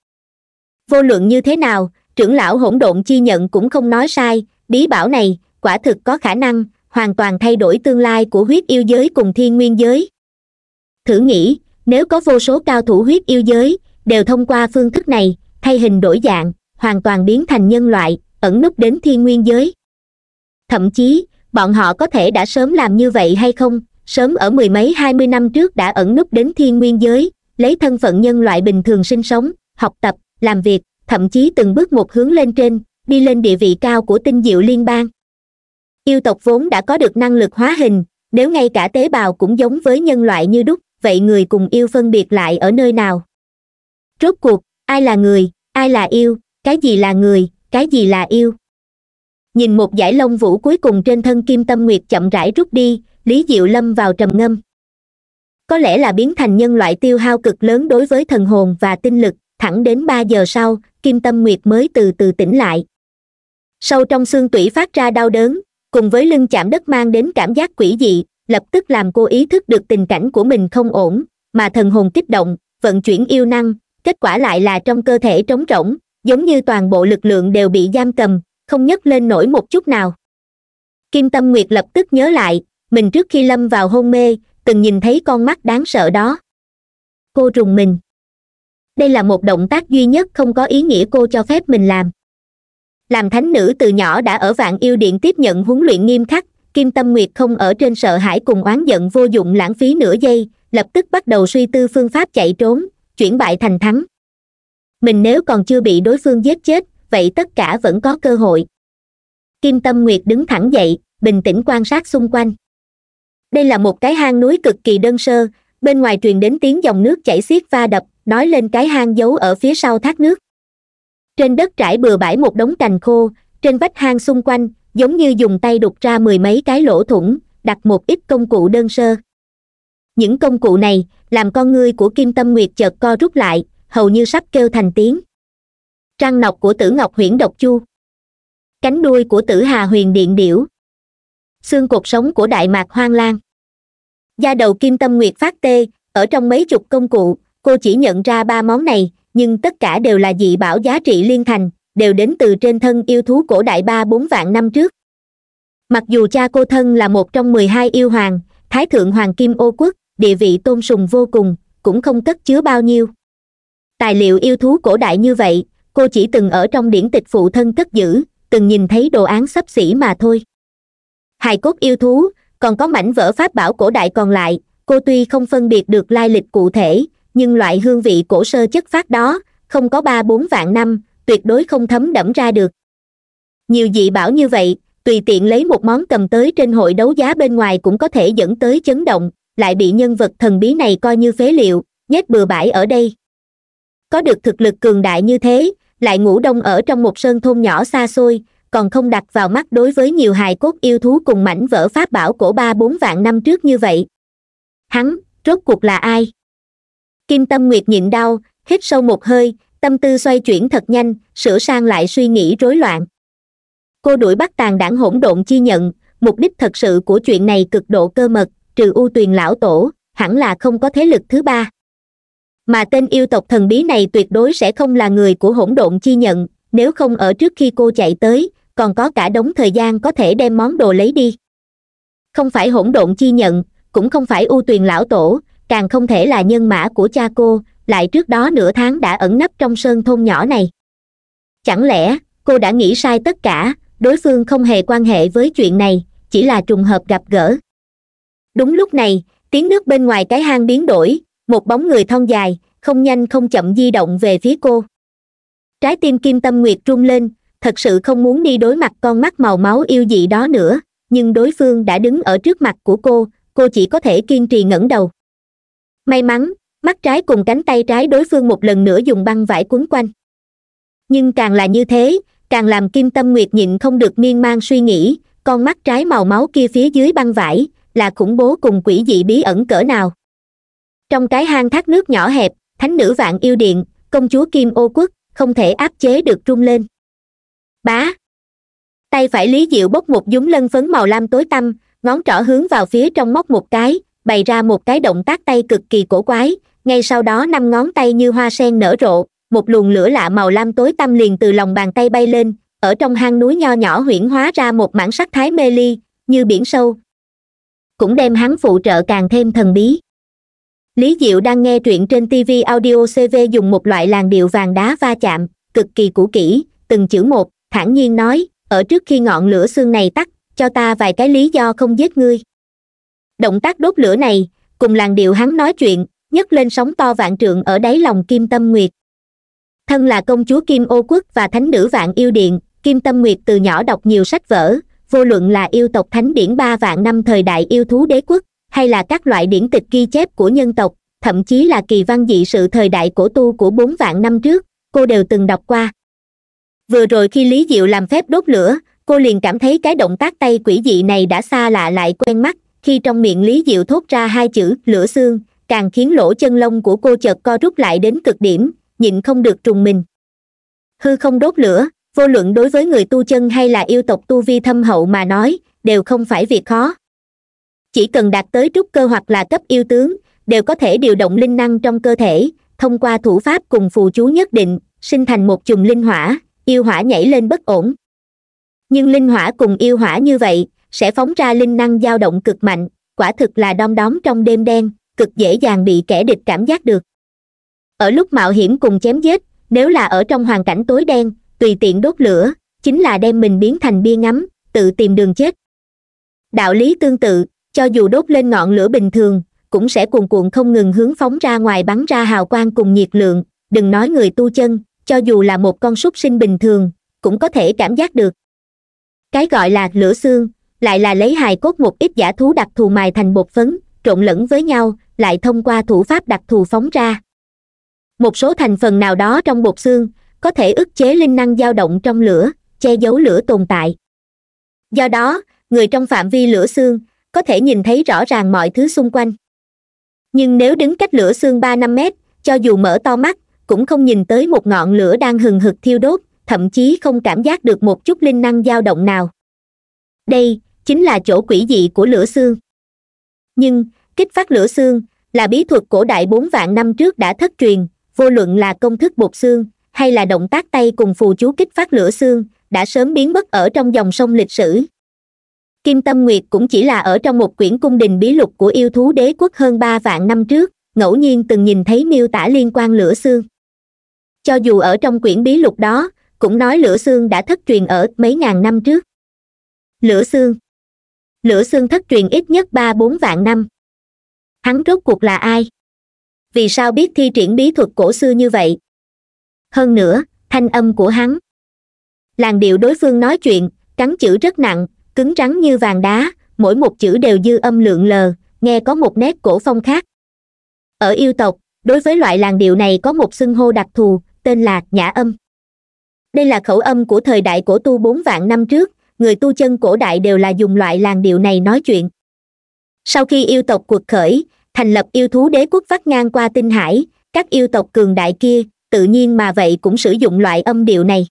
vô luận như thế nào trưởng lão hỗn độn chi nhận cũng không nói sai bí bảo này quả thực có khả năng hoàn toàn thay đổi tương lai của huyết yêu giới cùng thiên nguyên giới thử nghĩ nếu có vô số cao thủ huyết yêu giới đều thông qua phương thức này thay hình đổi dạng hoàn toàn biến thành nhân loại ẩn núp đến thiên nguyên giới thậm chí bọn họ có thể đã sớm làm như vậy hay không sớm ở mười mấy hai mươi năm trước đã ẩn núp đến thiên nguyên giới lấy thân phận nhân loại bình thường sinh sống học tập làm việc thậm chí từng bước một hướng lên trên đi lên địa vị cao của tinh diệu liên bang yêu tộc vốn đã có được năng lực hóa hình nếu ngay cả tế bào cũng giống với nhân loại như đúc vậy người cùng yêu phân biệt lại ở nơi nào rốt cuộc ai là người ai là yêu cái gì là người cái gì là yêu nhìn một dải lông vũ cuối cùng trên thân kim tâm nguyệt chậm rãi rút đi lý diệu lâm vào trầm ngâm có lẽ là biến thành nhân loại tiêu hao cực lớn đối với thần hồn và tinh lực thẳng đến ba giờ sau kim tâm nguyệt mới từ từ tỉnh lại sâu trong xương tủy phát ra đau đớn cùng với lưng chạm đất mang đến cảm giác quỷ dị lập tức làm cô ý thức được tình cảnh của mình không ổn mà thần hồn kích động vận chuyển yêu năng kết quả lại là trong cơ thể trống rỗng giống như toàn bộ lực lượng đều bị giam cầm không nhấc lên nổi một chút nào kim tâm nguyệt lập tức nhớ lại mình trước khi lâm vào hôn mê từng nhìn thấy con mắt đáng sợ đó cô rùng mình đây là một động tác duy nhất không có ý nghĩa cô cho phép mình làm làm thánh nữ từ nhỏ đã ở vạn yêu điện tiếp nhận huấn luyện nghiêm khắc kim tâm nguyệt không ở trên sợ hãi cùng oán giận vô dụng lãng phí nửa giây lập tức bắt đầu suy tư phương pháp chạy trốn chuyển bại thành thắng mình nếu còn chưa bị đối phương giết chết vậy tất cả vẫn có cơ hội kim tâm nguyệt đứng thẳng dậy bình tĩnh quan sát xung quanh đây là một cái hang núi cực kỳ đơn sơ bên ngoài truyền đến tiếng dòng nước chảy xiết va đập nói lên cái hang giấu ở phía sau thác nước trên đất trải bừa bãi một đống cành khô trên vách hang xung quanh giống như dùng tay đục ra mười mấy cái lỗ thủng đặt một ít công cụ đơn sơ những công cụ này làm con ngươi của kim tâm nguyệt chợt co rút lại hầu như sắp kêu thành tiếng răng nọc của tử ngọc huyễn độc chu cánh đuôi của tử hà huyền điện điểu xương cột sống của đại mạc hoang lan da đầu kim tâm nguyệt phát tê ở trong mấy chục công cụ cô chỉ nhận ra ba món này nhưng tất cả đều là dị bảo giá trị liên thành đều đến từ trên thân yêu thú cổ đại ba bốn vạn năm trước mặc dù cha cô thân là một trong mười hai yêu hoàng thái thượng hoàng kim ô quốc địa vị tôn sùng vô cùng cũng không cất chứa bao nhiêu tài liệu yêu thú cổ đại như vậy cô chỉ từng ở trong điển tịch phụ thân cất giữ từng nhìn thấy đồ án xấp xỉ mà thôi hài cốt yêu thú còn có mảnh vỡ pháp bảo cổ đại còn lại cô tuy không phân biệt được lai lịch cụ thể nhưng loại hương vị cổ sơ chất phát đó không có ba bốn vạn năm tuyệt đối không thấm đẫm ra được nhiều dị bảo như vậy tùy tiện lấy một món cầm tới trên hội đấu giá bên ngoài cũng có thể dẫn tới chấn động lại bị nhân vật thần bí này coi như phế liệu nhét bừa bãi ở đây có được thực lực cường đại như thế lại ngủ đông ở trong một sơn thôn nhỏ xa xôi còn không đặt vào mắt đối với nhiều hài cốt yêu thú cùng mảnh vỡ pháp bảo cổ ba bốn vạn năm trước như vậy hắn rốt cuộc là ai kim tâm nguyệt nhịn đau hít sâu một hơi tâm tư xoay chuyển thật nhanh sửa sang lại suy nghĩ rối loạn cô đuổi bắt tàn đảng hỗn độn chi nhận mục đích thật sự của chuyện này cực độ cơ mật trừ u tuyền lão tổ hẳn là không có thế lực thứ ba mà tên yêu tộc thần bí này tuyệt đối sẽ không là người của hỗn độn chi nhận nếu không ở trước khi cô chạy tới còn có cả đống thời gian có thể đem món đồ lấy đi không phải hỗn độn chi nhận cũng không phải u tuyền lão tổ càng không thể là nhân mã của cha cô lại trước đó nửa tháng đã ẩn nấp trong sơn thôn nhỏ này chẳng lẽ cô đã nghĩ sai tất cả đối phương không hề quan hệ với chuyện này chỉ là trùng hợp gặp gỡ đúng lúc này tiếng nước bên ngoài cái hang biến đổi một bóng người thon dài không nhanh không chậm di động về phía cô trái tim kim tâm nguyệt rung lên thật sự không muốn đi đối mặt con mắt màu máu yêu dị đó nữa nhưng đối phương đã đứng ở trước mặt của cô cô chỉ có thể kiên trì ngẩng đầu may mắn mắt trái cùng cánh tay trái đối phương một lần nữa dùng băng vải cuốn quanh nhưng càng là như thế càng làm kim tâm nguyệt nhịn không được miên man suy nghĩ con mắt trái màu máu kia phía dưới băng vải là khủng bố cùng quỷ dị bí ẩn cỡ nào trong cái hang thác nước nhỏ hẹp thánh nữ vạn yêu điện công chúa kim ô quốc không thể áp chế được trung lên bá tay phải lý diệu bốc một dúng lân phấn màu lam tối tăm ngón trỏ hướng vào phía trong móc một cái bày ra một cái động tác tay cực kỳ cổ quái ngay sau đó năm ngón tay như hoa sen nở rộ một luồng lửa lạ màu lam tối tăm liền từ lòng bàn tay bay lên ở trong hang núi nho nhỏ huyển hóa ra một mảng sắc thái mê ly như biển sâu cũng đem hắn phụ trợ càng thêm thần bí lý diệu đang nghe truyện trên tv audio cv dùng một loại làn điệu vàng đá va chạm cực kỳ cũ kỹ từng chữ một thản nhiên nói ở trước khi ngọn lửa xương này tắt cho ta vài cái lý do không giết ngươi động tác đốt lửa này cùng làn điệu hắn nói chuyện nhấc lên sóng to vạn trượng ở đáy lòng kim tâm nguyệt thân là công chúa kim ô quốc và thánh nữ vạn yêu điện kim tâm nguyệt từ nhỏ đọc nhiều sách vở vô luận là yêu tộc thánh điển ba vạn năm thời đại yêu thú đế quốc hay là các loại điển tịch ghi chép của nhân tộc thậm chí là kỳ văn dị sự thời đại cổ tu của bốn vạn năm trước cô đều từng đọc qua vừa rồi khi lý diệu làm phép đốt lửa cô liền cảm thấy cái động tác tay quỷ dị này đã xa lạ lại quen mắt khi trong miệng lý diệu thốt ra hai chữ lửa xương càng khiến lỗ chân lông của cô chợt co rút lại đến cực điểm nhịn không được trùng mình hư không đốt lửa vô luận đối với người tu chân hay là yêu tộc tu vi thâm hậu mà nói đều không phải việc khó chỉ cần đạt tới trúc cơ hoặc là cấp yêu tướng đều có thể điều động linh năng trong cơ thể thông qua thủ pháp cùng phù chú nhất định sinh thành một chùm linh hỏa yêu hỏa nhảy lên bất ổn nhưng linh hỏa cùng yêu hỏa như vậy sẽ phóng ra linh năng dao động cực mạnh quả thực là đom đóm trong đêm đen cực dễ dàng bị kẻ địch cảm giác được ở lúc mạo hiểm cùng chém giết nếu là ở trong hoàn cảnh tối đen tùy tiện đốt lửa chính là đem mình biến thành bia ngắm tự tìm đường chết đạo lý tương tự cho dù đốt lên ngọn lửa bình thường cũng sẽ cuồn cuộn không ngừng hướng phóng ra ngoài bắn ra hào quang cùng nhiệt lượng đừng nói người tu chân cho dù là một con súc sinh bình thường cũng có thể cảm giác được cái gọi là lửa xương lại là lấy hài cốt một ít giả thú đặc thù mài thành bột phấn trộn lẫn với nhau lại thông qua thủ pháp đặc thù phóng ra một số thành phần nào đó trong bột xương có thể ức chế linh năng dao động trong lửa che giấu lửa tồn tại do đó người trong phạm vi lửa xương có thể nhìn thấy rõ ràng mọi thứ xung quanh nhưng nếu đứng cách lửa xương ba năm mét cho dù mở to mắt cũng không nhìn tới một ngọn lửa đang hừng hực thiêu đốt thậm chí không cảm giác được một chút linh năng dao động nào đây chính là chỗ quỷ dị của lửa xương nhưng kích phát lửa xương là bí thuật cổ đại bốn vạn năm trước đã thất truyền vô luận là công thức bột xương hay là động tác tay cùng phù chú kích phát lửa xương đã sớm biến mất ở trong dòng sông lịch sử kim tâm nguyệt cũng chỉ là ở trong một quyển cung đình bí lục của yêu thú đế quốc hơn ba vạn năm trước ngẫu nhiên từng nhìn thấy miêu tả liên quan lửa xương cho dù ở trong quyển bí lục đó cũng nói lửa xương đã thất truyền ở mấy ngàn năm trước lửa xương lửa xương thất truyền ít nhất ba bốn vạn năm hắn rốt cuộc là ai vì sao biết thi triển bí thuật cổ xưa như vậy hơn nữa thanh âm của hắn làn điệu đối phương nói chuyện cắn chữ rất nặng cứng rắn như vàng đá mỗi một chữ đều dư âm lượng lờ nghe có một nét cổ phong khác ở yêu tộc đối với loại làn điệu này có một xưng hô đặc thù tên là nhã âm đây là khẩu âm của thời đại cổ tu bốn vạn năm trước người tu chân cổ đại đều là dùng loại làn điệu này nói chuyện sau khi yêu tộc cuộc khởi thành lập yêu thú đế quốc vắt ngang qua tinh hải các yêu tộc cường đại kia tự nhiên mà vậy cũng sử dụng loại âm điệu này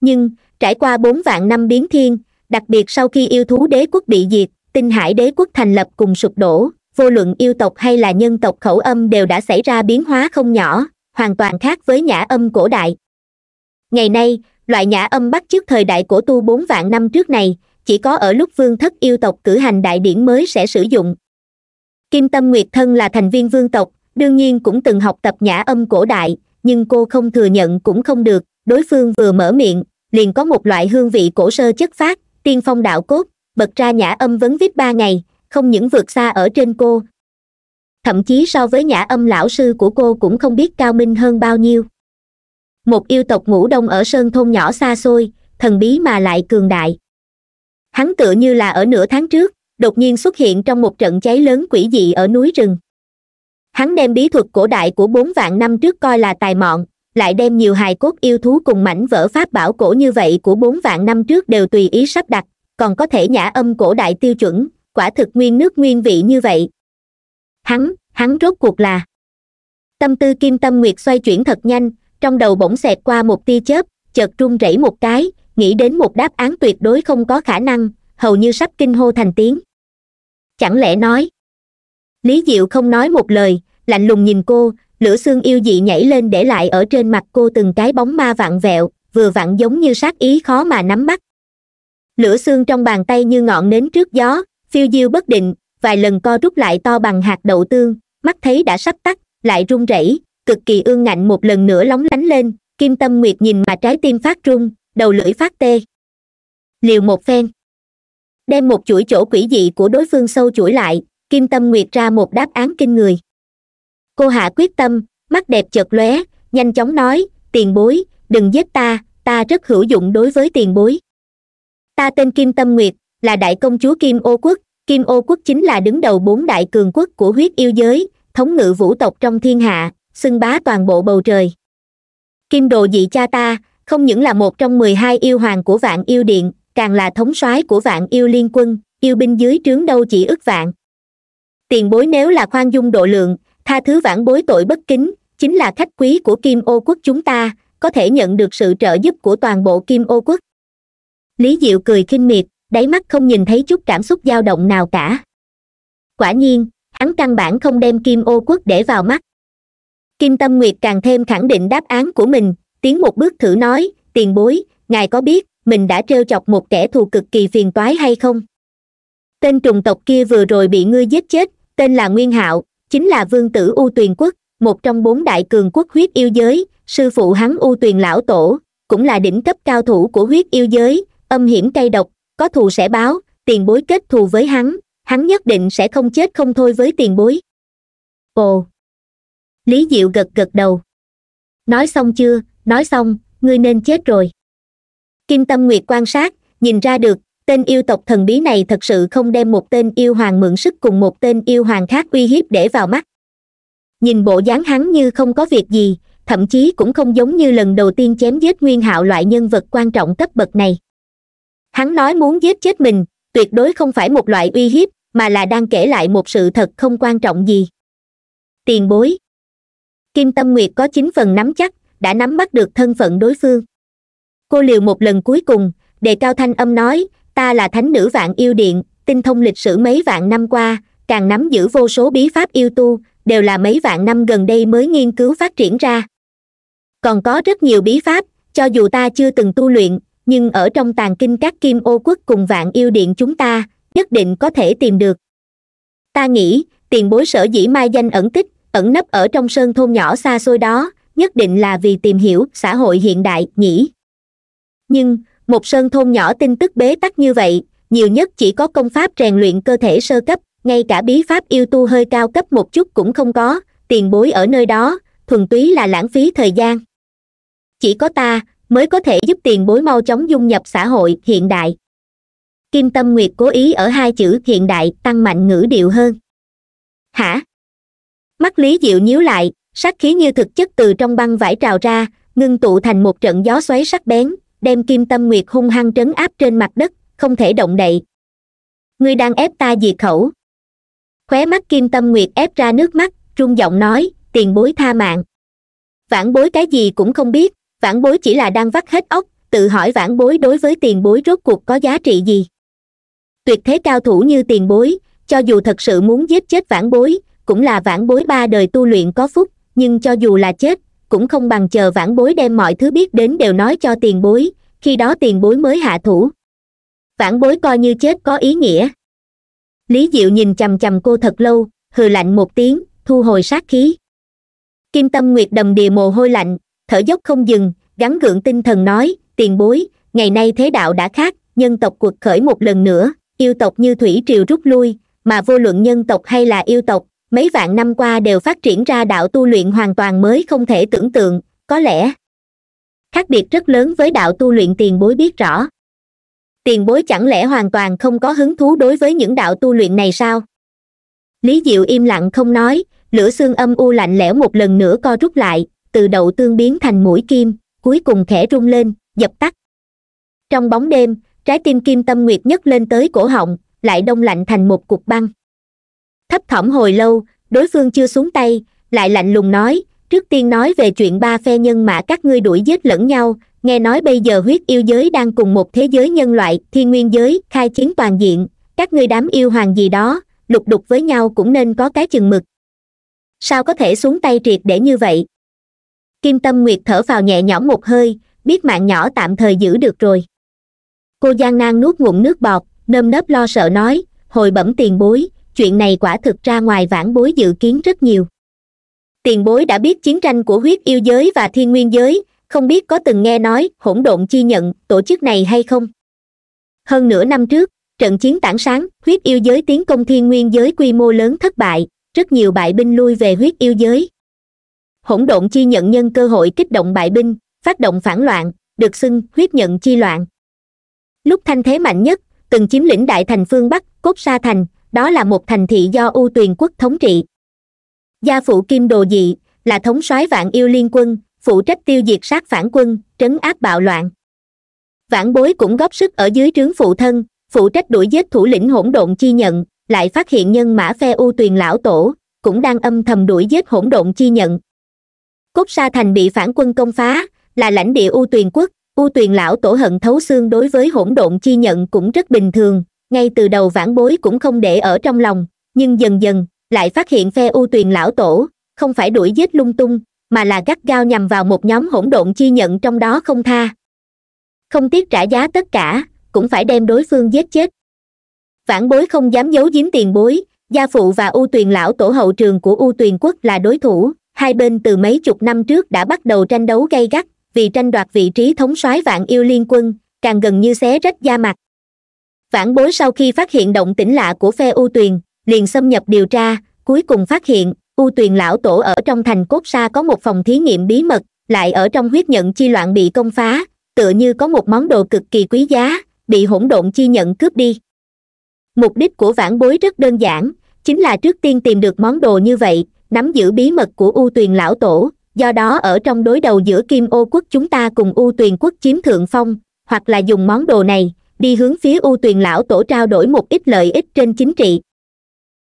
nhưng trải qua bốn vạn năm biến thiên đặc biệt sau khi yêu thú đế quốc bị diệt tinh hải đế quốc thành lập cùng sụp đổ vô luận yêu tộc hay là nhân tộc khẩu âm đều đã xảy ra biến hóa không nhỏ hoàn toàn khác với nhã âm cổ đại ngày nay loại nhã âm bắt chước thời đại cổ tu bốn vạn năm trước này chỉ có ở lúc vương thất yêu tộc cử hành đại điển mới sẽ sử dụng kim tâm nguyệt thân là thành viên vương tộc đương nhiên cũng từng học tập nhã âm cổ đại nhưng cô không thừa nhận cũng không được đối phương vừa mở miệng liền có một loại hương vị cổ sơ chất phát tiên phong đạo cốt bật ra nhã âm vấn vít ba ngày không những vượt xa ở trên cô thậm chí so với nhã âm lão sư của cô cũng không biết cao minh hơn bao nhiêu một yêu tộc ngũ đông ở sơn thôn nhỏ xa xôi thần bí mà lại cường đại hắn tựa như là ở nửa tháng trước đột nhiên xuất hiện trong một trận cháy lớn quỷ dị ở núi rừng hắn đem bí thuật cổ đại của bốn vạn năm trước coi là tài mọn lại đem nhiều hài cốt yêu thú cùng mảnh vỡ pháp bảo cổ như vậy của bốn vạn năm trước đều tùy ý sắp đặt còn có thể nhã âm cổ đại tiêu chuẩn quả thực nguyên nước nguyên vị như vậy hắn hắn rốt cuộc là tâm tư kim tâm nguyệt xoay chuyển thật nhanh trong đầu bỗng xẹt qua một tia chớp chợt run rẩy một cái nghĩ đến một đáp án tuyệt đối không có khả năng hầu như sắp kinh hô thành tiếng chẳng lẽ nói lý diệu không nói một lời lạnh lùng nhìn cô lửa xương yêu dị nhảy lên để lại ở trên mặt cô từng cái bóng ma vặn vẹo vừa vặn giống như sát ý khó mà nắm bắt lửa xương trong bàn tay như ngọn nến trước gió phiêu diêu bất định vài lần co rút lại to bằng hạt đậu tương mắt thấy đã sắp tắt lại run rẩy cực kỳ ương ngạnh một lần nữa lóng lánh lên kim tâm nguyệt nhìn mà trái tim phát run đầu lưỡi phát tê liều một phen đem một chuỗi chỗ quỷ dị của đối phương sâu chuỗi lại kim tâm nguyệt ra một đáp án kinh người cô hạ quyết tâm mắt đẹp chợt lóe nhanh chóng nói tiền bối đừng giết ta ta rất hữu dụng đối với tiền bối ta tên kim tâm nguyệt là đại công chúa kim ô quốc kim ô quốc chính là đứng đầu bốn đại cường quốc của huyết yêu giới thống ngự vũ tộc trong thiên hạ xưng bá toàn bộ bầu trời kim đồ dị cha ta không những là một trong mười hai yêu hoàng của vạn yêu điện càng là thống soái của vạn yêu liên quân yêu binh dưới trướng đâu chỉ ức vạn tiền bối nếu là khoan dung độ lượng tha thứ vãn bối tội bất kính chính là khách quý của kim ô quốc chúng ta có thể nhận được sự trợ giúp của toàn bộ kim ô quốc lý diệu cười khinh miệt đáy mắt không nhìn thấy chút cảm xúc dao động nào cả quả nhiên hắn căn bản không đem kim ô quốc để vào mắt kim tâm nguyệt càng thêm khẳng định đáp án của mình tiến một bước thử nói tiền bối ngài có biết mình đã trêu chọc một kẻ thù cực kỳ phiền toái hay không tên trùng tộc kia vừa rồi bị ngươi giết chết tên là nguyên hạo chính là vương tử u tuyền quốc một trong bốn đại cường quốc huyết yêu giới sư phụ hắn u tuyền lão tổ cũng là đỉnh cấp cao thủ của huyết yêu giới âm hiểm cay độc có thù sẽ báo tiền bối kết thù với hắn hắn nhất định sẽ không chết không thôi với tiền bối ồ lý diệu gật gật đầu nói xong chưa nói xong ngươi nên chết rồi kim tâm nguyệt quan sát nhìn ra được tên yêu tộc thần bí này thật sự không đem một tên yêu hoàng mượn sức cùng một tên yêu hoàng khác uy hiếp để vào mắt nhìn bộ dáng hắn như không có việc gì thậm chí cũng không giống như lần đầu tiên chém giết nguyên hạo loại nhân vật quan trọng cấp bậc này hắn nói muốn giết chết mình tuyệt đối không phải một loại uy hiếp mà là đang kể lại một sự thật không quan trọng gì tiền bối kim tâm nguyệt có chính phần nắm chắc đã nắm bắt được thân phận đối phương cô liều một lần cuối cùng đề cao thanh âm nói ta là thánh nữ vạn yêu điện tinh thông lịch sử mấy vạn năm qua càng nắm giữ vô số bí pháp yêu tu đều là mấy vạn năm gần đây mới nghiên cứu phát triển ra còn có rất nhiều bí pháp cho dù ta chưa từng tu luyện nhưng ở trong tàn kinh các kim ô quốc cùng vạn yêu điện chúng ta nhất định có thể tìm được ta nghĩ tiền bối sở dĩ mai danh ẩn tích ẩn nấp ở trong sơn thôn nhỏ xa xôi đó nhất định là vì tìm hiểu xã hội hiện đại nhỉ nhưng một sơn thôn nhỏ tin tức bế tắc như vậy nhiều nhất chỉ có công pháp rèn luyện cơ thể sơ cấp ngay cả bí pháp yêu tu hơi cao cấp một chút cũng không có tiền bối ở nơi đó thuần túy là lãng phí thời gian chỉ có ta mới có thể giúp tiền bối mau chóng dung nhập xã hội hiện đại kim tâm nguyệt cố ý ở hai chữ hiện đại tăng mạnh ngữ điệu hơn hả mắt lý diệu nhíu lại sát khí như thực chất từ trong băng vải trào ra ngưng tụ thành một trận gió xoáy sắc bén đem kim tâm nguyệt hung hăng trấn áp trên mặt đất không thể động đậy ngươi đang ép ta diệt khẩu khóe mắt kim tâm nguyệt ép ra nước mắt rung giọng nói tiền bối tha mạng vãn bối cái gì cũng không biết vãn bối chỉ là đang vắt hết óc tự hỏi vãn bối đối với tiền bối rốt cuộc có giá trị gì tuyệt thế cao thủ như tiền bối cho dù thật sự muốn giết chết vãn bối cũng là vãn bối ba đời tu luyện có phúc nhưng cho dù là chết cũng không bằng chờ vãn bối đem mọi thứ biết đến đều nói cho tiền bối khi đó tiền bối mới hạ thủ vãn bối coi như chết có ý nghĩa lý diệu nhìn chằm chằm cô thật lâu hừ lạnh một tiếng thu hồi sát khí kim tâm nguyệt đầm đìa mồ hôi lạnh thở dốc không dừng gắn gượng tinh thần nói tiền bối ngày nay thế đạo đã khác nhân tộc cuộc khởi một lần nữa yêu tộc như thủy triều rút lui mà vô luận nhân tộc hay là yêu tộc mấy vạn năm qua đều phát triển ra đạo tu luyện hoàn toàn mới không thể tưởng tượng có lẽ khác biệt rất lớn với đạo tu luyện tiền bối biết rõ tiền bối chẳng lẽ hoàn toàn không có hứng thú đối với những đạo tu luyện này sao lý diệu im lặng không nói lửa xương âm u lạnh lẽo một lần nữa co rút lại từ đầu tương biến thành mũi kim cuối cùng khẽ rung lên dập tắt trong bóng đêm trái tim kim tâm nguyệt nhất lên tới cổ họng lại đông lạnh thành một cục băng thấp thỏm hồi lâu đối phương chưa xuống tay lại lạnh lùng nói trước tiên nói về chuyện ba phe nhân mã các ngươi đuổi giết lẫn nhau nghe nói bây giờ huyết yêu giới đang cùng một thế giới nhân loại thiên nguyên giới khai chiến toàn diện các ngươi đám yêu hoàng gì đó lục đục với nhau cũng nên có cái chừng mực sao có thể xuống tay triệt để như vậy kim tâm nguyệt thở vào nhẹ nhõm một hơi biết mạng nhỏ tạm thời giữ được rồi cô gian nan nuốt ngụm nước bọt nơm nớp lo sợ nói hồi bẩm tiền bối chuyện này quả thực ra ngoài vãn bối dự kiến rất nhiều tiền bối đã biết chiến tranh của huyết yêu giới và thiên nguyên giới không biết có từng nghe nói hỗn độn chi nhận tổ chức này hay không hơn nửa năm trước trận chiến tảng sáng huyết yêu giới tiến công thiên nguyên giới quy mô lớn thất bại rất nhiều bại binh lui về huyết yêu giới hỗn độn chi nhận nhân cơ hội kích động bại binh phát động phản loạn được xưng huyết nhận chi loạn lúc thanh thế mạnh nhất từng chiếm lĩnh đại thành phương bắc cốt sa thành đó là một thành thị do u tuyền quốc thống trị gia phụ kim đồ dị là thống soái vạn yêu liên quân phụ trách tiêu diệt sát phản quân trấn áp bạo loạn vãn bối cũng góp sức ở dưới trướng phụ thân phụ trách đuổi giết thủ lĩnh hỗn độn chi nhận lại phát hiện nhân mã phe u tuyền lão tổ cũng đang âm thầm đuổi giết hỗn độn chi nhận cốt sa thành bị phản quân công phá là lãnh địa u tuyền quốc u tuyền lão tổ hận thấu xương đối với hỗn độn chi nhận cũng rất bình thường ngay từ đầu vãn bối cũng không để ở trong lòng nhưng dần dần lại phát hiện phe u tuyền lão tổ không phải đuổi giết lung tung mà là gắt gao nhằm vào một nhóm hỗn độn chi nhận trong đó không tha không tiếc trả giá tất cả cũng phải đem đối phương giết chết vãn bối không dám giấu giếm tiền bối gia phụ và u tuyền lão tổ hậu trường của u tuyền quốc là đối thủ hai bên từ mấy chục năm trước đã bắt đầu tranh đấu gay gắt vì tranh đoạt vị trí thống soái vạn yêu liên quân càng gần như xé rách da mặt vãn bối sau khi phát hiện động tĩnh lạ của phe u tuyền liền xâm nhập điều tra cuối cùng phát hiện u tuyền lão tổ ở trong thành cốt sa có một phòng thí nghiệm bí mật lại ở trong huyết nhận chi loạn bị công phá tựa như có một món đồ cực kỳ quý giá bị hỗn độn chi nhận cướp đi mục đích của vãn bối rất đơn giản chính là trước tiên tìm được món đồ như vậy nắm giữ bí mật của u tuyền lão tổ do đó ở trong đối đầu giữa kim ô quốc chúng ta cùng u tuyền quốc chiếm thượng phong hoặc là dùng món đồ này đi hướng phía u tuyền lão tổ trao đổi một ít lợi ích trên chính trị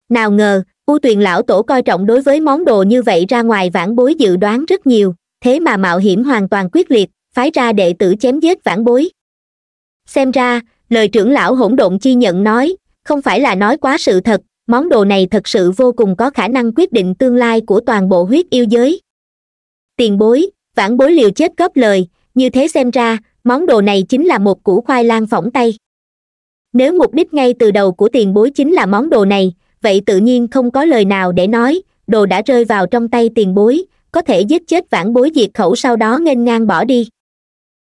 nào ngờ u tuyền lão tổ coi trọng đối với món đồ như vậy ra ngoài vãn bối dự đoán rất nhiều thế mà mạo hiểm hoàn toàn quyết liệt phái ra đệ tử chém giết vãn bối xem ra lời trưởng lão hỗn độn chi nhận nói không phải là nói quá sự thật món đồ này thật sự vô cùng có khả năng quyết định tương lai của toàn bộ huyết yêu giới tiền bối vãn bối liều chết góp lời như thế xem ra món đồ này chính là một củ khoai lang phỏng tay nếu mục đích ngay từ đầu của tiền bối chính là món đồ này vậy tự nhiên không có lời nào để nói đồ đã rơi vào trong tay tiền bối có thể giết chết vãn bối diệt khẩu sau đó nghênh ngang bỏ đi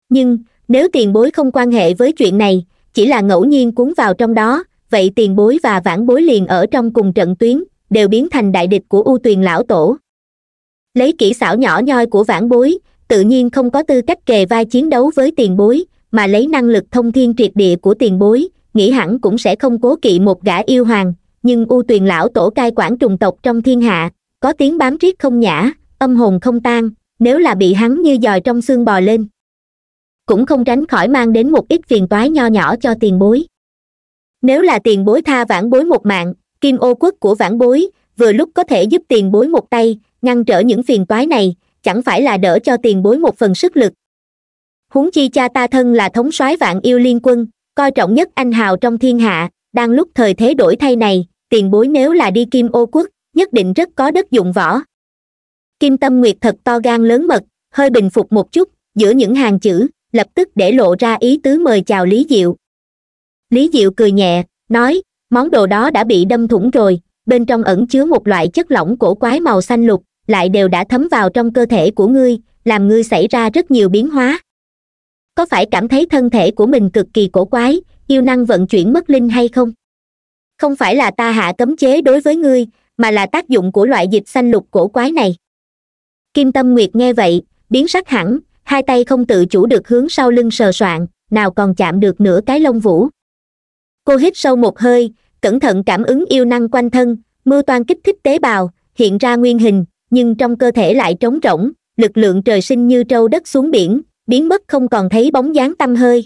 nhưng nếu tiền bối không quan hệ với chuyện này chỉ là ngẫu nhiên cuốn vào trong đó vậy tiền bối và vãn bối liền ở trong cùng trận tuyến đều biến thành đại địch của u tuyền lão tổ lấy kỹ xảo nhỏ nhoi của vãn bối tự nhiên không có tư cách kề vai chiến đấu với tiền bối mà lấy năng lực thông thiên triệt địa của tiền bối nghĩ hẳn cũng sẽ không cố kỵ một gã yêu hoàng nhưng u tuyền lão tổ cai quản trùng tộc trong thiên hạ có tiếng bám riết không nhã âm hồn không tan nếu là bị hắn như dòi trong xương bò lên cũng không tránh khỏi mang đến một ít phiền toái nho nhỏ cho tiền bối nếu là tiền bối tha vãn bối một mạng kim ô quốc của vãn bối vừa lúc có thể giúp tiền bối một tay ngăn trở những phiền toái này chẳng phải là đỡ cho tiền bối một phần sức lực huống chi cha ta thân là thống soái vạn yêu liên quân coi trọng nhất anh hào trong thiên hạ đang lúc thời thế đổi thay này tiền bối nếu là đi kim ô quốc nhất định rất có đất dụng võ kim tâm nguyệt thật to gan lớn mật hơi bình phục một chút giữa những hàng chữ lập tức để lộ ra ý tứ mời chào lý diệu lý diệu cười nhẹ nói món đồ đó đã bị đâm thủng rồi bên trong ẩn chứa một loại chất lỏng cổ quái màu xanh lục lại đều đã thấm vào trong cơ thể của ngươi làm ngươi xảy ra rất nhiều biến hóa có phải cảm thấy thân thể của mình cực kỳ cổ quái yêu năng vận chuyển mất linh hay không không phải là ta hạ cấm chế đối với ngươi mà là tác dụng của loại dịch xanh lục cổ quái này kim tâm nguyệt nghe vậy biến sắc hẳn hai tay không tự chủ được hướng sau lưng sờ soạn nào còn chạm được nửa cái lông vũ cô hít sâu một hơi cẩn thận cảm ứng yêu năng quanh thân mưu toan kích thích tế bào hiện ra nguyên hình nhưng trong cơ thể lại trống rỗng lực lượng trời sinh như trâu đất xuống biển biến mất không còn thấy bóng dáng tâm hơi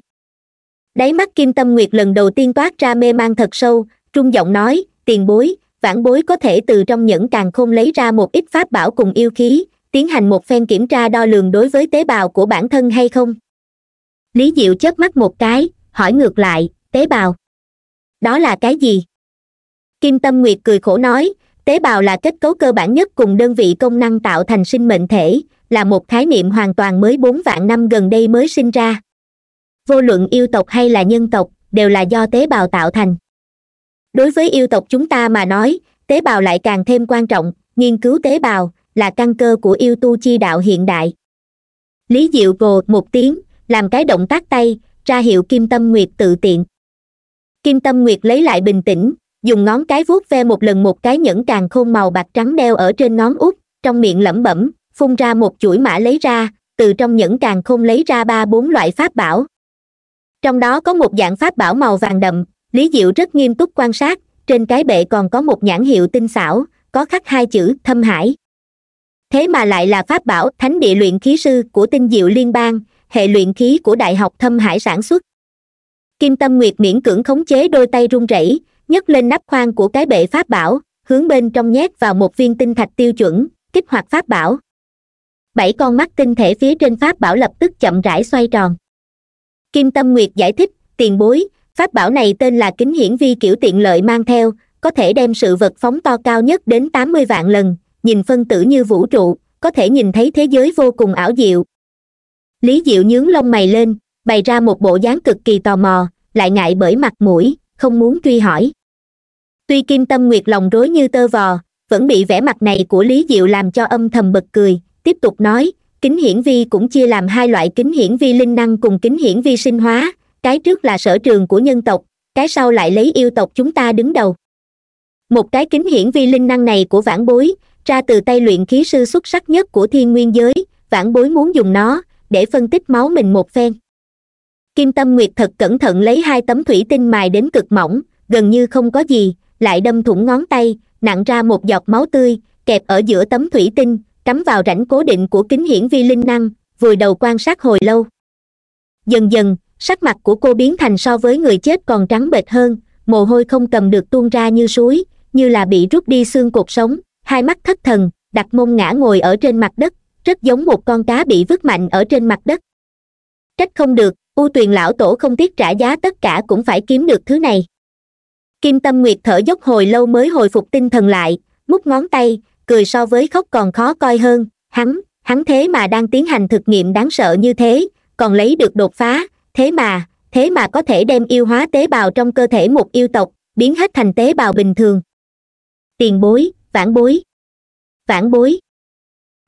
đáy mắt kim tâm nguyệt lần đầu tiên toát ra mê man thật sâu trung giọng nói tiền bối vãn bối có thể từ trong những càng khôn lấy ra một ít pháp bảo cùng yêu khí tiến hành một phen kiểm tra đo lường đối với tế bào của bản thân hay không lý diệu chớp mắt một cái hỏi ngược lại tế bào đó là cái gì kim tâm nguyệt cười khổ nói tế bào là kết cấu cơ bản nhất cùng đơn vị công năng tạo thành sinh mệnh thể là một khái niệm hoàn toàn mới bốn vạn năm gần đây mới sinh ra vô luận yêu tộc hay là nhân tộc đều là do tế bào tạo thành đối với yêu tộc chúng ta mà nói tế bào lại càng thêm quan trọng nghiên cứu tế bào là căn cơ của yêu tu chi đạo hiện đại lý diệu gồ một tiếng làm cái động tác tay ra hiệu kim tâm nguyệt tự tiện kim tâm nguyệt lấy lại bình tĩnh dùng ngón cái vuốt ve một lần một cái nhẫn càng khôn màu bạc trắng đeo ở trên ngón út trong miệng lẩm bẩm phun ra một chuỗi mã lấy ra từ trong nhẫn càng khôn lấy ra ba bốn loại pháp bảo trong đó có một dạng pháp bảo màu vàng đậm lý diệu rất nghiêm túc quan sát trên cái bệ còn có một nhãn hiệu tinh xảo có khắc hai chữ thâm hải thế mà lại là pháp bảo thánh địa luyện khí sư của tinh diệu liên bang hệ luyện khí của đại học thâm hải sản xuất kim tâm nguyệt miễn cưỡng khống chế đôi tay run rẩy nhấc lên nắp khoang của cái bệ pháp bảo hướng bên trong nhét vào một viên tinh thạch tiêu chuẩn kích hoạt pháp bảo bảy con mắt tinh thể phía trên pháp bảo lập tức chậm rãi xoay tròn kim tâm nguyệt giải thích tiền bối pháp bảo này tên là kính hiển vi kiểu tiện lợi mang theo có thể đem sự vật phóng to cao nhất đến tám mươi vạn lần nhìn phân tử như vũ trụ có thể nhìn thấy thế giới vô cùng ảo diệu lý diệu nhướng lông mày lên bày ra một bộ dáng cực kỳ tò mò lại ngại bởi mặt mũi không muốn truy hỏi tuy kim tâm nguyệt lòng rối như tơ vò vẫn bị vẻ mặt này của lý diệu làm cho âm thầm bật cười tiếp tục nói kính hiển vi cũng chia làm hai loại kính hiển vi linh năng cùng kính hiển vi sinh hóa cái trước là sở trường của nhân tộc cái sau lại lấy yêu tộc chúng ta đứng đầu một cái kính hiển vi linh năng này của vãn bối ra từ tay luyện khí sư xuất sắc nhất của thiên nguyên giới vãn bối muốn dùng nó để phân tích máu mình một phen kim tâm nguyệt thật cẩn thận lấy hai tấm thủy tinh mài đến cực mỏng gần như không có gì lại đâm thủng ngón tay nặng ra một giọt máu tươi kẹp ở giữa tấm thủy tinh cắm vào rãnh cố định của kính hiển vi linh năng vùi đầu quan sát hồi lâu dần dần sắc mặt của cô biến thành so với người chết còn trắng bệch hơn mồ hôi không cầm được tuôn ra như suối như là bị rút đi xương cột sống hai mắt thất thần đặt mông ngã ngồi ở trên mặt đất rất giống một con cá bị vứt mạnh ở trên mặt đất trách không được u tuyền lão tổ không tiếc trả giá tất cả cũng phải kiếm được thứ này kim tâm nguyệt thở dốc hồi lâu mới hồi phục tinh thần lại mút ngón tay cười so với khóc còn khó coi hơn hắn hắn thế mà đang tiến hành thực nghiệm đáng sợ như thế còn lấy được đột phá thế mà thế mà có thể đem yêu hóa tế bào trong cơ thể một yêu tộc biến hết thành tế bào bình thường tiền bối vãn bối vãn bối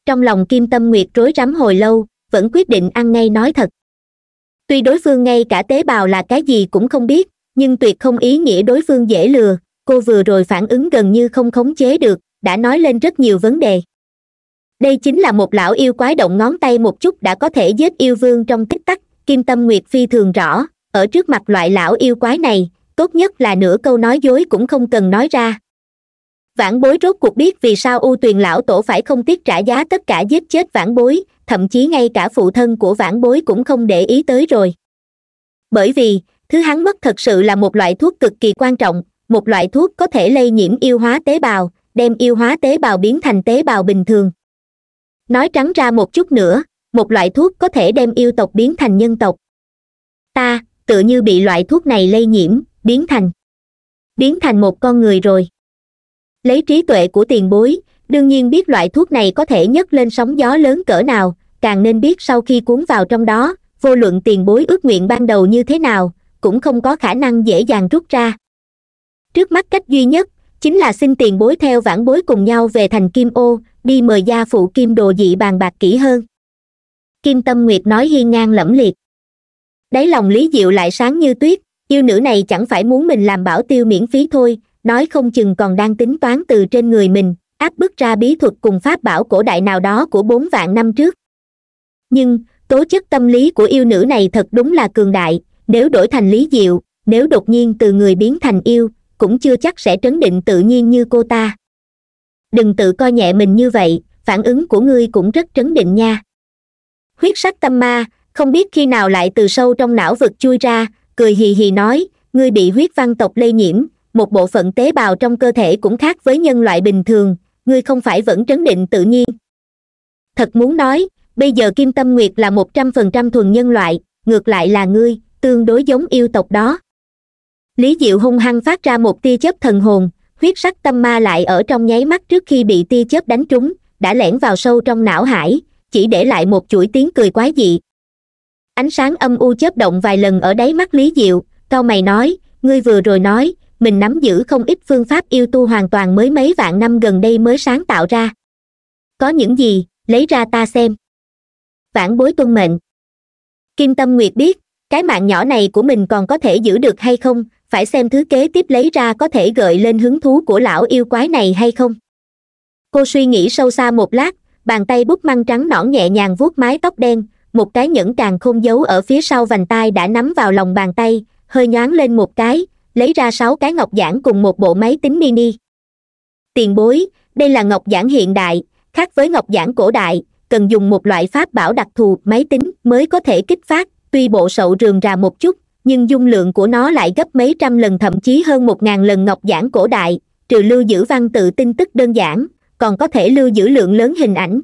trong lòng kim tâm nguyệt rối rắm hồi lâu vẫn quyết định ăn ngay nói thật tuy đối phương ngay cả tế bào là cái gì cũng không biết nhưng tuyệt không ý nghĩa đối phương dễ lừa cô vừa rồi phản ứng gần như không khống chế được đã nói lên rất nhiều vấn đề đây chính là một lão yêu quái động ngón tay một chút đã có thể giết yêu vương trong tích tắc kim tâm nguyệt phi thường rõ ở trước mặt loại lão yêu quái này tốt nhất là nửa câu nói dối cũng không cần nói ra vãn bối rốt cuộc biết vì sao u tuyền lão tổ phải không tiếc trả giá tất cả giết chết vãn bối thậm chí ngay cả phụ thân của vãn bối cũng không để ý tới rồi bởi vì thứ hắn mất thật sự là một loại thuốc cực kỳ quan trọng một loại thuốc có thể lây nhiễm yêu hóa tế bào đem yêu hóa tế bào biến thành tế bào bình thường nói trắng ra một chút nữa một loại thuốc có thể đem yêu tộc biến thành nhân tộc ta tựa như bị loại thuốc này lây nhiễm biến thành biến thành một con người rồi lấy trí tuệ của tiền bối đương nhiên biết loại thuốc này có thể nhấc lên sóng gió lớn cỡ nào càng nên biết sau khi cuốn vào trong đó vô luận tiền bối ước nguyện ban đầu như thế nào cũng không có khả năng dễ dàng rút ra trước mắt cách duy nhất chính là xin tiền bối theo vãn bối cùng nhau về thành kim ô đi mời gia phụ kim đồ dị bàn bạc kỹ hơn kim tâm nguyệt nói hiên ngang lẫm liệt đáy lòng lý diệu lại sáng như tuyết yêu nữ này chẳng phải muốn mình làm bảo tiêu miễn phí thôi nói không chừng còn đang tính toán từ trên người mình áp bức ra bí thuật cùng pháp bảo cổ đại nào đó của bốn vạn năm trước nhưng tố chất tâm lý của yêu nữ này thật đúng là cường đại nếu đổi thành lý diệu nếu đột nhiên từ người biến thành yêu cũng chưa chắc sẽ trấn định tự nhiên như cô ta đừng tự coi nhẹ mình như vậy phản ứng của ngươi cũng rất trấn định nha huyết sắc tâm ma không biết khi nào lại từ sâu trong não vực chui ra cười hì hì nói ngươi bị huyết văn tộc lây nhiễm một bộ phận tế bào trong cơ thể cũng khác với nhân loại bình thường ngươi không phải vẫn trấn định tự nhiên thật muốn nói bây giờ kim tâm nguyệt là một trăm phần trăm thuần nhân loại ngược lại là ngươi tương đối giống yêu tộc đó lý diệu hung hăng phát ra một tia chớp thần hồn huyết sắc tâm ma lại ở trong nháy mắt trước khi bị tia chớp đánh trúng đã lẻn vào sâu trong não hải chỉ để lại một chuỗi tiếng cười quái dị ánh sáng âm u chớp động vài lần ở đáy mắt lý diệu cao mày nói ngươi vừa rồi nói mình nắm giữ không ít phương pháp yêu tu hoàn toàn mới mấy vạn năm gần đây mới sáng tạo ra có những gì lấy ra ta xem vãn bối tuân mệnh kim tâm nguyệt biết cái mạng nhỏ này của mình còn có thể giữ được hay không phải xem thứ kế tiếp lấy ra có thể gợi lên hứng thú của lão yêu quái này hay không cô suy nghĩ sâu xa một lát bàn tay bút măng trắng nõn nhẹ nhàng vuốt mái tóc đen một cái nhẫn càng không giấu ở phía sau vành tai đã nắm vào lòng bàn tay hơi nhoáng lên một cái lấy ra sáu cái ngọc giản cùng một bộ máy tính mini tiền bối đây là ngọc giản hiện đại khác với ngọc giản cổ đại cần dùng một loại pháp bảo đặc thù máy tính mới có thể kích phát tuy bộ sậu rườm rà một chút nhưng dung lượng của nó lại gấp mấy trăm lần thậm chí hơn một ngàn lần ngọc giản cổ đại trừ lưu giữ văn tự tin tức đơn giản còn có thể lưu giữ lượng lớn hình ảnh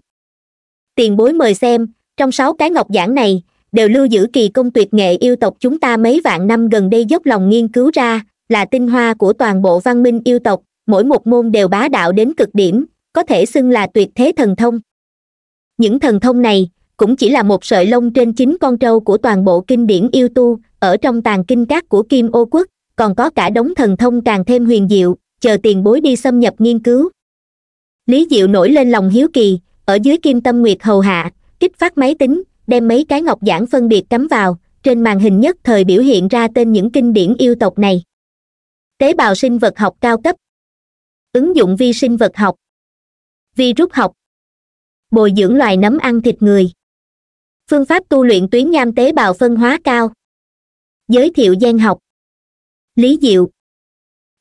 tiền bối mời xem trong sáu cái ngọc giản này đều lưu giữ kỳ công tuyệt nghệ yêu tộc chúng ta mấy vạn năm gần đây dốc lòng nghiên cứu ra là tinh hoa của toàn bộ văn minh yêu tộc mỗi một môn đều bá đạo đến cực điểm có thể xưng là tuyệt thế thần thông những thần thông này cũng chỉ là một sợi lông trên chính con trâu của toàn bộ kinh điển yêu tu ở trong tàn kinh các của kim ô quốc còn có cả đống thần thông càng thêm huyền diệu chờ tiền bối đi xâm nhập nghiên cứu lý diệu nổi lên lòng hiếu kỳ ở dưới kim tâm nguyệt hầu hạ kích phát máy tính đem mấy cái ngọc giản phân biệt cắm vào trên màn hình nhất thời biểu hiện ra tên những kinh điển yêu tộc này tế bào sinh vật học cao cấp ứng dụng vi sinh vật học vi rút học bồi dưỡng loài nấm ăn thịt người phương pháp tu luyện tuyến nham tế bào phân hóa cao giới thiệu gian học lý diệu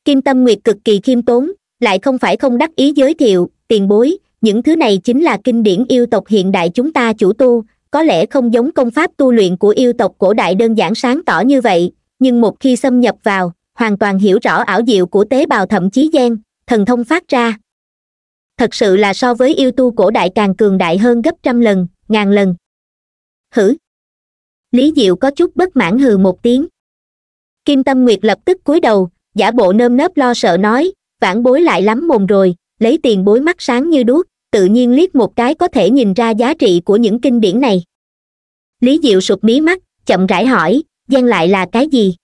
kim tâm nguyệt cực kỳ khiêm tốn lại không phải không đắc ý giới thiệu tiền bối những thứ này chính là kinh điển yêu tộc hiện đại chúng ta chủ tu có lẽ không giống công pháp tu luyện của yêu tộc cổ đại đơn giản sáng tỏ như vậy nhưng một khi xâm nhập vào hoàn toàn hiểu rõ ảo diệu của tế bào thậm chí gian thần thông phát ra thật sự là so với yêu tu cổ đại càng cường đại hơn gấp trăm lần ngàn lần hử lý diệu có chút bất mãn hừ một tiếng kim tâm nguyệt lập tức cúi đầu giả bộ nơm nớp lo sợ nói vãn bối lại lắm mồm rồi lấy tiền bối mắt sáng như đuốc tự nhiên liếc một cái có thể nhìn ra giá trị của những kinh điển này lý diệu sụp mí mắt chậm rãi hỏi gian lại là cái gì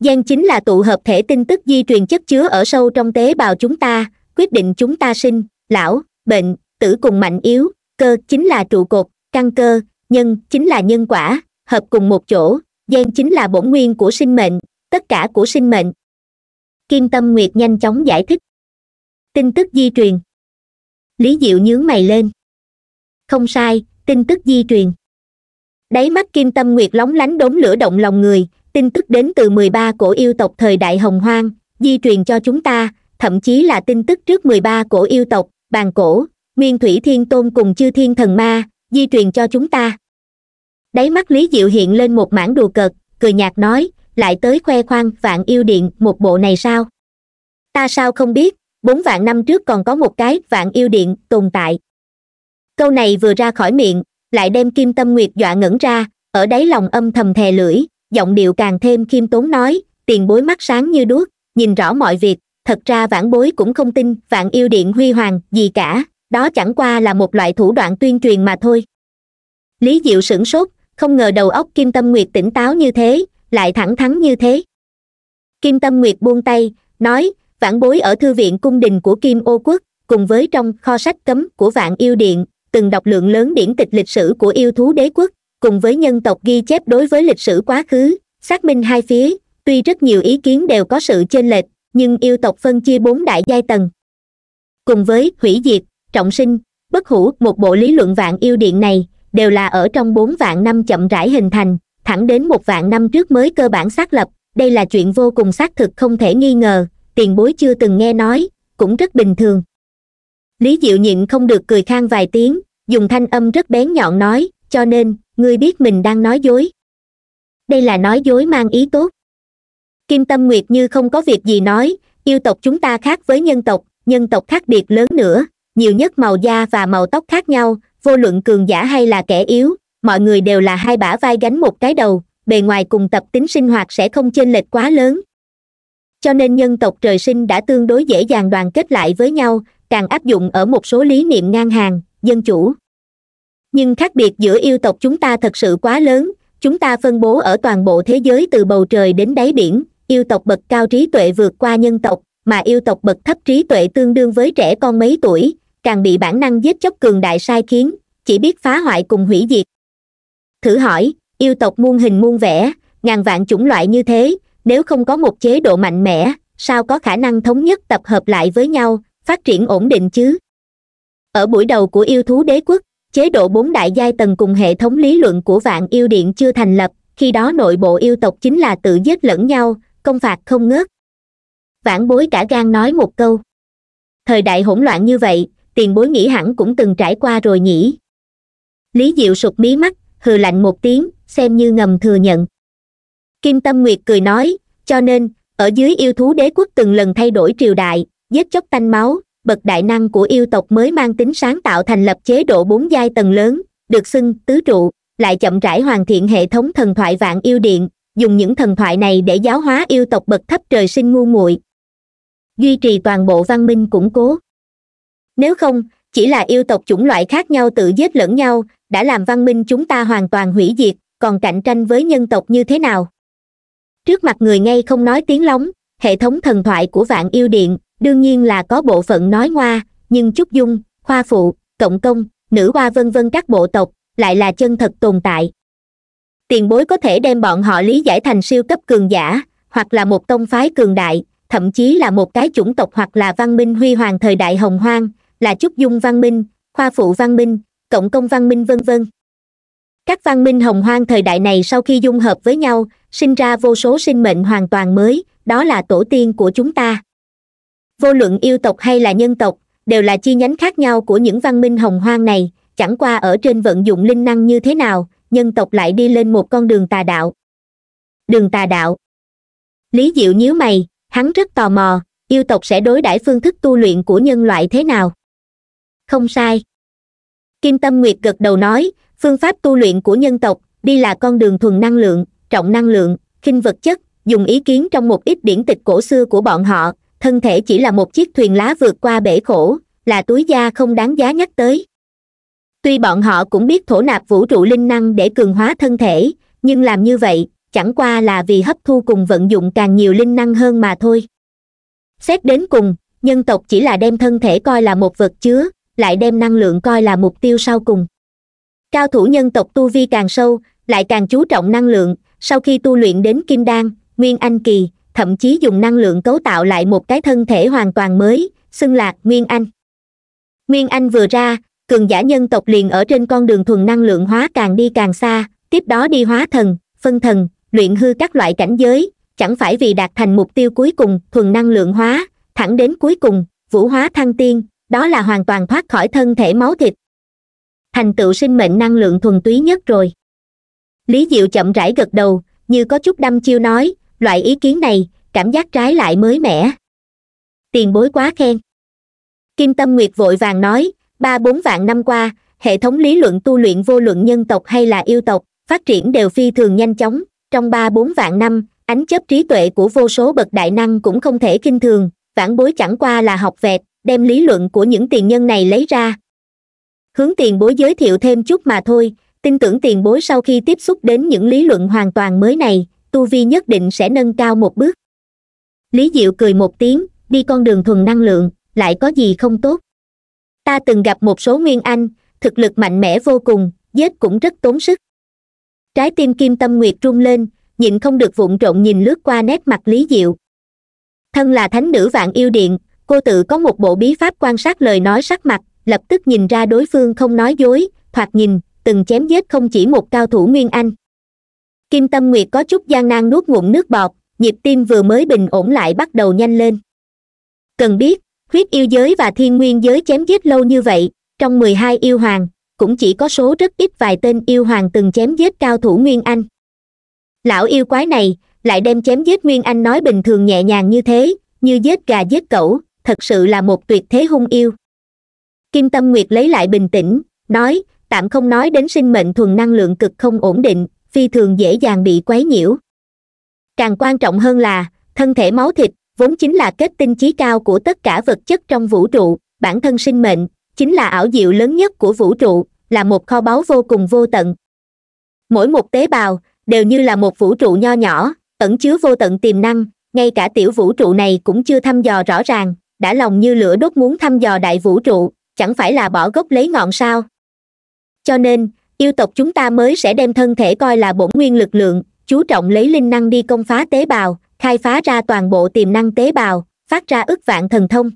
gian chính là tụ hợp thể tin tức di truyền chất chứa ở sâu trong tế bào chúng ta quyết định chúng ta sinh lão bệnh tử cùng mạnh yếu cơ chính là trụ cột căn cơ nhân chính là nhân quả hợp cùng một chỗ gen chính là bổn nguyên của sinh mệnh tất cả của sinh mệnh kim tâm nguyệt nhanh chóng giải thích tin tức di truyền lý diệu nhướng mày lên không sai tin tức di truyền đáy mắt kim tâm nguyệt lóng lánh đốn lửa động lòng người tin tức đến từ mười ba cổ yêu tộc thời đại hồng hoang di truyền cho chúng ta thậm chí là tin tức trước mười ba cổ yêu tộc bàn cổ nguyên thủy thiên tôn cùng chư thiên thần ma di truyền cho chúng ta đáy mắt lý diệu hiện lên một mảng đùa cợt cười nhạt nói lại tới khoe khoang vạn yêu điện một bộ này sao ta sao không biết bốn vạn năm trước còn có một cái vạn yêu điện tồn tại câu này vừa ra khỏi miệng lại đem kim tâm nguyệt dọa ngẩn ra ở đáy lòng âm thầm thè lưỡi giọng điệu càng thêm khiêm tốn nói tiền bối mắt sáng như đuốc nhìn rõ mọi việc thật ra vãn bối cũng không tin vạn yêu điện huy hoàng gì cả đó chẳng qua là một loại thủ đoạn tuyên truyền mà thôi lý diệu sửng sốt không ngờ đầu óc kim tâm nguyệt tỉnh táo như thế lại thẳng thắn như thế kim tâm nguyệt buông tay nói vãn bối ở thư viện cung đình của kim ô quốc cùng với trong kho sách cấm của vạn yêu điện từng đọc lượng lớn điển tịch lịch sử của yêu thú đế quốc cùng với nhân tộc ghi chép đối với lịch sử quá khứ xác minh hai phía tuy rất nhiều ý kiến đều có sự chênh lệch nhưng yêu tộc phân chia bốn đại giai tầng cùng với hủy diệt trọng sinh bất hủ một bộ lý luận vạn yêu điện này đều là ở trong bốn vạn năm chậm rãi hình thành thẳng đến một vạn năm trước mới cơ bản xác lập đây là chuyện vô cùng xác thực không thể nghi ngờ tiền bối chưa từng nghe nói cũng rất bình thường lý diệu nhịn không được cười khang vài tiếng dùng thanh âm rất bén nhọn nói cho nên ngươi biết mình đang nói dối đây là nói dối mang ý tốt kim tâm nguyệt như không có việc gì nói yêu tộc chúng ta khác với nhân tộc nhân tộc khác biệt lớn nữa nhiều nhất màu da và màu tóc khác nhau vô luận cường giả hay là kẻ yếu mọi người đều là hai bả vai gánh một cái đầu bề ngoài cùng tập tính sinh hoạt sẽ không chênh lệch quá lớn cho nên nhân tộc trời sinh đã tương đối dễ dàng đoàn kết lại với nhau càng áp dụng ở một số lý niệm ngang hàng dân chủ nhưng khác biệt giữa yêu tộc chúng ta thật sự quá lớn chúng ta phân bố ở toàn bộ thế giới từ bầu trời đến đáy biển yêu tộc bậc cao trí tuệ vượt qua nhân tộc mà yêu tộc bậc thấp trí tuệ tương đương với trẻ con mấy tuổi càng bị bản năng giết chóc cường đại sai khiến chỉ biết phá hoại cùng hủy diệt thử hỏi yêu tộc muôn hình muôn vẻ ngàn vạn chủng loại như thế nếu không có một chế độ mạnh mẽ sao có khả năng thống nhất tập hợp lại với nhau phát triển ổn định chứ ở buổi đầu của yêu thú đế quốc chế độ bốn đại giai tầng cùng hệ thống lý luận của vạn yêu điện chưa thành lập khi đó nội bộ yêu tộc chính là tự giết lẫn nhau công phạt không ngớt vãn bối cả gan nói một câu thời đại hỗn loạn như vậy tiền bối nghĩ hẳn cũng từng trải qua rồi nhỉ lý diệu sụp mí mắt hừ lạnh một tiếng xem như ngầm thừa nhận kim tâm nguyệt cười nói cho nên ở dưới yêu thú đế quốc từng lần thay đổi triều đại giết chóc tanh máu bậc đại năng của yêu tộc mới mang tính sáng tạo thành lập chế độ bốn giai tầng lớn được xưng tứ trụ lại chậm rãi hoàn thiện hệ thống thần thoại vạn yêu điện dùng những thần thoại này để giáo hóa yêu tộc bậc thấp trời sinh ngu muội duy trì toàn bộ văn minh củng cố nếu không chỉ là yêu tộc chủng loại khác nhau tự giết lẫn nhau đã làm văn minh chúng ta hoàn toàn hủy diệt còn cạnh tranh với nhân tộc như thế nào trước mặt người ngay không nói tiếng lóng hệ thống thần thoại của vạn yêu điện đương nhiên là có bộ phận nói ngoa nhưng trúc dung khoa phụ cộng công nữ hoa vân vân các bộ tộc lại là chân thật tồn tại tiền bối có thể đem bọn họ lý giải thành siêu cấp cường giả hoặc là một tông phái cường đại thậm chí là một cái chủng tộc hoặc là văn minh huy hoàng thời đại hồng hoang là chúc dung văn minh khoa phụ văn minh cộng công văn minh vân vân các văn minh hồng hoang thời đại này sau khi dung hợp với nhau sinh ra vô số sinh mệnh hoàn toàn mới đó là tổ tiên của chúng ta vô luận yêu tộc hay là nhân tộc đều là chi nhánh khác nhau của những văn minh hồng hoang này chẳng qua ở trên vận dụng linh năng như thế nào nhân tộc lại đi lên một con đường tà đạo đường tà đạo lý diệu nhíu mày hắn rất tò mò yêu tộc sẽ đối đãi phương thức tu luyện của nhân loại thế nào không sai kim tâm nguyệt gật đầu nói phương pháp tu luyện của nhân tộc đi là con đường thuần năng lượng trọng năng lượng khinh vật chất dùng ý kiến trong một ít điển tịch cổ xưa của bọn họ thân thể chỉ là một chiếc thuyền lá vượt qua bể khổ là túi da không đáng giá nhắc tới tuy bọn họ cũng biết thổ nạp vũ trụ linh năng để cường hóa thân thể nhưng làm như vậy chẳng qua là vì hấp thu cùng vận dụng càng nhiều linh năng hơn mà thôi xét đến cùng nhân tộc chỉ là đem thân thể coi là một vật chứa lại đem năng lượng coi là mục tiêu sau cùng cao thủ nhân tộc tu vi càng sâu lại càng chú trọng năng lượng sau khi tu luyện đến kim đan nguyên anh kỳ thậm chí dùng năng lượng cấu tạo lại một cái thân thể hoàn toàn mới xưng là nguyên anh nguyên anh vừa ra cường giả nhân tộc liền ở trên con đường thuần năng lượng hóa càng đi càng xa tiếp đó đi hóa thần phân thần luyện hư các loại cảnh giới chẳng phải vì đạt thành mục tiêu cuối cùng thuần năng lượng hóa thẳng đến cuối cùng vũ hóa thăng tiên đó là hoàn toàn thoát khỏi thân thể máu thịt thành tựu sinh mệnh năng lượng thuần túy nhất rồi lý diệu chậm rãi gật đầu như có chút đăm chiêu nói loại ý kiến này cảm giác trái lại mới mẻ tiền bối quá khen kim tâm nguyệt vội vàng nói ba bốn vạn năm qua hệ thống lý luận tu luyện vô luận nhân tộc hay là yêu tộc phát triển đều phi thường nhanh chóng trong ba bốn vạn năm ánh chớp trí tuệ của vô số bậc đại năng cũng không thể kinh thường vãn bối chẳng qua là học vẹt đem lý luận của những tiền nhân này lấy ra hướng tiền bối giới thiệu thêm chút mà thôi tin tưởng tiền bối sau khi tiếp xúc đến những lý luận hoàn toàn mới này tu vi nhất định sẽ nâng cao một bước lý diệu cười một tiếng đi con đường thuần năng lượng lại có gì không tốt ta từng gặp một số nguyên anh thực lực mạnh mẽ vô cùng giết cũng rất tốn sức trái tim kim tâm nguyệt rung lên nhịn không được vụng trộn nhìn lướt qua nét mặt lý diệu thân là thánh nữ vạn yêu điện cô tự có một bộ bí pháp quan sát lời nói sắc mặt lập tức nhìn ra đối phương không nói dối thoạt nhìn từng chém giết không chỉ một cao thủ nguyên anh kim tâm nguyệt có chút gian nan nuốt ngụm nước bọt nhịp tim vừa mới bình ổn lại bắt đầu nhanh lên cần biết huyết yêu giới và thiên nguyên giới chém giết lâu như vậy trong mười hai yêu hoàng cũng chỉ có số rất ít vài tên yêu hoàng từng chém giết cao thủ nguyên anh lão yêu quái này lại đem chém giết nguyên anh nói bình thường nhẹ nhàng như thế như giết gà giết cẩu thật sự là một tuyệt thế hung yêu kim tâm nguyệt lấy lại bình tĩnh nói tạm không nói đến sinh mệnh thuần năng lượng cực không ổn định phi thường dễ dàng bị quấy nhiễu càng quan trọng hơn là thân thể máu thịt vốn chính là kết tinh chí cao của tất cả vật chất trong vũ trụ bản thân sinh mệnh chính là ảo diệu lớn nhất của vũ trụ là một kho báu vô cùng vô tận mỗi một tế bào đều như là một vũ trụ nho nhỏ ẩn chứa vô tận tiềm năng ngay cả tiểu vũ trụ này cũng chưa thăm dò rõ ràng đã lòng như lửa đốt muốn thăm dò đại vũ trụ chẳng phải là bỏ gốc lấy ngọn sao cho nên yêu tộc chúng ta mới sẽ đem thân thể coi là bổn nguyên lực lượng chú trọng lấy linh năng đi công phá tế bào khai phá ra toàn bộ tiềm năng tế bào phát ra ức vạn thần thông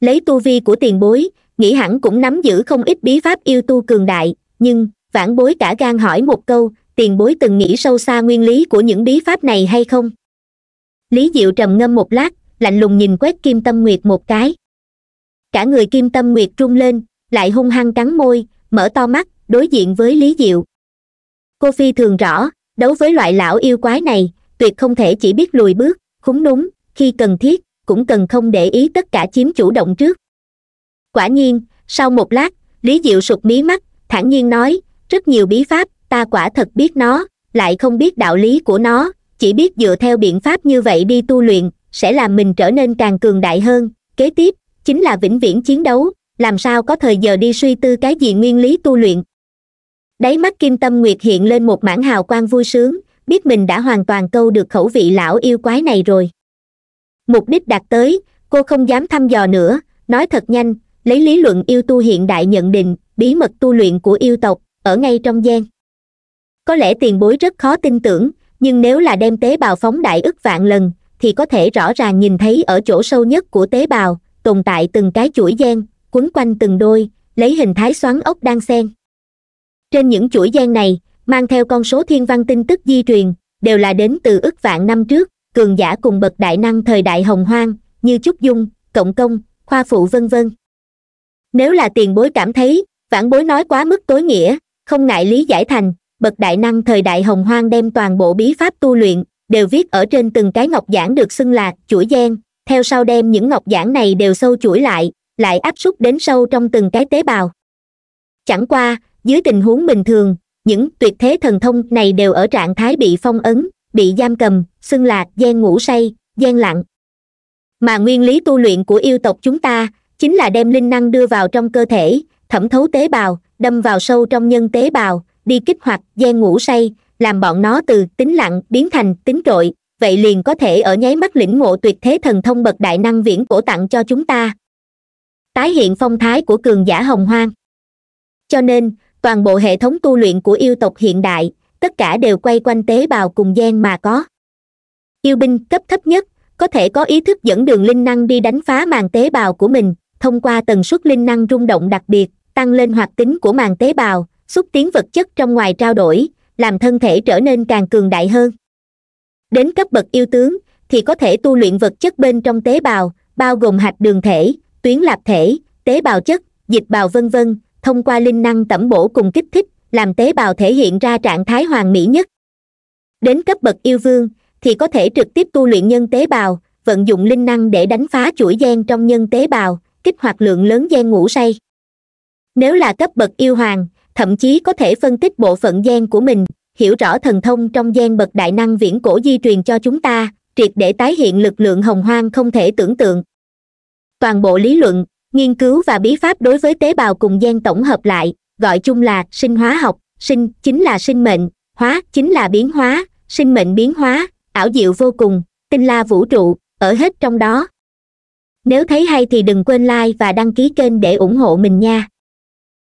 lấy tu vi của tiền bối nghĩ hẳn cũng nắm giữ không ít bí pháp yêu tu cường đại nhưng vãn bối cả gan hỏi một câu tiền bối từng nghĩ sâu xa nguyên lý của những bí pháp này hay không lý diệu trầm ngâm một lát lạnh lùng nhìn quét kim tâm nguyệt một cái cả người kim tâm nguyệt rung lên lại hung hăng cắn môi mở to mắt đối diện với lý diệu cô phi thường rõ đấu với loại lão yêu quái này tuyệt không thể chỉ biết lùi bước khúng núng khi cần thiết cũng cần không để ý tất cả chiếm chủ động trước quả nhiên sau một lát lý diệu sụt mí mắt thản nhiên nói rất nhiều bí pháp ta quả thật biết nó lại không biết đạo lý của nó chỉ biết dựa theo biện pháp như vậy đi tu luyện sẽ làm mình trở nên càng cường đại hơn kế tiếp chính là vĩnh viễn chiến đấu làm sao có thời giờ đi suy tư cái gì nguyên lý tu luyện đáy mắt kim tâm nguyệt hiện lên một mảng hào quang vui sướng biết mình đã hoàn toàn câu được khẩu vị lão yêu quái này rồi mục đích đạt tới cô không dám thăm dò nữa nói thật nhanh lấy lý luận yêu tu hiện đại nhận định bí mật tu luyện của yêu tộc ở ngay trong gian có lẽ tiền bối rất khó tin tưởng nhưng nếu là đem tế bào phóng đại ức vạn lần thì có thể rõ ràng nhìn thấy ở chỗ sâu nhất của tế bào tồn tại từng cái chuỗi gen quấn quanh từng đôi lấy hình thái xoắn ốc đang xen trên những chuỗi gen này mang theo con số thiên văn tin tức di truyền đều là đến từ ức vạn năm trước cường giả cùng bậc đại năng thời đại hồng hoang như trúc dung cộng công khoa phụ vân vân nếu là tiền bối cảm thấy vãn bối nói quá mức tối nghĩa không ngại lý giải thành bậc đại năng thời đại hồng hoang đem toàn bộ bí pháp tu luyện đều viết ở trên từng cái ngọc giản được xưng là chuỗi gen theo sau đem những ngọc giản này đều sâu chuỗi lại lại áp suất đến sâu trong từng cái tế bào chẳng qua dưới tình huống bình thường những tuyệt thế thần thông này đều ở trạng thái bị phong ấn bị giam cầm xưng là gian ngủ say gian lặng mà nguyên lý tu luyện của yêu tộc chúng ta chính là đem linh năng đưa vào trong cơ thể thẩm thấu tế bào đâm vào sâu trong nhân tế bào đi kích hoạt gian ngủ say làm bọn nó từ tính lặng biến thành tính trội vậy liền có thể ở nháy mắt lĩnh ngộ tuyệt thế thần thông bậc đại năng viễn cổ tặng cho chúng ta tái hiện phong thái của cường giả hồng hoang cho nên toàn bộ hệ thống tu luyện của yêu tộc hiện đại tất cả đều quay quanh tế bào cùng gen mà có yêu binh cấp thấp nhất có thể có ý thức dẫn đường linh năng đi đánh phá màng tế bào của mình thông qua tần suất linh năng rung động đặc biệt tăng lên hoạt tính của màng tế bào xúc tiến vật chất trong ngoài trao đổi làm thân thể trở nên càng cường đại hơn đến cấp bậc yêu tướng thì có thể tu luyện vật chất bên trong tế bào bao gồm hạch đường thể tuyến lạp thể tế bào chất dịch bào vân vân thông qua linh năng tẩm bổ cùng kích thích làm tế bào thể hiện ra trạng thái hoàn mỹ nhất đến cấp bậc yêu vương thì có thể trực tiếp tu luyện nhân tế bào vận dụng linh năng để đánh phá chuỗi gen trong nhân tế bào kích hoạt lượng lớn gen ngủ say nếu là cấp bậc yêu hoàng thậm chí có thể phân tích bộ phận gen của mình hiểu rõ thần thông trong gen bậc đại năng viễn cổ di truyền cho chúng ta triệt để tái hiện lực lượng hồng hoang không thể tưởng tượng toàn bộ lý luận nghiên cứu và bí pháp đối với tế bào cùng gen tổng hợp lại gọi chung là sinh hóa học sinh chính là sinh mệnh hóa chính là biến hóa sinh mệnh biến hóa ảo diệu vô cùng tinh la vũ trụ ở hết trong đó nếu thấy hay thì đừng quên like và đăng ký kênh để ủng hộ mình nha